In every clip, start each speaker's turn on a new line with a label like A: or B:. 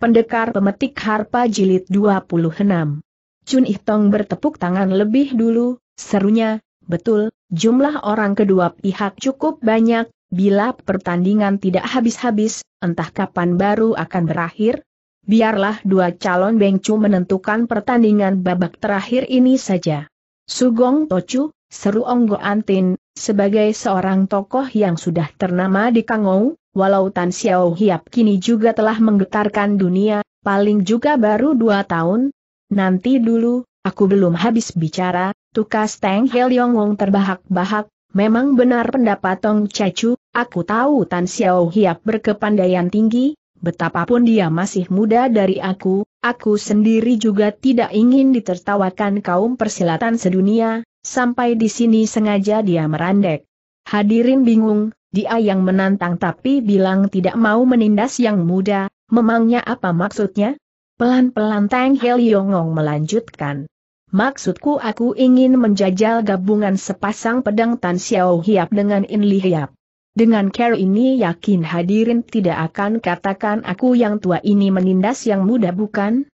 A: Pendekar Pemetik Harpa Jilid 26. Chun Tong bertepuk tangan lebih dulu, serunya, betul, jumlah orang kedua pihak cukup banyak, bila pertandingan tidak habis-habis, entah kapan baru akan berakhir. Biarlah dua calon Chu menentukan pertandingan babak terakhir ini saja. Sugong Tochu, Seru Onggo Antin, sebagai seorang tokoh yang sudah ternama di Kangou, walau Tan Xiao Hiap kini juga telah menggetarkan dunia, paling juga baru dua tahun. Nanti dulu, aku belum habis bicara, tukas Teng Heliong Wong terbahak-bahak, memang benar pendapat Tong Cacu, aku tahu Tan Xiao Hiap berkepandaian tinggi, betapapun dia masih muda dari aku, aku sendiri juga tidak ingin ditertawakan kaum persilatan sedunia, Sampai di sini sengaja dia merandek. Hadirin bingung, dia yang menantang tapi bilang tidak mau menindas yang muda, memangnya apa maksudnya? Pelan-pelan Tang Yongong melanjutkan. Maksudku aku ingin menjajal gabungan sepasang pedang Tan Xiao Hiap dengan In Li Hiap. Dengan care ini yakin hadirin tidak akan katakan aku yang tua ini menindas yang muda bukan?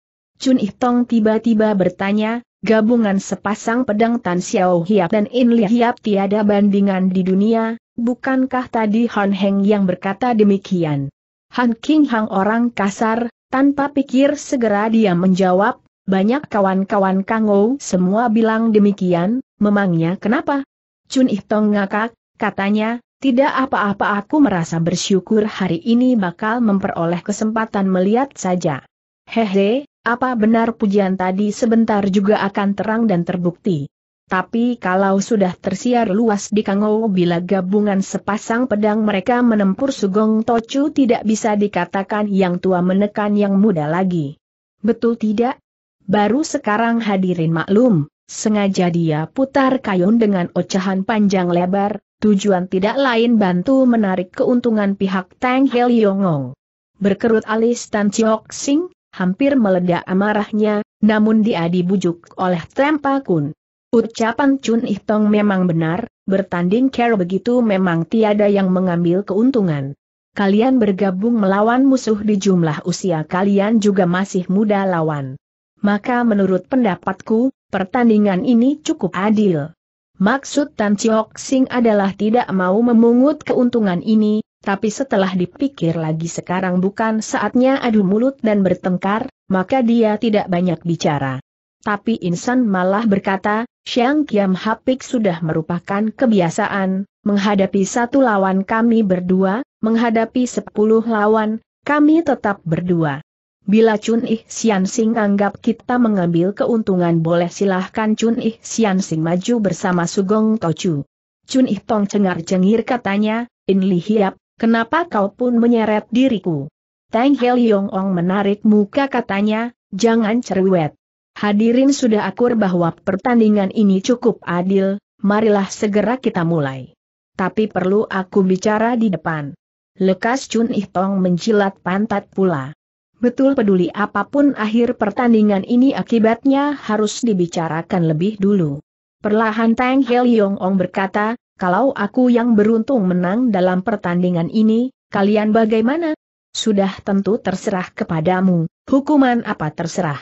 A: Chun Ih Tong tiba-tiba bertanya, Gabungan sepasang pedang Tan Xiao Hiap dan In Li Hiap tiada bandingan di dunia, bukankah tadi Han Heng yang berkata demikian? Han King Hang orang kasar, tanpa pikir segera dia menjawab, banyak kawan-kawan Kangou semua bilang demikian, memangnya kenapa? Chun Ih ngakak, katanya, tidak apa-apa aku merasa bersyukur hari ini bakal memperoleh kesempatan melihat saja. Hehe, apa benar pujian tadi sebentar juga akan terang dan terbukti. Tapi kalau sudah tersiar luas di Kangou bila gabungan sepasang pedang mereka menempur Sugong Tochu tidak bisa dikatakan yang tua menekan yang muda lagi. Betul tidak? Baru sekarang hadirin maklum, sengaja dia putar kayun dengan ocehan panjang lebar, tujuan tidak lain bantu menarik keuntungan pihak Tang Hel Yongong. Berkerut alis Tan Chiok Sing, hampir meledak amarahnya, namun dia dibujuk oleh Tempa Kun. Ucapan Chun Ihtong memang benar, bertanding care begitu memang tiada yang mengambil keuntungan. Kalian bergabung melawan musuh di jumlah usia kalian juga masih muda lawan. Maka menurut pendapatku, pertandingan ini cukup adil. Maksud Tan Chiok Sing adalah tidak mau memungut keuntungan ini, tapi setelah dipikir lagi sekarang bukan saatnya adu mulut dan bertengkar, maka dia tidak banyak bicara. Tapi insan malah berkata, Siang Kiam Hapik sudah merupakan kebiasaan, menghadapi satu lawan kami berdua, menghadapi sepuluh lawan, kami tetap berdua. Bila Chun Ih Sian Sing anggap kita mengambil keuntungan boleh silahkan Chun Ih Sian Sing maju bersama Sugong Tochu. Chun Ih Tong cengar-cengir katanya, In Li Hiap, Kenapa kau pun menyeret diriku? Tang Hel Yong Ong menarik muka katanya, jangan cerewet. Hadirin sudah akur bahwa pertandingan ini cukup adil, marilah segera kita mulai. Tapi perlu aku bicara di depan. Lekas Chun Ih menjilat pantat pula. Betul peduli apapun akhir pertandingan ini akibatnya harus dibicarakan lebih dulu. Perlahan Tang Hel Yong Ong berkata, kalau aku yang beruntung menang dalam pertandingan ini, kalian bagaimana? Sudah tentu terserah kepadamu, hukuman apa terserah.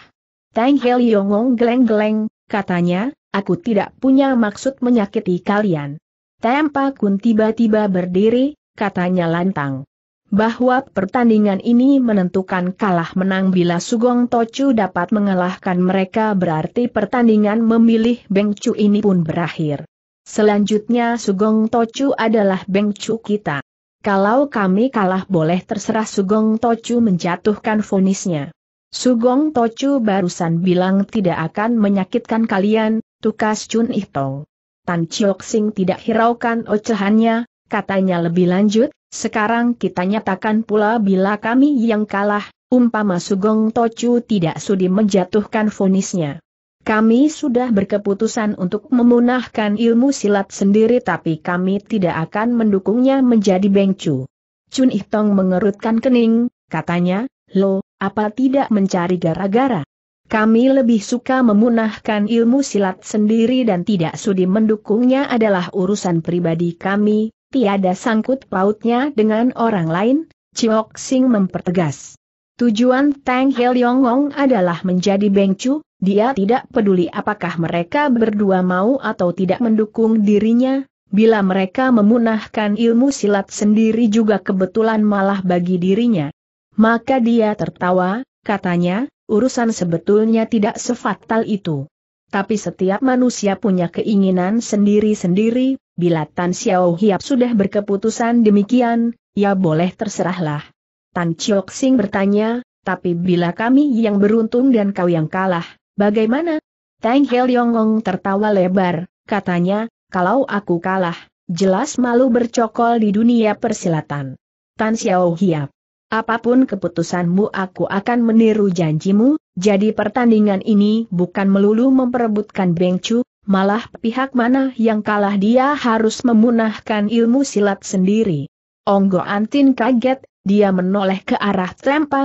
A: Tang Hel Yongong geleng-geleng, katanya, aku tidak punya maksud menyakiti kalian. Tempa Kun tiba-tiba berdiri, katanya lantang bahwa pertandingan ini menentukan kalah menang bila Sugong Tochu dapat mengalahkan mereka berarti pertandingan memilih Beng Chu ini pun berakhir. Selanjutnya Sugong Tochu adalah Bengcu kita. Kalau kami kalah boleh terserah Sugong Tochu menjatuhkan vonisnya. Sugong Tochu barusan bilang tidak akan menyakitkan kalian, tukas Chun Ito. Tan Chiok Sing tidak hiraukan ocehannya, katanya lebih lanjut, sekarang kita nyatakan pula bila kami yang kalah, umpama Sugong Tochu tidak sudi menjatuhkan vonisnya. Kami sudah berkeputusan untuk memunahkan ilmu silat sendiri tapi kami tidak akan mendukungnya menjadi bengcu. Chun Ihtong mengerutkan kening, katanya, lo, apa tidak mencari gara-gara? Kami lebih suka memunahkan ilmu silat sendiri dan tidak sudi mendukungnya adalah urusan pribadi kami, tiada sangkut pautnya dengan orang lain, Chiok Sing mempertegas. Tujuan Tang Hel Yongong adalah menjadi bengcu, dia tidak peduli apakah mereka berdua mau atau tidak mendukung dirinya, bila mereka memunahkan ilmu silat sendiri juga kebetulan malah bagi dirinya. Maka dia tertawa, katanya, urusan sebetulnya tidak sefatal itu. Tapi setiap manusia punya keinginan sendiri-sendiri, bila Tan Xiao Hiap sudah berkeputusan demikian, ya boleh terserahlah. Tan Chiok Sing bertanya, tapi bila kami yang beruntung dan kau yang kalah, Bagaimana? Tang Yonglong tertawa lebar, katanya, kalau aku kalah, jelas malu bercokol di dunia persilatan. Tan Xiao Hiap. Apapun keputusanmu aku akan meniru janjimu, jadi pertandingan ini bukan melulu memperebutkan Bengcu, malah pihak mana yang kalah dia harus memunahkan ilmu silat sendiri. Onggo Antin kaget, dia menoleh ke arah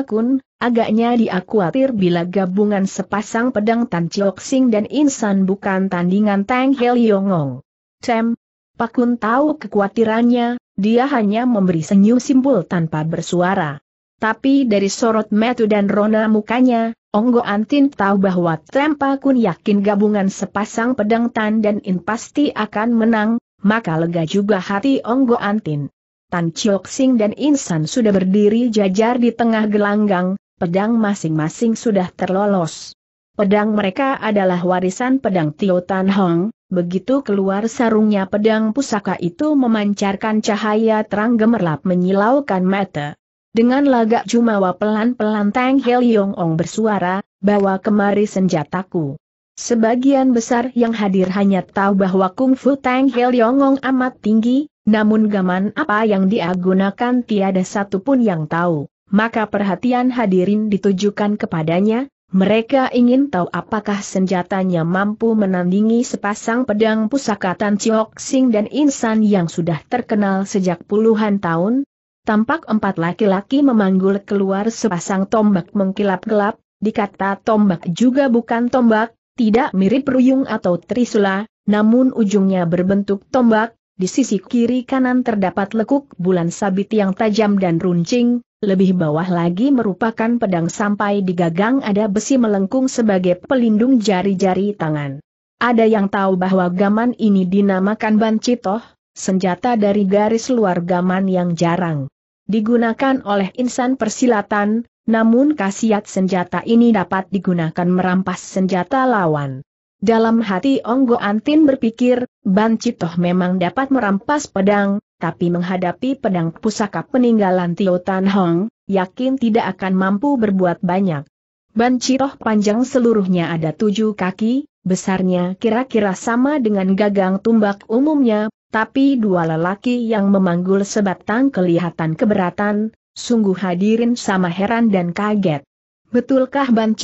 A: Kun, Agaknya dia khawatir bila gabungan sepasang pedang Tan Chiok Sing dan Insan bukan tandingan Tang Hel Cem, Tem, Pakun tahu kekhawatirannya, dia hanya memberi senyum simpul tanpa bersuara. Tapi dari sorot metu dan rona mukanya, Onggo Antin tahu bahwa Tem Pakun yakin gabungan sepasang pedang Tan dan In pasti akan menang, maka lega juga hati Onggo Antin. Tan Chiok Sing dan Insan sudah berdiri jajar di tengah gelanggang, pedang masing-masing sudah terlolos. Pedang mereka adalah warisan pedang Tio Tan Hong, begitu keluar sarungnya pedang pusaka itu memancarkan cahaya terang gemerlap menyilaukan mata. Dengan lagak jumawa pelan-pelan Tang Hel Yong Ong bersuara, bawa kemari senjataku. Sebagian besar yang hadir hanya tahu bahwa kungfu Tang Hel Yong Ong amat tinggi, namun gaman apa yang diagunakan gunakan tiada satupun yang tahu maka perhatian hadirin ditujukan kepadanya, mereka ingin tahu apakah senjatanya mampu menandingi sepasang pedang pusaka Tan Chiok Sing dan Insan yang sudah terkenal sejak puluhan tahun. Tampak empat laki-laki memanggul keluar sepasang tombak mengkilap gelap, dikata tombak juga bukan tombak, tidak mirip ruyung atau trisula, namun ujungnya berbentuk tombak, di sisi kiri kanan terdapat lekuk bulan sabit yang tajam dan runcing, lebih bawah lagi merupakan pedang sampai di gagang ada besi melengkung sebagai pelindung jari-jari tangan. Ada yang tahu bahwa gaman ini dinamakan bancitoh, senjata dari garis luar gaman yang jarang digunakan oleh insan persilatan, namun khasiat senjata ini dapat digunakan merampas senjata lawan. Dalam hati Onggo Antin berpikir, Ban memang dapat merampas pedang, tapi menghadapi pedang pusaka peninggalan Tio Tan Hong, yakin tidak akan mampu berbuat banyak. Ban panjang seluruhnya ada tujuh kaki, besarnya kira-kira sama dengan gagang tumbak umumnya, tapi dua lelaki yang memanggul sebatang kelihatan keberatan, sungguh hadirin sama heran dan kaget. Betulkah Ban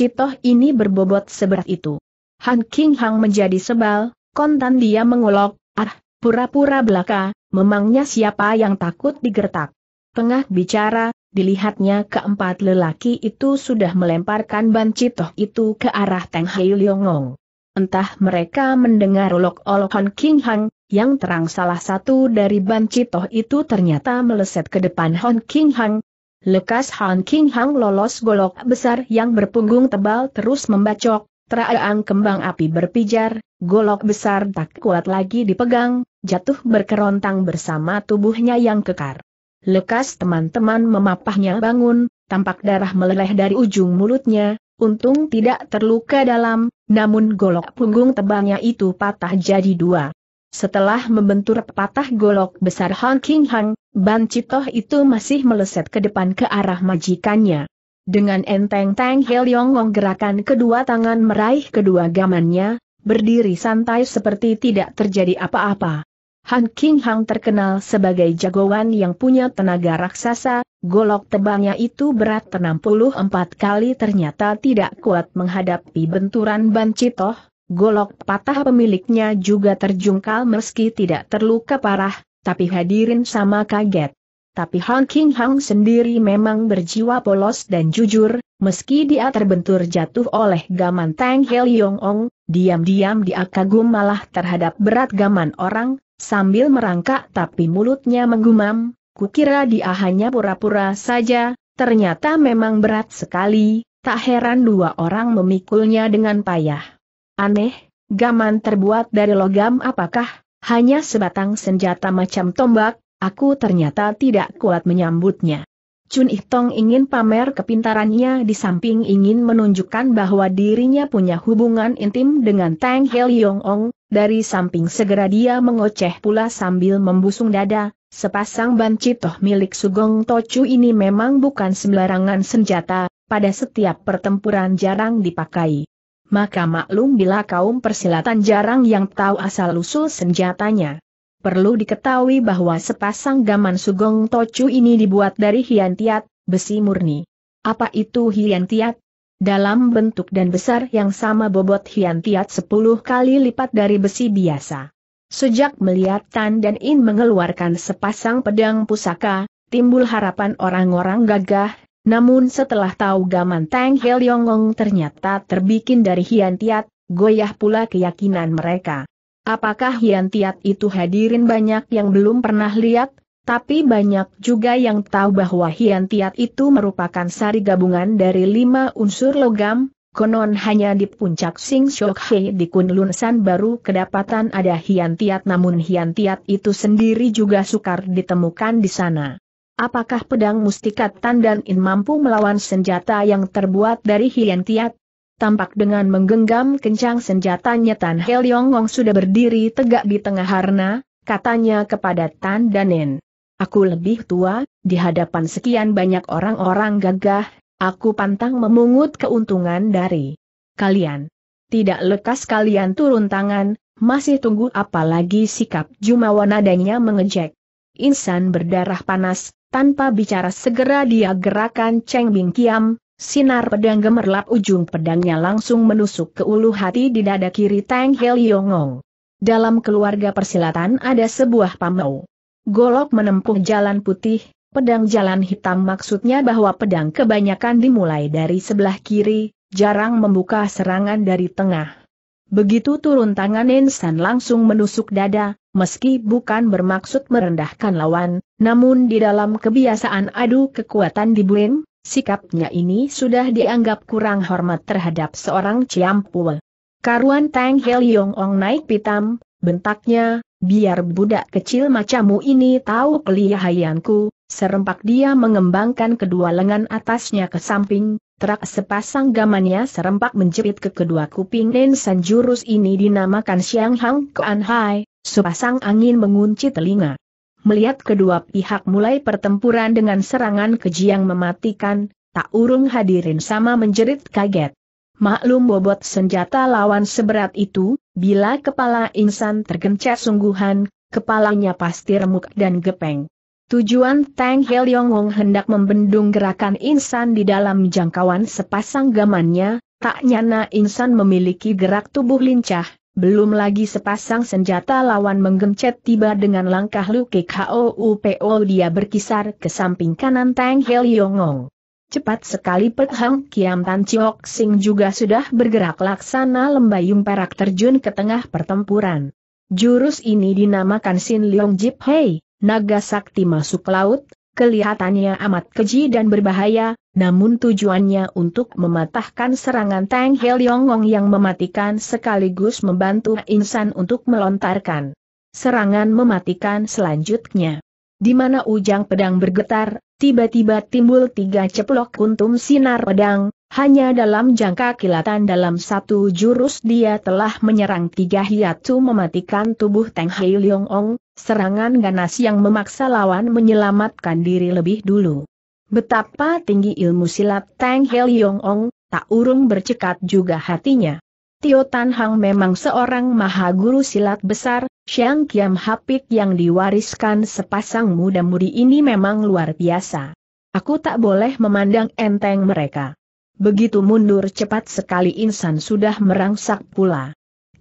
A: ini berbobot seberat itu? Han King Hang menjadi sebal, kontan dia mengolok, ah, pura-pura belaka, Memangnya siapa yang takut digertak? Tengah bicara, dilihatnya keempat lelaki itu sudah melemparkan ban citoh itu ke arah Teng Hei Liongong. Entah mereka mendengar olok-olokan King Hang, yang terang salah satu dari ban citoh itu ternyata meleset ke depan Hon King Hang. Lekas Hon King Hang lolos golok besar yang berpunggung tebal terus membacok, Teraang kembang api berpijar, golok besar tak kuat lagi dipegang, jatuh berkerontang bersama tubuhnya yang kekar. Lekas teman-teman memapahnya bangun, tampak darah meleleh dari ujung mulutnya, untung tidak terluka dalam, namun golok punggung tebangnya itu patah jadi dua. Setelah membentur patah golok besar Han King Hang, Ban Citoh itu masih meleset ke depan ke arah majikannya. Dengan enteng Tang Yongong gerakan kedua tangan meraih kedua gamannya, berdiri santai seperti tidak terjadi apa-apa. Han King Hang terkenal sebagai jagoan yang punya tenaga raksasa, golok tebangnya itu berat 64 kali ternyata tidak kuat menghadapi benturan ban citoh, golok patah pemiliknya juga terjungkal meski tidak terluka parah, tapi hadirin sama kaget. Tapi Hong King Hang sendiri memang berjiwa polos dan jujur, meski dia terbentur jatuh oleh gaman Tang Hel Yong Ong, diam-diam dia kagum malah terhadap berat gaman orang, sambil merangkak tapi mulutnya menggumam, kukira dia hanya pura-pura saja, ternyata memang berat sekali, tak heran dua orang memikulnya dengan payah. Aneh, gaman terbuat dari logam apakah, hanya sebatang senjata macam tombak, Aku ternyata tidak kuat menyambutnya. Chun Ihtong ingin pamer kepintarannya di samping ingin menunjukkan bahwa dirinya punya hubungan intim dengan Tang Hel Yong Ong, dari samping segera dia mengoceh pula sambil membusung dada, sepasang banci toh milik Sugong Tochu ini memang bukan sembarangan senjata, pada setiap pertempuran jarang dipakai. Maka maklum bila kaum persilatan jarang yang tahu asal-usul senjatanya. Perlu diketahui bahwa sepasang gaman sugong tocu ini dibuat dari hiantiat, besi murni. Apa itu hiantiat? Dalam bentuk dan besar yang sama bobot hiantiat 10 kali lipat dari besi biasa. Sejak melihat Tan dan In mengeluarkan sepasang pedang pusaka, timbul harapan orang-orang gagah, namun setelah tahu gaman Tang Hel Yonggong ternyata terbikin dari hiantiat, goyah pula keyakinan mereka. Apakah Hian Tiat itu hadirin banyak yang belum pernah lihat, tapi banyak juga yang tahu bahwa Hian Tiat itu merupakan sari gabungan dari lima unsur logam, konon hanya di puncak Sing Shok He di Kunlun San baru kedapatan ada Hian Tiat namun Hian Tiat itu sendiri juga sukar ditemukan di sana. Apakah pedang mustika Tandan In mampu melawan senjata yang terbuat dari Hian Tiat? tampak dengan menggenggam kencang senjatanya Tan Yong Wong sudah berdiri tegak di tengah harna, katanya kepada Tan Danen. Aku lebih tua, di hadapan sekian banyak orang-orang gagah, aku pantang memungut keuntungan dari kalian. Tidak lekas kalian turun tangan, masih tunggu apalagi sikap Jumawa nadanya mengejek. Insan berdarah panas, tanpa bicara segera dia gerakan Cheng Bing Kiam, Sinar pedang gemerlap ujung pedangnya langsung menusuk ke ulu hati di dada kiri Tang Yongong. Dalam keluarga persilatan ada sebuah pamau. Golok menempuh jalan putih, pedang jalan hitam maksudnya bahwa pedang kebanyakan dimulai dari sebelah kiri, jarang membuka serangan dari tengah. Begitu turun tangan Insan langsung menusuk dada, meski bukan bermaksud merendahkan lawan, namun di dalam kebiasaan adu kekuatan di Buen, Sikapnya ini sudah dianggap kurang hormat terhadap seorang Ciampul. Karuan Tang Hel Yong Ong naik pitam, bentaknya, biar budak kecil macammu ini tahu kelihayanku, serempak dia mengembangkan kedua lengan atasnya ke samping, Terak sepasang gamannya serempak menjepit ke kedua kuping dan jurus ini dinamakan Siang Hang Kuan Hai, sepasang angin mengunci telinga melihat kedua pihak mulai pertempuran dengan serangan keji yang mematikan, tak urung hadirin sama menjerit kaget. Maklum bobot senjata lawan seberat itu, bila kepala insan tergencet sungguhan, kepalanya pasti remuk dan gepeng. Tujuan Tang Hel Yong Wong hendak membendung gerakan insan di dalam jangkauan sepasang gamannya, tak nyana insan memiliki gerak tubuh lincah, belum lagi sepasang senjata lawan menggencet tiba dengan langkah Luke KOUPO dia berkisar ke samping kanan Tang Hel Yongong. Cepat sekali Pek Hang Kiam Tan Chiok Sing juga sudah bergerak laksana lembayung perak terjun ke tengah pertempuran. Jurus ini dinamakan Sin Leong Jip Hei, naga sakti masuk laut, Kelihatannya amat keji dan berbahaya, namun tujuannya untuk mematahkan serangan Tang Yongong yang mematikan sekaligus membantu insan untuk melontarkan serangan mematikan selanjutnya. Di mana ujang pedang bergetar, tiba-tiba timbul tiga ceplok kuntum sinar pedang, hanya dalam jangka kilatan dalam satu jurus dia telah menyerang tiga hiatu mematikan tubuh Teng Hei Leong Ong, serangan ganas yang memaksa lawan menyelamatkan diri lebih dulu. Betapa tinggi ilmu silat Teng Hei Leong Ong, tak urung bercekat juga hatinya. Tio Tan Hang memang seorang maha guru silat besar, Xiang Kiam Hapik yang diwariskan sepasang muda mudi ini memang luar biasa. Aku tak boleh memandang enteng mereka. Begitu mundur cepat sekali insan sudah merangsak pula.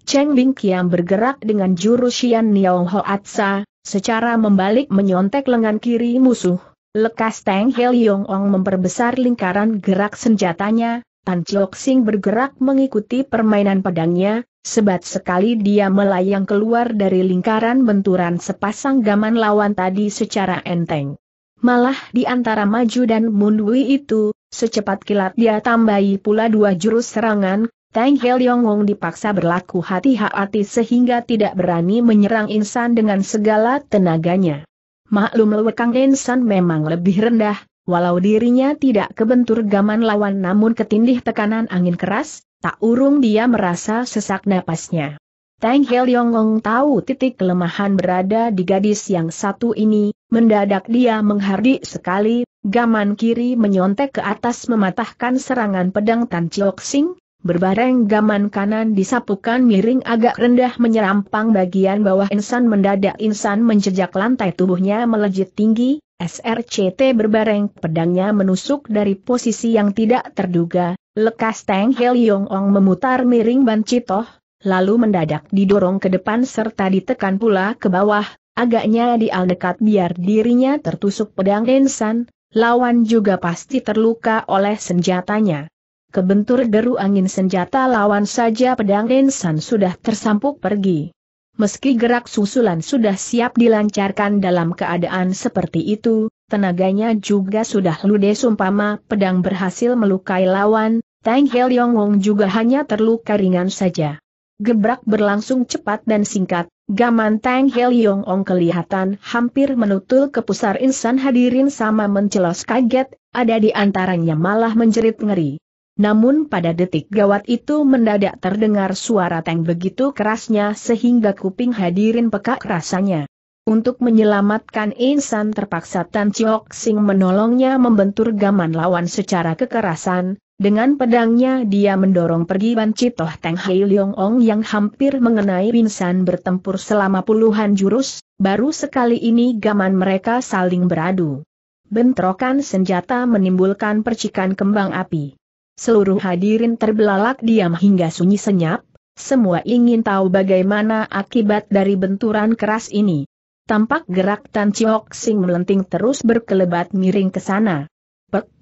A: Cheng Bing Kiam bergerak dengan jurus Xian Niao Atsa secara membalik menyontek lengan kiri musuh. Lekas Teng Hel Yong Ong memperbesar lingkaran gerak senjatanya, Tan Chok Sing bergerak mengikuti permainan pedangnya, sebat sekali dia melayang keluar dari lingkaran benturan sepasang gaman lawan tadi secara enteng. Malah di antara maju dan mundui itu, Secepat kilat dia tambahi pula dua jurus serangan, Tang Heliongong dipaksa berlaku hati-hati sehingga tidak berani menyerang insan dengan segala tenaganya. Maklum lewekang insan memang lebih rendah, walau dirinya tidak kebentur gaman lawan namun ketindih tekanan angin keras, tak urung dia merasa sesak napasnya. Tang Heliongong tahu titik kelemahan berada di gadis yang satu ini, mendadak dia menghardik sekali, Gaman kiri menyontek ke atas mematahkan serangan pedang Tan Chiok Sing, berbareng gaman kanan disapukan miring agak rendah menyerampang bagian bawah insan mendadak insan menjejak lantai tubuhnya melejit tinggi, SRCT berbareng pedangnya menusuk dari posisi yang tidak terduga, lekas Teng Hel Yong Ong memutar miring Ban Citoh, lalu mendadak didorong ke depan serta ditekan pula ke bawah, agaknya di al dekat biar dirinya tertusuk pedang insan, lawan juga pasti terluka oleh senjatanya. Kebentur deru angin senjata lawan saja pedang Densan sudah tersampuk pergi. Meski gerak susulan sudah siap dilancarkan dalam keadaan seperti itu, tenaganya juga sudah ludes umpama pedang berhasil melukai lawan, Tang Hel Yong Wong juga hanya terluka ringan saja. Gebrak berlangsung cepat dan singkat, Gaman Tang Hel Yong Ong kelihatan hampir menutul ke pusar insan hadirin sama mencelos kaget, ada di antaranya malah menjerit ngeri. Namun pada detik gawat itu mendadak terdengar suara tang begitu kerasnya sehingga kuping hadirin pekak rasanya. Untuk menyelamatkan insan terpaksa Tan Chiok Sing menolongnya membentur gaman lawan secara kekerasan, dengan pedangnya dia mendorong pergi Ban Citoh Teng Hei Leong Ong yang hampir mengenai pingsan bertempur selama puluhan jurus, baru sekali ini gaman mereka saling beradu. Bentrokan senjata menimbulkan percikan kembang api. Seluruh hadirin terbelalak diam hingga sunyi senyap, semua ingin tahu bagaimana akibat dari benturan keras ini. Tampak gerak Tan Chiok Sing melenting terus berkelebat miring ke sana.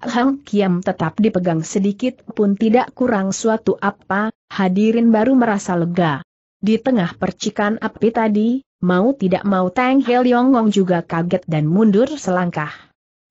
A: Hang Kiam tetap dipegang sedikit pun tidak kurang suatu apa, hadirin baru merasa lega. Di tengah percikan api tadi, mau tidak mau Tang Hel Yongong juga kaget dan mundur selangkah.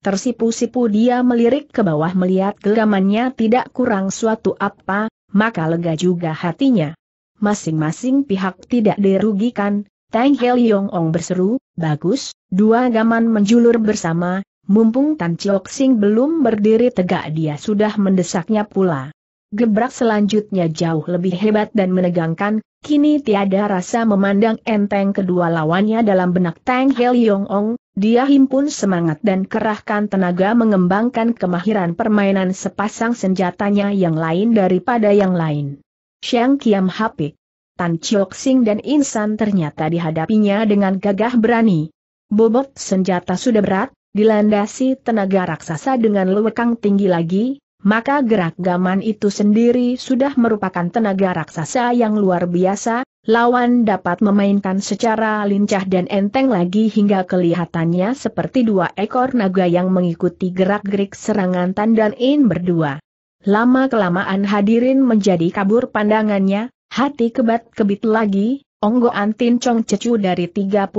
A: Tersipu-sipu dia melirik ke bawah melihat geramannya tidak kurang suatu apa, maka lega juga hatinya. Masing-masing pihak tidak dirugikan, Tang Hel Yongong berseru, bagus, dua gaman menjulur bersama, mumpung Tan Chiok Sing belum berdiri tegak dia sudah mendesaknya pula. Gebrak selanjutnya jauh lebih hebat dan menegangkan, kini tiada rasa memandang enteng kedua lawannya dalam benak Tang Hel Yong Ong, dia himpun semangat dan kerahkan tenaga mengembangkan kemahiran permainan sepasang senjatanya yang lain daripada yang lain. Shang Kiam Hapik, Tan Chiok Sing dan Insan ternyata dihadapinya dengan gagah berani. Bobot senjata sudah berat, dilandasi tenaga raksasa dengan lewekang tinggi lagi, maka gerak gaman itu sendiri sudah merupakan tenaga raksasa yang luar biasa, lawan dapat memainkan secara lincah dan enteng lagi hingga kelihatannya seperti dua ekor naga yang mengikuti gerak-gerik serangan Tan dan In berdua. Lama-kelamaan hadirin menjadi kabur pandangannya, hati kebat-kebit lagi, Onggo Antin Chong Cecu dari 36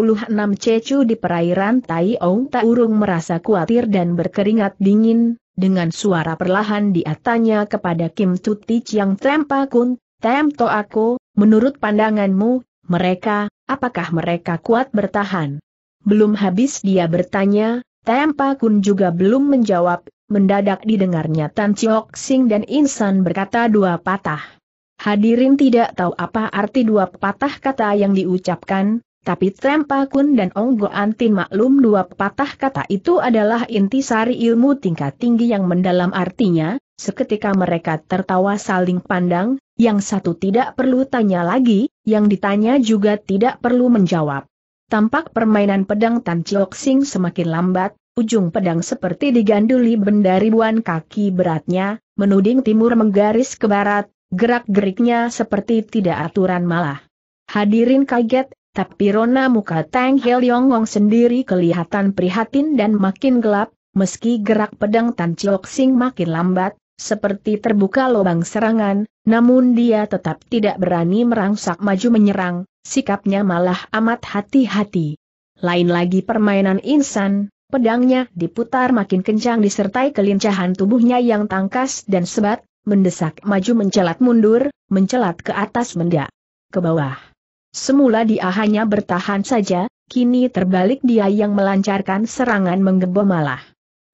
A: Cecu di perairan Tai Ong Taurung merasa khawatir dan berkeringat dingin, dengan suara perlahan diatanya kepada Kim Tuti Chiang Trempa Kun, Tem To Aku, menurut pandanganmu, mereka, apakah mereka kuat bertahan? Belum habis dia bertanya, Tempa Kun juga belum menjawab, mendadak didengarnya Tan Chiok Sing dan Insan berkata dua patah. Hadirin tidak tahu apa arti dua pepatah kata yang diucapkan, tapi Kun dan Onggo Antin maklum dua pepatah kata itu adalah inti sari ilmu tingkat tinggi yang mendalam artinya, seketika mereka tertawa saling pandang, yang satu tidak perlu tanya lagi, yang ditanya juga tidak perlu menjawab. Tampak permainan pedang Tan Chiok Sing semakin lambat, ujung pedang seperti diganduli benda ribuan kaki beratnya, menuding timur menggaris ke barat, Gerak-geriknya seperti tidak aturan malah. Hadirin kaget, tapi rona muka Tang Hel Yong Wong sendiri kelihatan prihatin dan makin gelap, meski gerak pedang Tan Chiok Sing makin lambat, seperti terbuka lubang serangan, namun dia tetap tidak berani merangsak maju menyerang, sikapnya malah amat hati-hati. Lain lagi permainan insan, pedangnya diputar makin kencang disertai kelincahan tubuhnya yang tangkas dan sebat, mendesak maju mencelat mundur, mencelat ke atas mendak, ke bawah. Semula dia hanya bertahan saja, kini terbalik dia yang melancarkan serangan menggebo malah.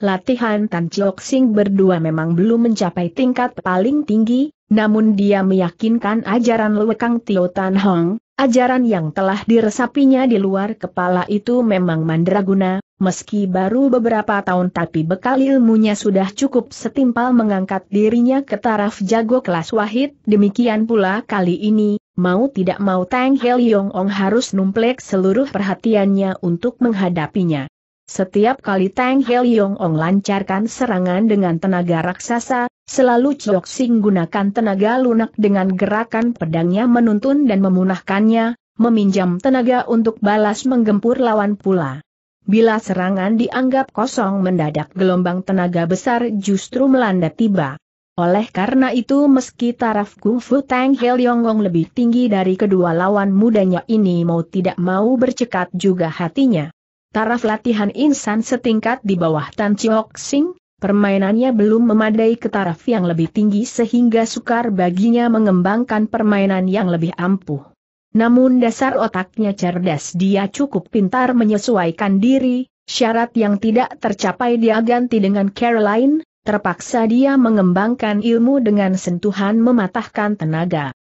A: Latihan Tan Chiok Sing berdua memang belum mencapai tingkat paling tinggi, namun dia meyakinkan ajaran lekang Tio Tan Hong, Ajaran yang telah diresapinya di luar kepala itu memang mandraguna, meski baru beberapa tahun tapi bekal ilmunya sudah cukup setimpal mengangkat dirinya ke taraf jago kelas wahid, demikian pula kali ini, mau tidak mau Tang Hel Yong Ong harus numplek seluruh perhatiannya untuk menghadapinya. Setiap kali Tang Heliong Ong lancarkan serangan dengan tenaga raksasa, selalu Chok Sing gunakan tenaga lunak dengan gerakan pedangnya menuntun dan memunahkannya, meminjam tenaga untuk balas menggempur lawan pula. Bila serangan dianggap kosong mendadak gelombang tenaga besar justru melanda tiba. Oleh karena itu meski taraf kungfu Tang Ong lebih tinggi dari kedua lawan mudanya ini mau tidak mau bercekat juga hatinya taraf latihan insan setingkat di bawah Tan Chiok Sing, permainannya belum memadai ke taraf yang lebih tinggi sehingga sukar baginya mengembangkan permainan yang lebih ampuh. Namun dasar otaknya cerdas dia cukup pintar menyesuaikan diri, syarat yang tidak tercapai dia ganti dengan Caroline, terpaksa dia mengembangkan ilmu dengan sentuhan mematahkan tenaga.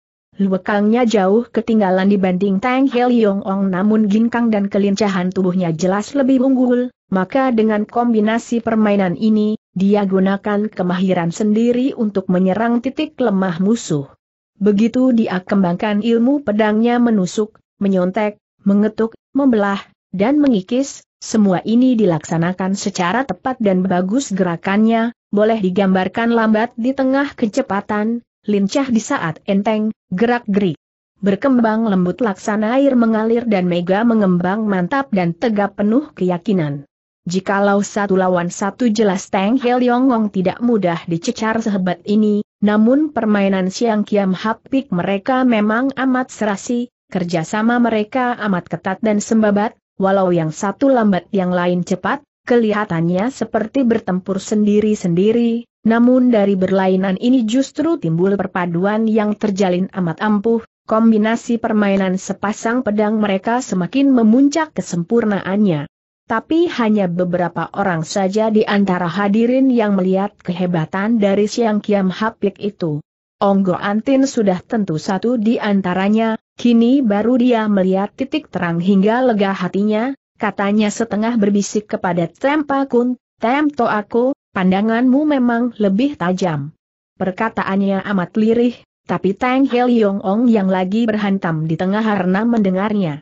A: Luekangnya jauh ketinggalan dibanding Tang Heliong Ong namun ginkang dan kelincahan tubuhnya jelas lebih unggul, maka dengan kombinasi permainan ini, dia gunakan kemahiran sendiri untuk menyerang titik lemah musuh. Begitu dia kembangkan ilmu pedangnya menusuk, menyontek, mengetuk, membelah, dan mengikis, semua ini dilaksanakan secara tepat dan bagus gerakannya, boleh digambarkan lambat di tengah kecepatan, lincah di saat enteng, gerak-gerik. Berkembang lembut laksana air mengalir dan mega mengembang mantap dan tegap penuh keyakinan. Jikalau satu lawan satu jelas Teng Yongong tidak mudah dicecar sehebat ini, namun permainan Siang Kiam Hapik mereka memang amat serasi, kerjasama mereka amat ketat dan sembabat, walau yang satu lambat yang lain cepat, Kelihatannya seperti bertempur sendiri-sendiri, namun dari berlainan ini justru timbul perpaduan yang terjalin amat ampuh, kombinasi permainan sepasang pedang mereka semakin memuncak kesempurnaannya. Tapi hanya beberapa orang saja di antara hadirin yang melihat kehebatan dari Siang Kiam Hapik itu. Onggo Antin sudah tentu satu di antaranya, kini baru dia melihat titik terang hingga lega hatinya, katanya setengah berbisik kepada Tempa Kun, Temto aku, pandanganmu memang lebih tajam. Perkataannya amat lirih, tapi Tang Hel Yong Ong yang lagi berhantam di tengah karena mendengarnya.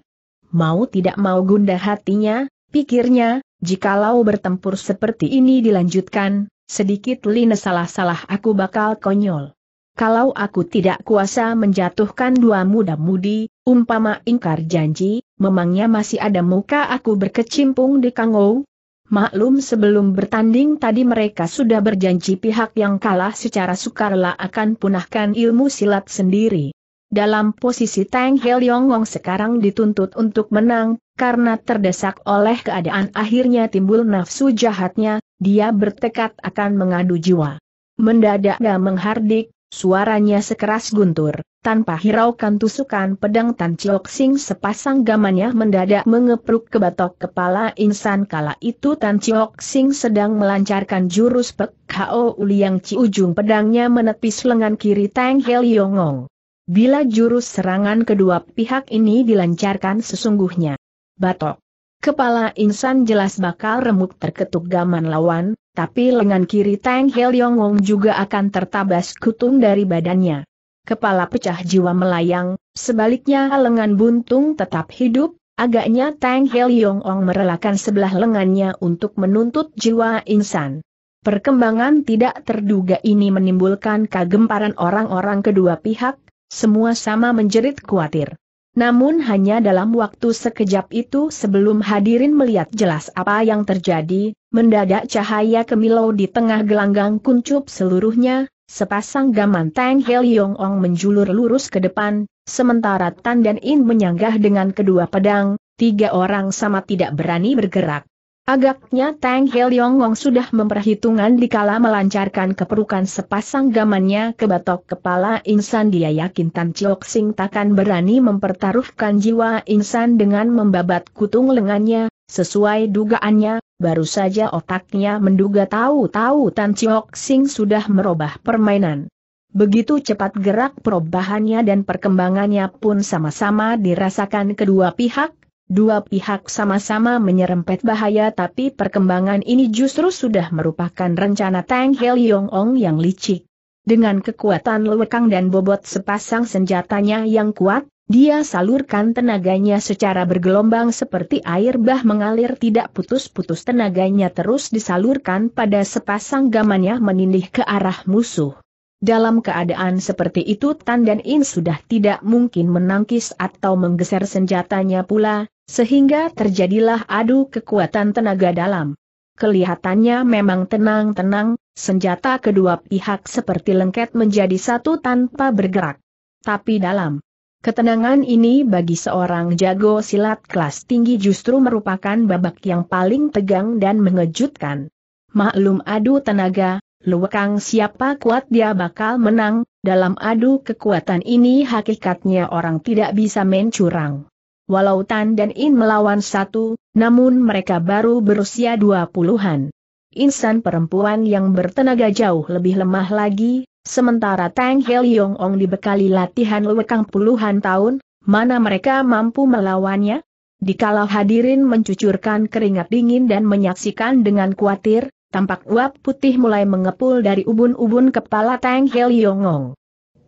A: Mau tidak mau gundah hatinya, pikirnya, jikalau bertempur seperti ini dilanjutkan, sedikit lina salah-salah aku bakal konyol kalau aku tidak kuasa menjatuhkan dua muda-mudi, umpama ingkar janji, memangnya masih ada muka aku berkecimpung di Kangou? Maklum sebelum bertanding tadi mereka sudah berjanji pihak yang kalah secara sukarela akan punahkan ilmu silat sendiri. Dalam posisi Tang Hel Wong sekarang dituntut untuk menang, karena terdesak oleh keadaan akhirnya timbul nafsu jahatnya, dia bertekad akan mengadu jiwa. Mendadak gak menghardik, Suaranya sekeras guntur, tanpa hiraukan tusukan pedang Tan Chiok Sing sepasang gamannya mendadak mengepruk ke batok kepala insan kala itu Tan Chiok Sing sedang melancarkan jurus Pek Hao Uliang Ci ujung pedangnya menepis lengan kiri Tang Hel Yongong. Bila jurus serangan kedua pihak ini dilancarkan sesungguhnya. Batok Kepala insan jelas bakal remuk terketuk gaman lawan, tapi lengan kiri Tang Hel Yong Wong juga akan tertabas kutung dari badannya. Kepala pecah jiwa melayang, sebaliknya lengan buntung tetap hidup, agaknya Tang Hel Yong Wong merelakan sebelah lengannya untuk menuntut jiwa insan. Perkembangan tidak terduga ini menimbulkan kegemparan orang-orang kedua pihak, semua sama menjerit khawatir. Namun hanya dalam waktu sekejap itu sebelum hadirin melihat jelas apa yang terjadi, mendadak cahaya kemilau di tengah gelanggang kuncup seluruhnya, sepasang gaman Tang Hel Yong Ong menjulur lurus ke depan, sementara Tan dan In menyanggah dengan kedua pedang, tiga orang sama tidak berani bergerak. Agaknya Tang Yong sudah memperhitungan dikala melancarkan keperukan sepasang gamannya ke batok kepala insan dia yakin Tan Chiok Sing takkan berani mempertaruhkan jiwa insan dengan membabat kutung lengannya, sesuai dugaannya, baru saja otaknya menduga tahu-tahu Tan Chiok Sing sudah merubah permainan. Begitu cepat gerak perubahannya dan perkembangannya pun sama-sama dirasakan kedua pihak, Dua pihak sama-sama menyerempet bahaya tapi perkembangan ini justru sudah merupakan rencana Tang Hel Yong Ong yang licik. Dengan kekuatan lewekang dan bobot sepasang senjatanya yang kuat, dia salurkan tenaganya secara bergelombang seperti air bah mengalir tidak putus-putus tenaganya terus disalurkan pada sepasang gamannya menindih ke arah musuh. Dalam keadaan seperti itu Tan dan In sudah tidak mungkin menangkis atau menggeser senjatanya pula, sehingga terjadilah adu kekuatan tenaga dalam. Kelihatannya memang tenang-tenang, senjata kedua pihak seperti lengket menjadi satu tanpa bergerak. Tapi dalam ketenangan ini bagi seorang jago silat kelas tinggi justru merupakan babak yang paling tegang dan mengejutkan. Maklum adu tenaga, luwekang siapa kuat dia bakal menang, dalam adu kekuatan ini hakikatnya orang tidak bisa mencurang walau Tan dan In melawan satu, namun mereka baru berusia dua puluhan. Insan perempuan yang bertenaga jauh lebih lemah lagi, sementara Tang Hel Yong Ong dibekali latihan lewekang puluhan tahun, mana mereka mampu melawannya? Dikala hadirin mencucurkan keringat dingin dan menyaksikan dengan khawatir, tampak uap putih mulai mengepul dari ubun-ubun kepala Tang Hel ong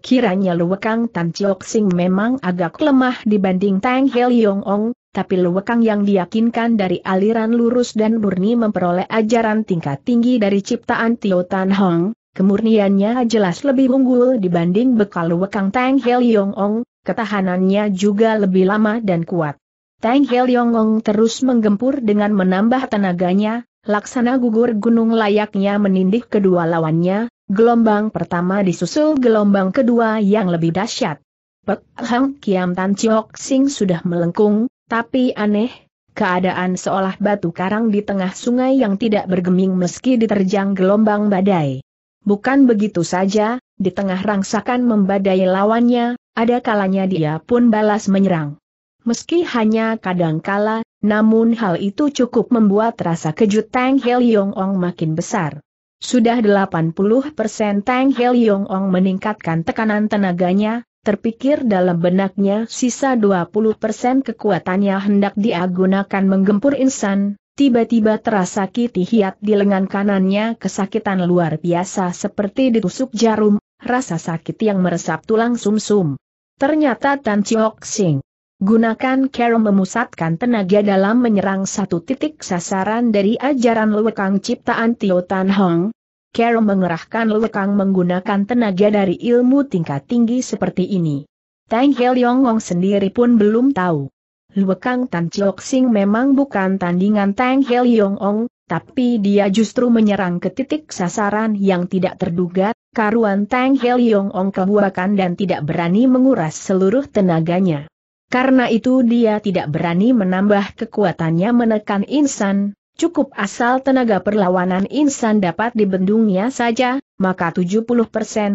A: Kiranya Luwekang Tan Chiok Sing memang agak lemah dibanding Tang Hel Yong Ong, tapi Luwekang yang diyakinkan dari aliran lurus dan murni memperoleh ajaran tingkat tinggi dari ciptaan Tio Tan Hong, kemurniannya jelas lebih unggul dibanding bekal Luwekang Tang Hel Yong Ong, ketahanannya juga lebih lama dan kuat. Tang Hel Yong Ong terus menggempur dengan menambah tenaganya, laksana gugur gunung layaknya menindih kedua lawannya, Gelombang pertama disusul gelombang kedua yang lebih dahsyat. Pek Hang Kiam Tan Chiok Sing sudah melengkung, tapi aneh, keadaan seolah batu karang di tengah sungai yang tidak bergeming meski diterjang gelombang badai. Bukan begitu saja, di tengah rangsakan membadai lawannya, ada kalanya dia pun balas menyerang. Meski hanya kadang-kala, namun hal itu cukup membuat rasa kejut Tang Hel Yong Ong makin besar. Sudah 80 persen Tang Heliong Ong meningkatkan tekanan tenaganya, terpikir dalam benaknya sisa 20 persen kekuatannya hendak diagunakan menggempur insan, tiba-tiba terasa kiti hiat di lengan kanannya kesakitan luar biasa seperti ditusuk jarum, rasa sakit yang meresap tulang sumsum. -sum. Ternyata Tan Chiok Sing Gunakan Carol memusatkan tenaga dalam menyerang satu titik sasaran dari ajaran lewekang ciptaan Tio Tan Hong. Carol mengerahkan lewekang menggunakan tenaga dari ilmu tingkat tinggi seperti ini. Tang Hel Yong Hong sendiri pun belum tahu. Lewekang Tan Chiok Sing memang bukan tandingan Tang Hel Yong Hong, tapi dia justru menyerang ke titik sasaran yang tidak terduga, karuan Tang Hel Yong Hong kebuakan dan tidak berani menguras seluruh tenaganya. Karena itu dia tidak berani menambah kekuatannya menekan insan, cukup asal tenaga perlawanan insan dapat dibendungnya saja, maka 70%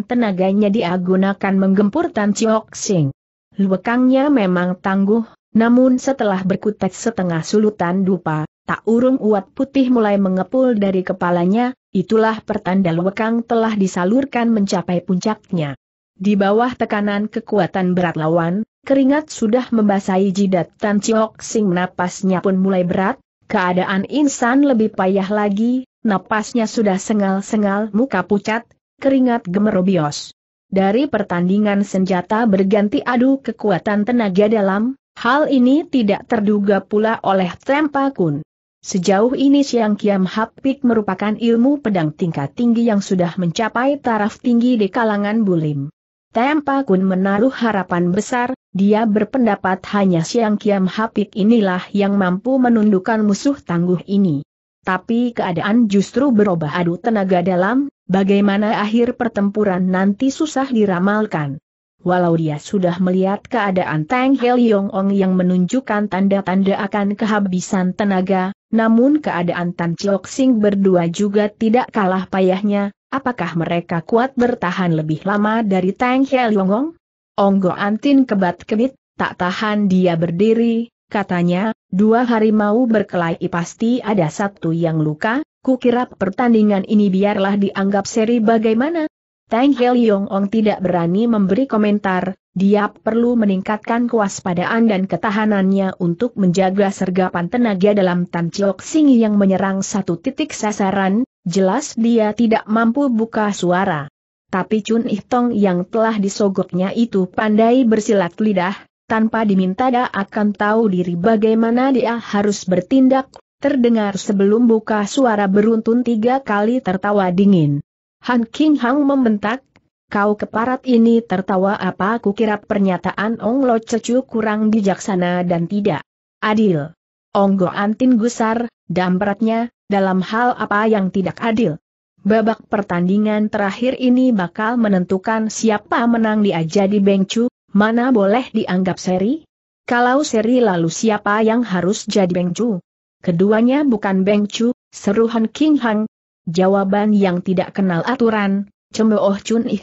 A: tenaganya diagunakan menggempur Tan Chiok Sing. Luekangnya memang tangguh, namun setelah berkutat setengah sulutan dupa, tak urung uat putih mulai mengepul dari kepalanya, itulah pertanda luekang telah disalurkan mencapai puncaknya. Di bawah tekanan kekuatan berat lawan, keringat sudah membasahi jidat Tan Chiok Sing napasnya pun mulai berat, keadaan insan lebih payah lagi, napasnya sudah sengal-sengal muka pucat, keringat gemerobios. Dari pertandingan senjata berganti adu kekuatan tenaga dalam, hal ini tidak terduga pula oleh Tempa Kun. Sejauh ini Siang Kiam Hapik merupakan ilmu pedang tingkat tinggi yang sudah mencapai taraf tinggi di kalangan bulim. Tempa Kun menaruh harapan besar, dia berpendapat hanya Siang Kiam Hapik inilah yang mampu menundukkan musuh tangguh ini. Tapi keadaan justru berubah adu tenaga dalam, bagaimana akhir pertempuran nanti susah diramalkan. Walau dia sudah melihat keadaan Tang Hel Yong Ong yang menunjukkan tanda-tanda akan kehabisan tenaga, namun keadaan Tan Chiok Sing berdua juga tidak kalah payahnya, apakah mereka kuat bertahan lebih lama dari Tang Heliongong? Onggo Antin kebat-kebit, tak tahan dia berdiri, katanya, dua harimau berkelahi pasti ada satu yang luka, Ku kukira pertandingan ini biarlah dianggap seri bagaimana? Tang Heliongong tidak berani memberi komentar, dia perlu meningkatkan kewaspadaan dan ketahanannya untuk menjaga sergapan tenaga dalam Tan Chiok Sing yang menyerang satu titik sasaran, Jelas dia tidak mampu buka suara. Tapi Chun Ih yang telah disogoknya itu pandai bersilat lidah, tanpa diminta dia akan tahu diri bagaimana dia harus bertindak, terdengar sebelum buka suara beruntun tiga kali tertawa dingin. Han King Hang membentak, kau keparat ini tertawa apa aku kira pernyataan Ong Lo Cecu kurang bijaksana dan tidak adil. Go Antin gusar, dampratnya, dalam hal apa yang tidak adil. Babak pertandingan terakhir ini bakal menentukan siapa menang di Ajadi Bengcu, mana boleh dianggap seri? Kalau seri lalu siapa yang harus jadi Bengcu? Keduanya bukan Bengcu, seruhan King Hang. Jawaban yang tidak kenal aturan, cemooh Chun Ih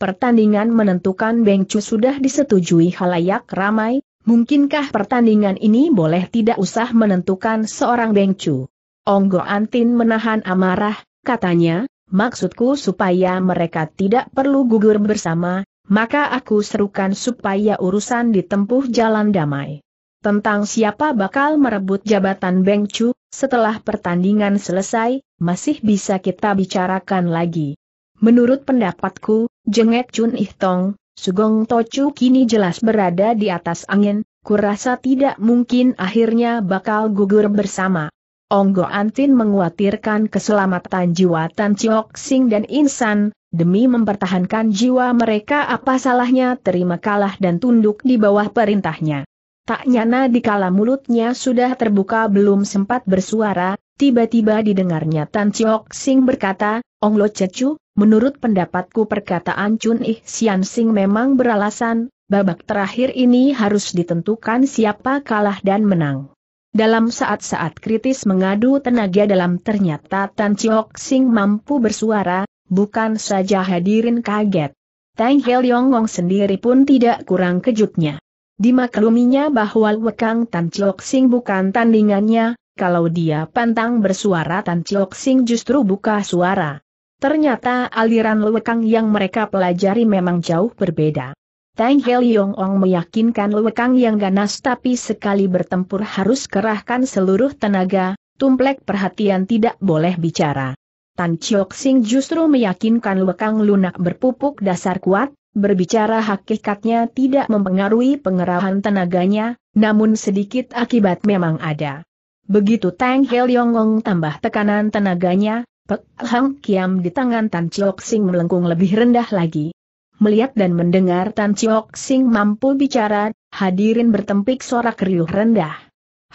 A: pertandingan menentukan Bengcu sudah disetujui halayak ramai, mungkinkah pertandingan ini boleh tidak usah menentukan seorang Bengcu? Onggo Antin menahan amarah, katanya, maksudku supaya mereka tidak perlu gugur bersama, maka aku serukan supaya urusan ditempuh jalan damai. Tentang siapa bakal merebut jabatan Beng Chu, setelah pertandingan selesai, masih bisa kita bicarakan lagi. Menurut pendapatku, jengek Chun Ihtong, Sugong Tochu kini jelas berada di atas angin, kurasa tidak mungkin akhirnya bakal gugur bersama. Onggo Antin menguatirkan keselamatan jiwa Tan Chiok Sing dan Insan, demi mempertahankan jiwa mereka apa salahnya terima kalah dan tunduk di bawah perintahnya. Tak nyana di kala mulutnya sudah terbuka belum sempat bersuara, tiba-tiba didengarnya Tan Chiok Sing berkata, Onglo Cecu, menurut pendapatku perkataan Chun Ih Sian Sing memang beralasan, babak terakhir ini harus ditentukan siapa kalah dan menang. Dalam saat-saat kritis mengadu tenaga dalam ternyata Tan Chiok Sing mampu bersuara, bukan saja hadirin kaget. Tang Hel Wong sendiri pun tidak kurang kejutnya. Dimakluminya bahwa Wekang Tan Chiok Sing bukan tandingannya, kalau dia pantang bersuara Tan Chiok Sing justru buka suara. Ternyata aliran Wekang yang mereka pelajari memang jauh berbeda. Tang Hel Yong Ong meyakinkan Luekang yang ganas tapi sekali bertempur harus kerahkan seluruh tenaga, tumplek perhatian tidak boleh bicara. Tan Chiok Sing justru meyakinkan Luekang lunak berpupuk dasar kuat, berbicara hakikatnya tidak mempengaruhi pengerahan tenaganya, namun sedikit akibat memang ada. Begitu Tang Ong tambah tekanan tenaganya, Pek Hang Kiam di tangan Tan Chiok Sing melengkung lebih rendah lagi melihat dan mendengar Tan Chiok Sing mampu bicara, hadirin bertempik sorak riuh rendah.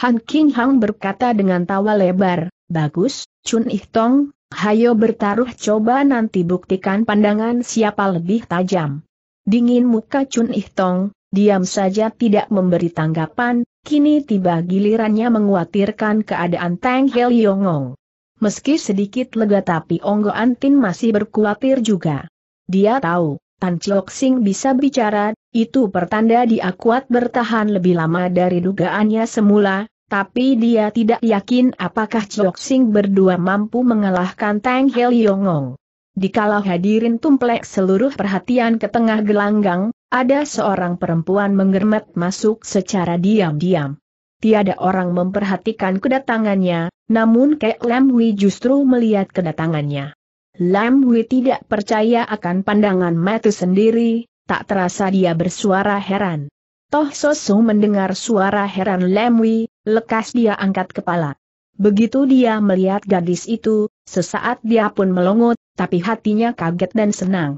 A: Han King Hang berkata dengan tawa lebar, Bagus, Chun Ih Tong, hayo bertaruh coba nanti buktikan pandangan siapa lebih tajam. Dingin muka Chun Ih Tong, diam saja tidak memberi tanggapan, kini tiba gilirannya menguatirkan keadaan Tang Hel Yongong. Meski sedikit lega tapi Onggo Antin masih berkuatir juga. Dia tahu, Tan Chok Sing bisa bicara, itu pertanda dia kuat bertahan lebih lama dari dugaannya semula, tapi dia tidak yakin apakah Chok Sing berdua mampu mengalahkan Tang Hel Yongong. Dikala hadirin tumplek seluruh perhatian ke tengah gelanggang, ada seorang perempuan menggermet masuk secara diam-diam. Tiada orang memperhatikan kedatangannya, namun Kek Lam Hui justru melihat kedatangannya. Lam Hui tidak percaya akan pandangan mata sendiri, tak terasa dia bersuara heran. Toh Sosu mendengar suara heran Lam Hui, lekas dia angkat kepala. Begitu dia melihat gadis itu, sesaat dia pun melongot, tapi hatinya kaget dan senang.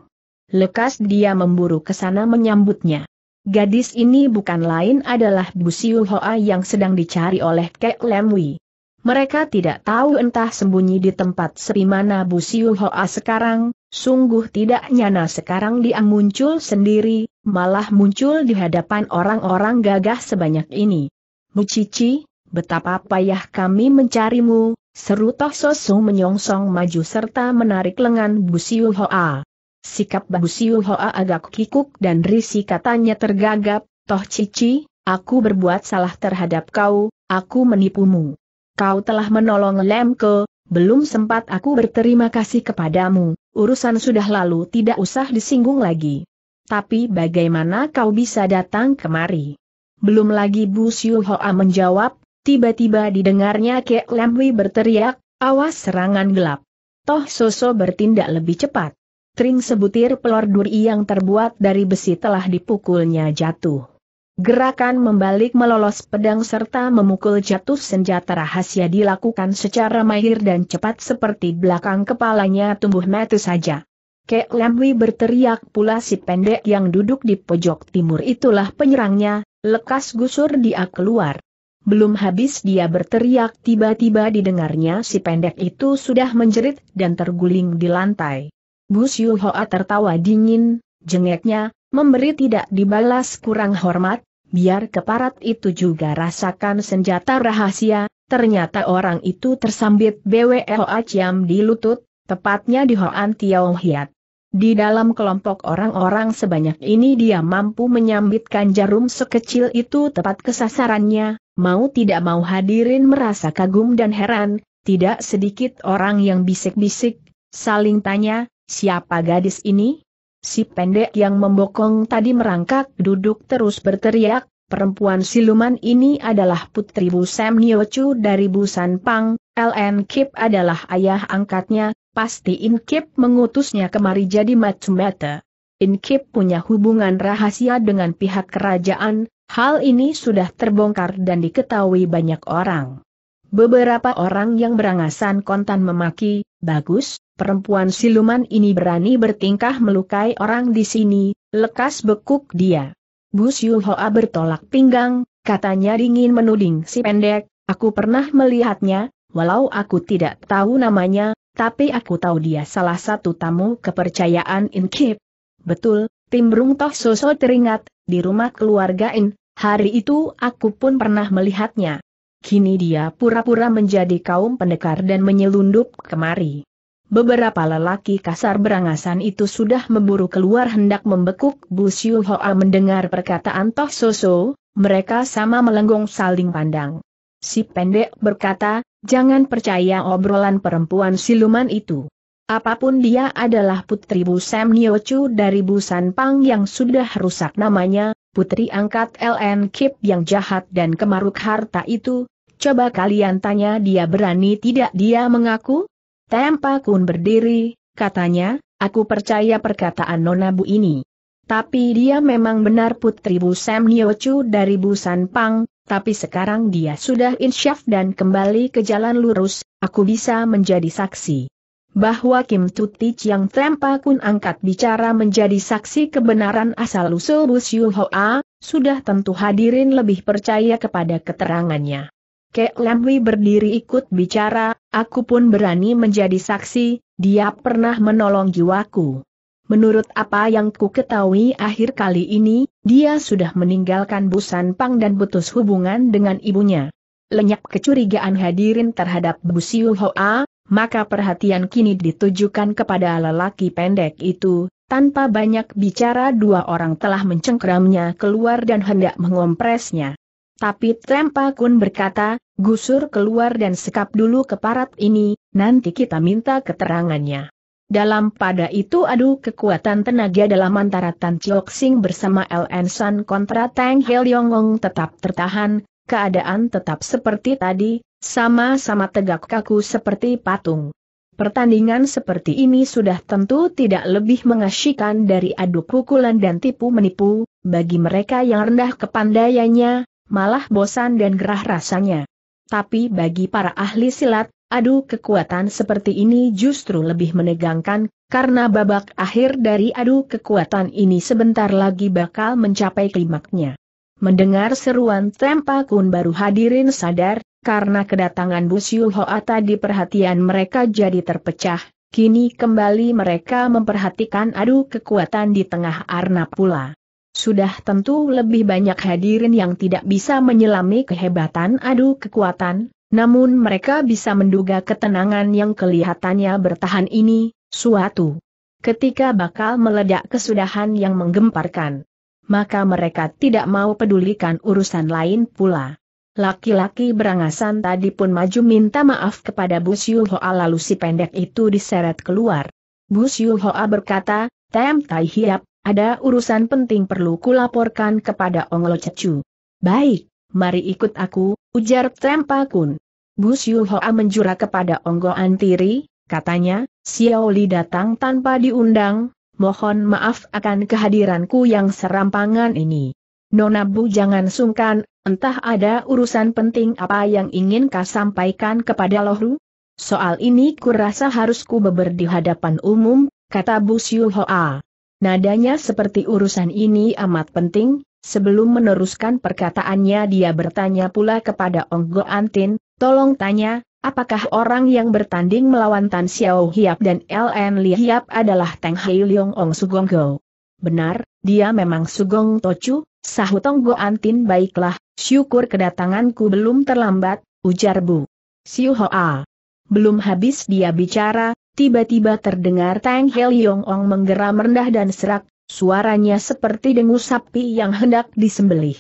A: Lekas dia memburu ke sana menyambutnya. Gadis ini bukan lain adalah Bu Siu Hoa yang sedang dicari oleh Kek Lam Hui. Mereka tidak tahu entah sembunyi di tempat sepi mana Bu Siu Hoa sekarang, sungguh tidak nyana sekarang dia muncul sendiri, malah muncul di hadapan orang-orang gagah sebanyak ini. Bu Cici, betapa payah kami mencarimu, seru Toh Sosu menyongsong maju serta menarik lengan Bu Siu Hoa. Sikap Bu Siu Hoa agak kikuk dan risi katanya tergagap, Toh Cici, aku berbuat salah terhadap kau, aku menipumu kau telah menolong Lemko, belum sempat aku berterima kasih kepadamu, urusan sudah lalu tidak usah disinggung lagi. Tapi bagaimana kau bisa datang kemari? Belum lagi Bu Siu Hoa menjawab, tiba-tiba didengarnya Kek Lemwi berteriak, awas serangan gelap. Toh Soso bertindak lebih cepat. Tring sebutir pelor duri yang terbuat dari besi telah dipukulnya jatuh. Gerakan membalik melolos pedang serta memukul jatuh senjata rahasia dilakukan secara mahir dan cepat seperti belakang kepalanya tumbuh mati saja. Kek Lamwi berteriak pula si pendek yang duduk di pojok timur itulah penyerangnya, lekas gusur dia keluar. Belum habis dia berteriak tiba-tiba didengarnya si pendek itu sudah menjerit dan terguling di lantai. Gus Yuhoa tertawa dingin, jengeknya, memberi tidak dibalas kurang hormat, Biar keparat itu juga rasakan senjata rahasia, ternyata orang itu tersambit BWL Aciam di lutut, tepatnya di Hoan Tiao Hiat. Di dalam kelompok orang-orang sebanyak ini dia mampu menyambitkan jarum sekecil itu tepat kesasarannya mau tidak mau hadirin merasa kagum dan heran, tidak sedikit orang yang bisik-bisik, saling tanya, siapa gadis ini? Si pendek yang membokong tadi merangkak duduk terus berteriak, perempuan siluman ini adalah putri Bu Sam Niochu dari Busan Pang, LN Kip adalah ayah angkatnya, pasti In Kip mengutusnya kemari jadi matumata. In Kip punya hubungan rahasia dengan pihak kerajaan, hal ini sudah terbongkar dan diketahui banyak orang. Beberapa orang yang berangasan kontan memaki, bagus, perempuan siluman ini berani bertingkah melukai orang di sini, lekas bekuk dia. Bu Siu Hoa bertolak pinggang, katanya dingin menuding si pendek, aku pernah melihatnya, walau aku tidak tahu namanya, tapi aku tahu dia salah satu tamu kepercayaan Inkip. Betul, Timbrung Toh Soso teringat, di rumah keluarga In, hari itu aku pun pernah melihatnya. Kini dia pura-pura menjadi kaum pendekar dan menyelundup kemari. Beberapa lelaki kasar berangasan itu sudah memburu keluar hendak membekuk Bu Siu Hoa mendengar perkataan Toh Soso, mereka sama melenggong saling pandang. Si pendek berkata, jangan percaya obrolan perempuan siluman itu. Apapun dia adalah putri Bu Sam Niochu dari Bu San Pang yang sudah rusak namanya, putri angkat LN Kip yang jahat dan kemaruk harta itu, coba kalian tanya dia berani tidak dia mengaku? Tempa Kun berdiri, katanya, aku percaya perkataan Nona Bu ini. Tapi dia memang benar putri Bu Sam Niochu dari Busan Pang, tapi sekarang dia sudah insyaf dan kembali ke jalan lurus, aku bisa menjadi saksi. Bahwa Kim Tutich yang Tempa Kun angkat bicara menjadi saksi kebenaran asal-usul Bu Siu Hoa, sudah tentu hadirin lebih percaya kepada keterangannya. Kek Lemwi berdiri ikut bicara, aku pun berani menjadi saksi, dia pernah menolong jiwaku. Menurut apa yang ku ketahui akhir kali ini, dia sudah meninggalkan Busan Pang dan putus hubungan dengan ibunya. Lenyap kecurigaan hadirin terhadap Bu Busiu Hoa, maka perhatian kini ditujukan kepada lelaki pendek itu, tanpa banyak bicara dua orang telah mencengkramnya keluar dan hendak mengompresnya. Tapi Trempa Kun berkata, gusur keluar dan sekap dulu ke parat ini, nanti kita minta keterangannya. Dalam pada itu adu kekuatan tenaga dalam antara Tan Chiok Sing bersama LN San kontra Tang Hel Yongong tetap tertahan, keadaan tetap seperti tadi, sama-sama tegak kaku seperti patung. Pertandingan seperti ini sudah tentu tidak lebih mengasyikan dari adu pukulan dan tipu menipu, bagi mereka yang rendah kepandaiannya, malah bosan dan gerah rasanya. Tapi bagi para ahli silat, adu kekuatan seperti ini justru lebih menegangkan, karena babak akhir dari adu kekuatan ini sebentar lagi bakal mencapai klimaknya. Mendengar seruan Tempa Kun baru hadirin sadar, karena kedatangan Siu Hoa tadi perhatian mereka jadi terpecah, Kini kembali mereka memperhatikan adu kekuatan di tengah arna pula. Sudah tentu lebih banyak hadirin yang tidak bisa menyelami kehebatan adu kekuatan, namun mereka bisa menduga ketenangan yang kelihatannya bertahan ini, suatu ketika bakal meledak kesudahan yang menggemparkan. Maka mereka tidak mau pedulikan urusan lain pula. Laki-laki berangasan tadi pun maju minta maaf kepada Bu Siuhoa lalu si pendek itu diseret keluar. Bu Siuhoa berkata, Tem Tai Hiap, ada urusan penting perlu kulaporkan kepada Ong Lo Cecu. Baik, mari ikut aku, ujar Trempa Kun. Bu Xiu Hoa menjura kepada Onggo Antiri, katanya, Xiao Li datang tanpa diundang, mohon maaf akan kehadiranku yang serampangan ini. Nona Bu jangan sungkan, entah ada urusan penting apa yang ingin kau sampaikan kepada Lohru? Soal ini kurasa harus ku beber di hadapan umum, kata Bu Xiu Hoa. Nadanya seperti urusan ini amat penting, sebelum meneruskan perkataannya dia bertanya pula kepada Onggo Antin, tolong tanya, apakah orang yang bertanding melawan Tan Xiao Hiap dan LN Li Hiap adalah Teng Hai Leong Ong Sugong Go? Benar, dia memang Sugong Tochu, sahut Onggo Antin baiklah, syukur kedatanganku belum terlambat, ujar Bu. Siu Hoa. Belum habis dia bicara, tiba-tiba terdengar Tang Hel Yong Ong menggeram rendah dan serak, suaranya seperti dengus sapi yang hendak disembelih.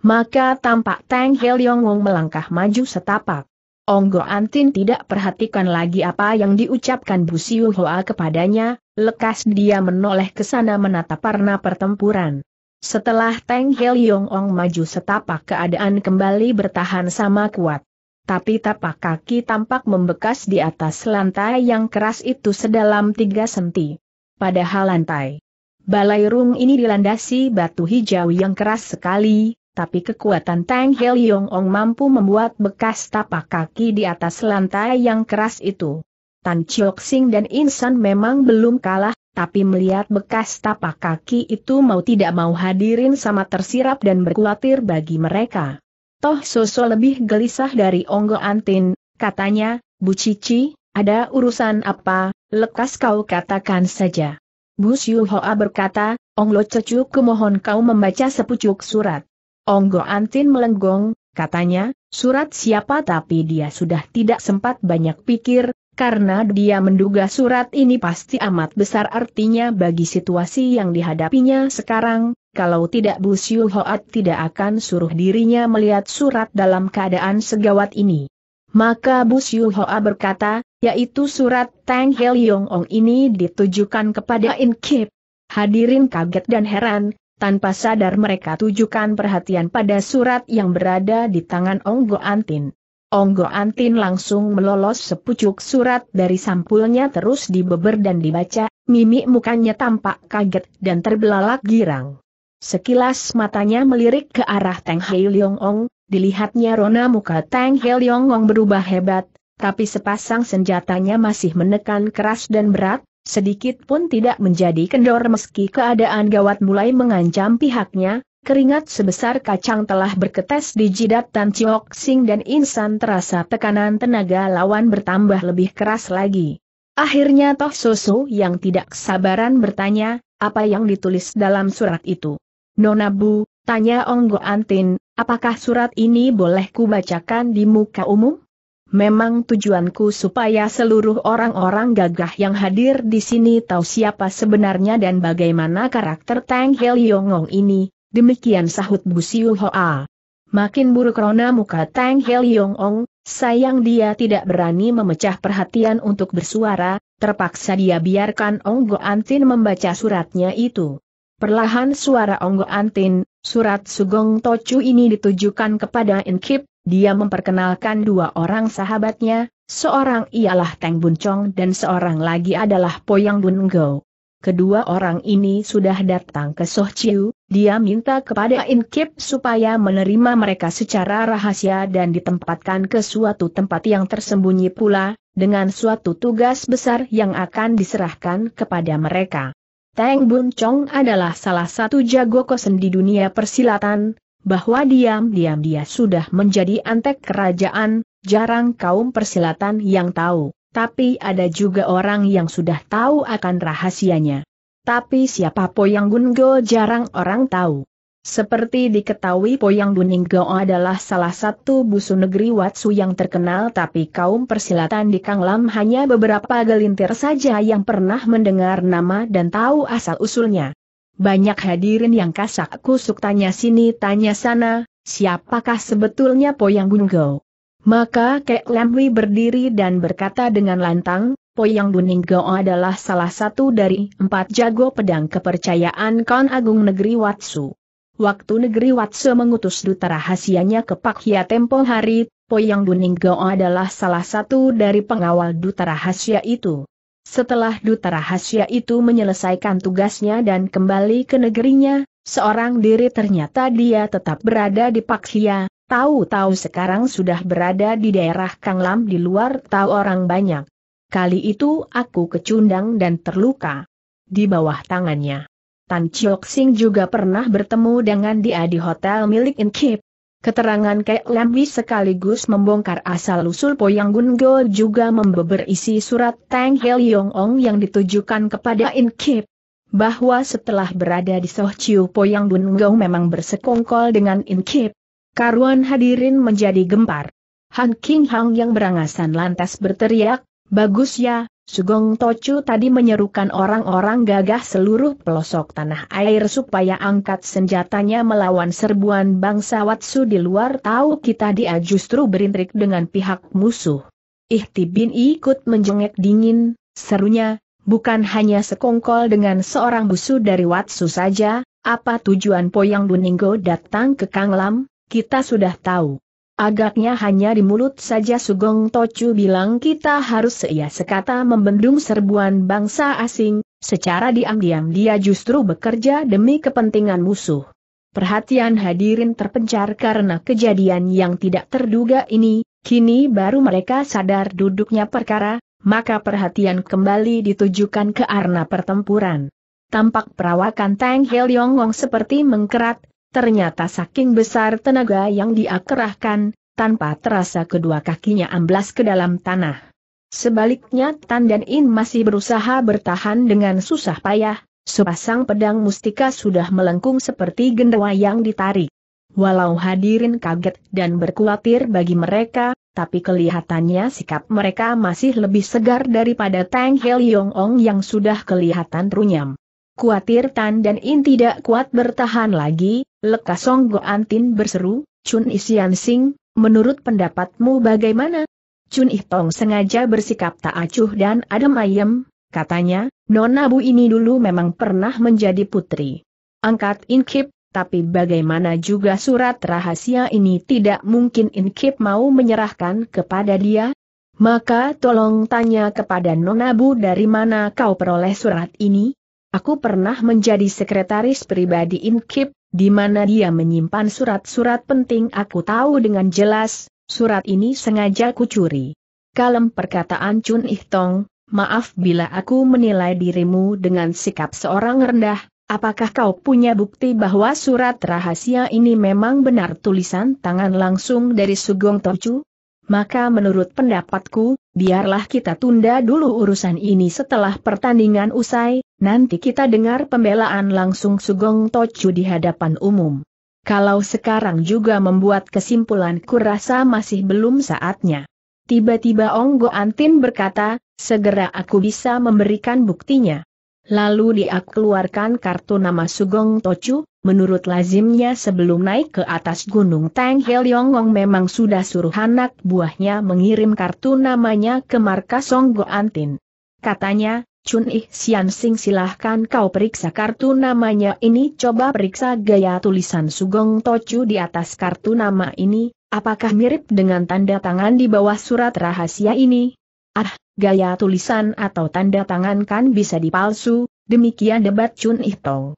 A: Maka tampak Tang Hel Yong Ong melangkah maju setapak. Ong Go Antin tidak perhatikan lagi apa yang diucapkan Bu Siu Hoa kepadanya, lekas dia menoleh ke sana menatap parna pertempuran. Setelah Tang Hel Yong Ong maju setapak keadaan kembali bertahan sama kuat tapi tapak kaki tampak membekas di atas lantai yang keras itu sedalam tiga senti. Padahal lantai balai rung ini dilandasi batu hijau yang keras sekali, tapi kekuatan Tang Hel Yong Ong mampu membuat bekas tapak kaki di atas lantai yang keras itu. Tan Chok Sing dan Insan memang belum kalah, tapi melihat bekas tapak kaki itu mau tidak mau hadirin sama tersirap dan berkuatir bagi mereka. Toh Soso lebih gelisah dari Onggo Antin, katanya, Bu Cici, ada urusan apa, lekas kau katakan saja. Bu Siu Hoa berkata, Onglo Cecu kumohon kau membaca sepucuk surat. Onggo Antin melenggong, katanya, surat siapa tapi dia sudah tidak sempat banyak pikir, karena dia menduga surat ini pasti amat besar artinya bagi situasi yang dihadapinya sekarang, kalau tidak Bu Siu Hoat tidak akan suruh dirinya melihat surat dalam keadaan segawat ini. Maka Bu Siu Hoa berkata, yaitu surat Tang Hel Yong Ong ini ditujukan kepada In Kip. Hadirin kaget dan heran, tanpa sadar mereka tujukan perhatian pada surat yang berada di tangan Onggo Antin. Onggo Antin langsung melolos sepucuk surat dari sampulnya terus dibeber dan dibaca, mimik mukanya tampak kaget dan terbelalak girang. Sekilas matanya melirik ke arah Teng Hei Leong Ong, dilihatnya rona muka Teng Hei Leong Ong berubah hebat, tapi sepasang senjatanya masih menekan keras dan berat, sedikit pun tidak menjadi kendor meski keadaan gawat mulai mengancam pihaknya, Keringat sebesar kacang telah berketes di jidat Tan Chiok Sing dan insan terasa tekanan tenaga lawan bertambah lebih keras lagi. Akhirnya Toh Soso yang tidak sabaran bertanya, apa yang ditulis dalam surat itu? Nona Bu, tanya Onggo Antin, apakah surat ini boleh kubacakan di muka umum? Memang tujuanku supaya seluruh orang-orang gagah yang hadir di sini tahu siapa sebenarnya dan bagaimana karakter Tang Hel Yongong ini, demikian sahut Bu Siu Hoa. Makin buruk rona muka Tang Hel Yongong, sayang dia tidak berani memecah perhatian untuk bersuara, terpaksa dia biarkan Onggo Antin membaca suratnya itu. Perlahan suara Onggo Antin, surat Sugong Tocu ini ditujukan kepada Inkip, dia memperkenalkan dua orang sahabatnya, seorang ialah Teng Buncong dan seorang lagi adalah Poyang Bungo. Kedua orang ini sudah datang ke Soh Chiu, dia minta kepada Inkip supaya menerima mereka secara rahasia dan ditempatkan ke suatu tempat yang tersembunyi pula, dengan suatu tugas besar yang akan diserahkan kepada mereka. Tang Bun Chong adalah salah satu jago kosen di dunia persilatan, bahwa diam-diam dia sudah menjadi antek kerajaan, jarang kaum persilatan yang tahu, tapi ada juga orang yang sudah tahu akan rahasianya. Tapi siapa yang Gungo jarang orang tahu. Seperti diketahui Poyang Duninggo adalah salah satu busu negeri Watsu yang terkenal tapi kaum persilatan di Kanglam hanya beberapa gelintir saja yang pernah mendengar nama dan tahu asal-usulnya. Banyak hadirin yang kasak kusuk tanya sini tanya sana, siapakah sebetulnya Poyang Duninggo? Maka Kek Lamwi berdiri dan berkata dengan lantang, Poyang Duninggo adalah salah satu dari empat jago pedang kepercayaan Kon Agung Negeri Watsu. Waktu negeri Watse mengutus duta rahasianya ke Pakia tempo hari, Poyang Duninggo adalah salah satu dari pengawal duta rahasia itu. Setelah duta rahasia itu menyelesaikan tugasnya dan kembali ke negerinya, seorang diri ternyata dia tetap berada di Pakia. tahu-tahu sekarang sudah berada di daerah Kang Lam di luar tahu orang banyak. Kali itu aku kecundang dan terluka di bawah tangannya. Tan Chiok Sing juga pernah bertemu dengan dia di hotel milik Inkip. Keterangan Kek Lambi sekaligus membongkar asal-usul Poyang Gun Go juga membeber isi surat Tang Hel Yong Ong yang ditujukan kepada Inkip. Bahwa setelah berada di Soh Chiu Poyang Go memang bersekongkol dengan Inkip. Karuan hadirin menjadi gempar. Han King Hang yang berangasan lantas berteriak, Bagus ya, Sugong Tocu tadi menyerukan orang-orang gagah seluruh pelosok tanah air supaya angkat senjatanya melawan serbuan bangsa Watsu di luar tahu kita dia justru berintrik dengan pihak musuh. Ihtibin ikut menjengek dingin, serunya, bukan hanya sekongkol dengan seorang busu dari Watsu saja, apa tujuan Poyang Duninggo datang ke Kanglam, kita sudah tahu. Agaknya hanya di mulut saja Sugong Tocu bilang kita harus seia sekata membendung serbuan bangsa asing, secara diam-diam dia justru bekerja demi kepentingan musuh. Perhatian hadirin terpencar karena kejadian yang tidak terduga ini, kini baru mereka sadar duduknya perkara, maka perhatian kembali ditujukan ke arna pertempuran. Tampak perawakan Tang Yongong seperti mengkerat, Ternyata saking besar tenaga yang dia kerahkan, tanpa terasa kedua kakinya amblas ke dalam tanah. Sebaliknya Tan dan In masih berusaha bertahan dengan susah payah, sepasang pedang mustika sudah melengkung seperti gendewa yang ditarik. Walau hadirin kaget dan berkhawatir bagi mereka, tapi kelihatannya sikap mereka masih lebih segar daripada Tang Hel Yong Ong yang sudah kelihatan runyam. Kuatir Tan dan In tidak kuat bertahan lagi, lekas Song Go Tin berseru, Chun Isian Sing, menurut pendapatmu bagaimana? Chun Ipong sengaja bersikap tak acuh dan adem ayem, katanya, Nona Bu ini dulu memang pernah menjadi putri. Angkat In tapi bagaimana juga surat rahasia ini tidak mungkin In mau menyerahkan kepada dia? Maka tolong tanya kepada Nona Bu dari mana kau peroleh surat ini? Aku pernah menjadi sekretaris pribadi Inkip, di mana dia menyimpan surat-surat penting aku tahu dengan jelas, surat ini sengaja kucuri. Kalem perkataan Chun Ihtong, maaf bila aku menilai dirimu dengan sikap seorang rendah, apakah kau punya bukti bahwa surat rahasia ini memang benar tulisan tangan langsung dari Sugong Tochu? maka menurut pendapatku, biarlah kita tunda dulu urusan ini setelah pertandingan usai, nanti kita dengar pembelaan langsung Sugong Tochu di hadapan umum. Kalau sekarang juga membuat kesimpulan kurasa masih belum saatnya. Tiba-tiba Onggo Antin berkata, segera aku bisa memberikan buktinya. Lalu dia keluarkan kartu nama Sugong Tochu, Menurut lazimnya sebelum naik ke atas gunung Tang Yongong memang sudah suruh anak buahnya mengirim kartu namanya ke markas Song Songgo Antin. Katanya, Chun Ih Sian Sing silahkan kau periksa kartu namanya ini coba periksa gaya tulisan Sugong Tochu di atas kartu nama ini, apakah mirip dengan tanda tangan di bawah surat rahasia ini? Ah, gaya tulisan atau tanda tangan kan bisa dipalsu, demikian debat Chun Ih Tong.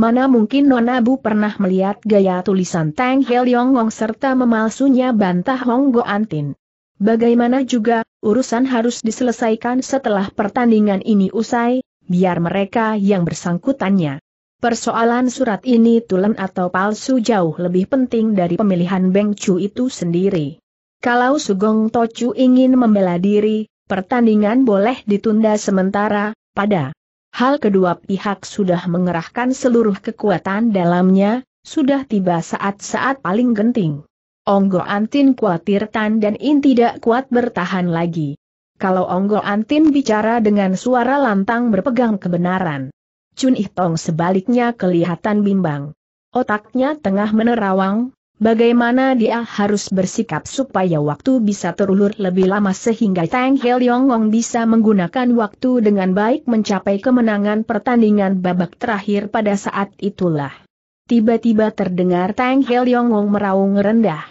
A: Mana mungkin Nona Bu pernah melihat gaya tulisan Tang Helyongong serta memalsunya bantah Hong Go Antin. Bagaimana juga, urusan harus diselesaikan setelah pertandingan ini usai, biar mereka yang bersangkutannya. Persoalan surat ini tulen atau palsu jauh lebih penting dari pemilihan Beng Chu itu sendiri. Kalau Sugong Tochu ingin membela diri, pertandingan boleh ditunda sementara, pada Hal kedua pihak sudah mengerahkan seluruh kekuatan dalamnya, sudah tiba saat-saat paling genting. Onggo Antin khawatir Tan dan In tidak kuat bertahan lagi. Kalau Onggo Antin bicara dengan suara lantang berpegang kebenaran. Chun Ih Tong sebaliknya kelihatan bimbang. Otaknya tengah menerawang, Bagaimana dia harus bersikap supaya waktu bisa terulur lebih lama sehingga Tang Yong bisa menggunakan waktu dengan baik mencapai kemenangan pertandingan babak terakhir pada saat itulah. Tiba-tiba terdengar Tang Yong meraung rendah.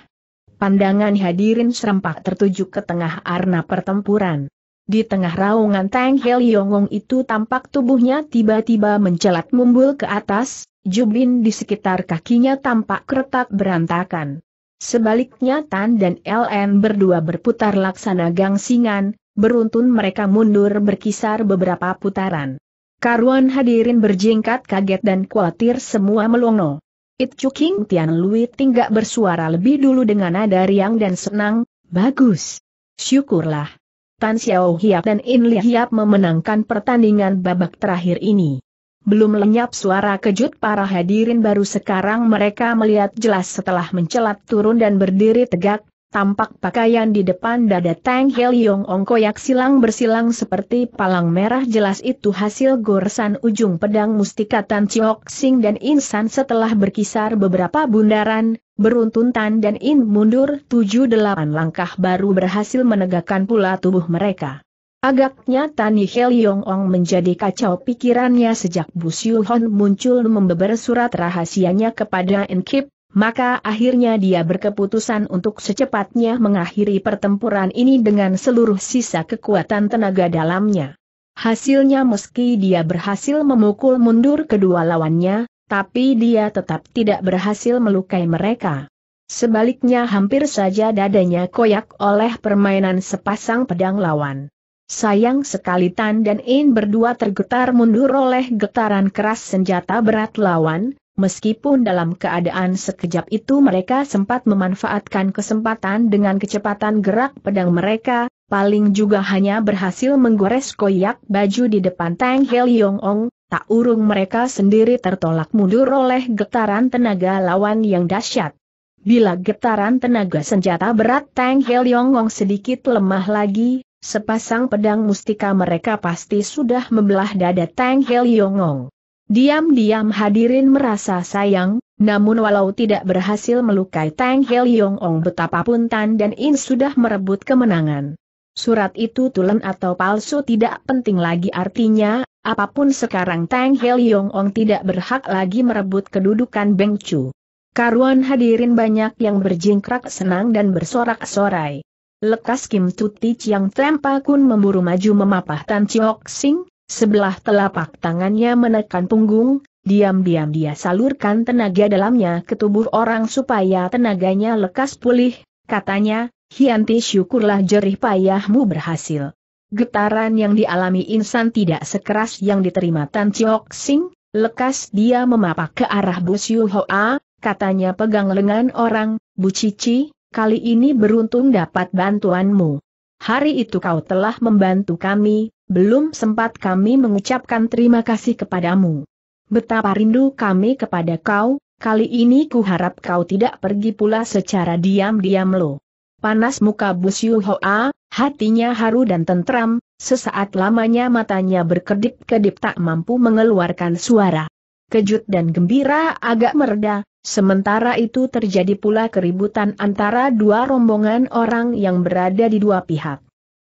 A: Pandangan hadirin serempak tertuju ke tengah arena pertempuran. Di tengah raungan Tang Yong itu tampak tubuhnya tiba-tiba mencelat mumbul ke atas, Jubin di sekitar kakinya tampak keretak berantakan. Sebaliknya Tan dan LN berdua berputar laksana gangsingan, beruntun mereka mundur berkisar beberapa putaran. Karuan hadirin berjingkat kaget dan khawatir semua melongo. It Chuking Tian Lui tinggak bersuara lebih dulu dengan nada riang dan senang, bagus. Syukurlah. Tan Xiao Hiap dan In Li Hiap memenangkan pertandingan babak terakhir ini. Belum lenyap suara kejut para hadirin baru sekarang mereka melihat jelas setelah mencelat turun dan berdiri tegak, tampak pakaian di depan dada Tang Yong Ong koyak silang bersilang seperti palang merah jelas itu hasil goresan ujung pedang mustika Tan Chiok Sing dan Insan setelah berkisar beberapa bundaran, beruntuntan dan In mundur 7-8 langkah baru berhasil menegakkan pula tubuh mereka. Agaknya Tani Hel Yong Ong menjadi kacau pikirannya sejak Bu Siu Hon muncul membeber surat rahasianya kepada Enkip, maka akhirnya dia berkeputusan untuk secepatnya mengakhiri pertempuran ini dengan seluruh sisa kekuatan tenaga dalamnya. Hasilnya meski dia berhasil memukul mundur kedua lawannya, tapi dia tetap tidak berhasil melukai mereka. Sebaliknya hampir saja dadanya koyak oleh permainan sepasang pedang lawan. Sayang sekali Tan dan In berdua tergetar mundur oleh getaran keras senjata berat lawan, meskipun dalam keadaan sekejap itu mereka sempat memanfaatkan kesempatan dengan kecepatan gerak pedang mereka, paling juga hanya berhasil menggores koyak baju di depan Tang Hel Yong Ong, tak urung mereka sendiri tertolak mundur oleh getaran tenaga lawan yang dahsyat. Bila getaran tenaga senjata berat Tang Hel Yong Ong sedikit lemah lagi, Sepasang pedang mustika mereka pasti sudah membelah dada Tang Yongong. Diam-diam hadirin merasa sayang, namun walau tidak berhasil melukai Tang Yongong, betapapun Tan dan In sudah merebut kemenangan. Surat itu tulen atau palsu tidak penting lagi artinya, apapun sekarang Tang Yongong tidak berhak lagi merebut kedudukan Beng Chu. Karuan hadirin banyak yang berjingkrak senang dan bersorak-sorai. Lekas Kim Tuti Chiang Trempa Kun memburu maju memapah Tan Chiok Sing, sebelah telapak tangannya menekan punggung, diam-diam dia salurkan tenaga dalamnya ke tubuh orang supaya tenaganya lekas pulih, katanya, Hianti syukurlah jerih payahmu berhasil. Getaran yang dialami insan tidak sekeras yang diterima Tan Chiok Sing, lekas dia memapah ke arah Bu Siu Hoa, katanya pegang lengan orang, Bu Cici, kali ini beruntung dapat bantuanmu. Hari itu kau telah membantu kami, belum sempat kami mengucapkan terima kasih kepadamu. Betapa rindu kami kepada kau, kali ini ku harap kau tidak pergi pula secara diam-diam lo. Panas muka Busyu Hoa, hatinya haru dan tentram, sesaat lamanya matanya berkedip-kedip tak mampu mengeluarkan suara. Kejut dan gembira agak mereda, Sementara itu terjadi pula keributan antara dua rombongan orang yang berada di dua pihak.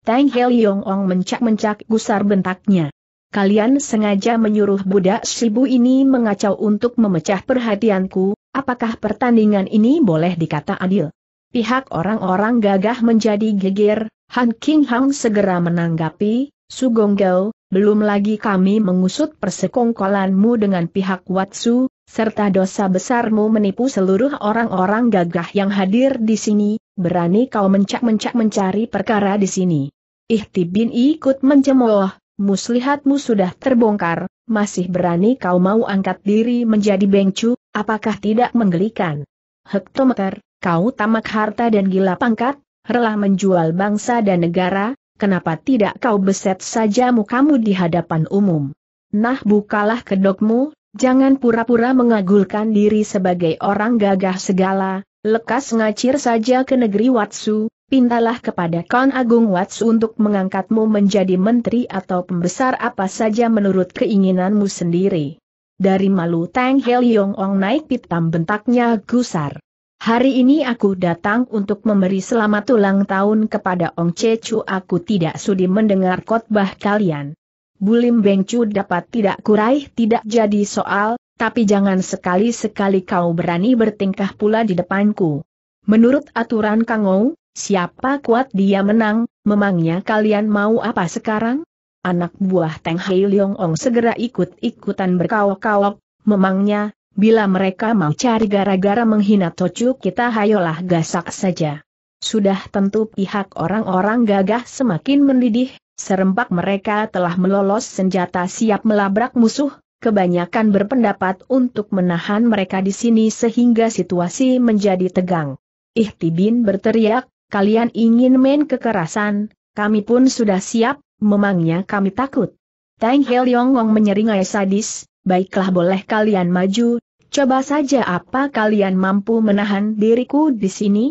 A: Tang Hel Yong Ong mencak-mencak gusar bentaknya. Kalian sengaja menyuruh budak sibu ini mengacau untuk memecah perhatianku, apakah pertandingan ini boleh dikata adil? Pihak orang-orang gagah menjadi geger, Han King Hang segera menanggapi, Sugong Gao, belum lagi kami mengusut persekongkolanmu dengan pihak Watsu, serta dosa besarmu menipu seluruh orang-orang gagah yang hadir di sini, berani kau mencak-mencak mencari perkara di sini. bin ikut mencemooh, muslihatmu sudah terbongkar, masih berani kau mau angkat diri menjadi bengcu, apakah tidak menggelikan? Hektometer, kau tamak harta dan gila pangkat, rela menjual bangsa dan negara, kenapa tidak kau beset saja mukamu di hadapan umum? Nah bukalah kedokmu, Jangan pura-pura mengagulkan diri sebagai orang gagah segala, lekas ngacir saja ke negeri Watsu, pintalah kepada Kon Agung Watsu untuk mengangkatmu menjadi menteri atau pembesar apa saja menurut keinginanmu sendiri. Dari Malu Tang Yong Ong naik pitam bentaknya gusar. Hari ini aku datang untuk memberi selamat ulang tahun kepada Ong Cecu aku tidak sudi mendengar khotbah kalian. Bulim Bengcu dapat tidak kuraih tidak jadi soal, tapi jangan sekali-sekali kau berani bertingkah pula di depanku. Menurut aturan Kangou, siapa kuat dia menang, memangnya kalian mau apa sekarang? Anak buah Teng Hai Leong Ong segera ikut-ikutan berkaok-kaok, memangnya, bila mereka mau cari gara-gara menghina Tocu kita hayolah gasak saja. Sudah tentu pihak orang-orang gagah semakin mendidih, Serempak mereka telah melolos senjata siap melabrak musuh, kebanyakan berpendapat untuk menahan mereka di sini sehingga situasi menjadi tegang. Ihtibin berteriak, kalian ingin main kekerasan, kami pun sudah siap, memangnya kami takut. Tang Hel Yongong menyeringai sadis, baiklah boleh kalian maju, coba saja apa kalian mampu menahan diriku di sini?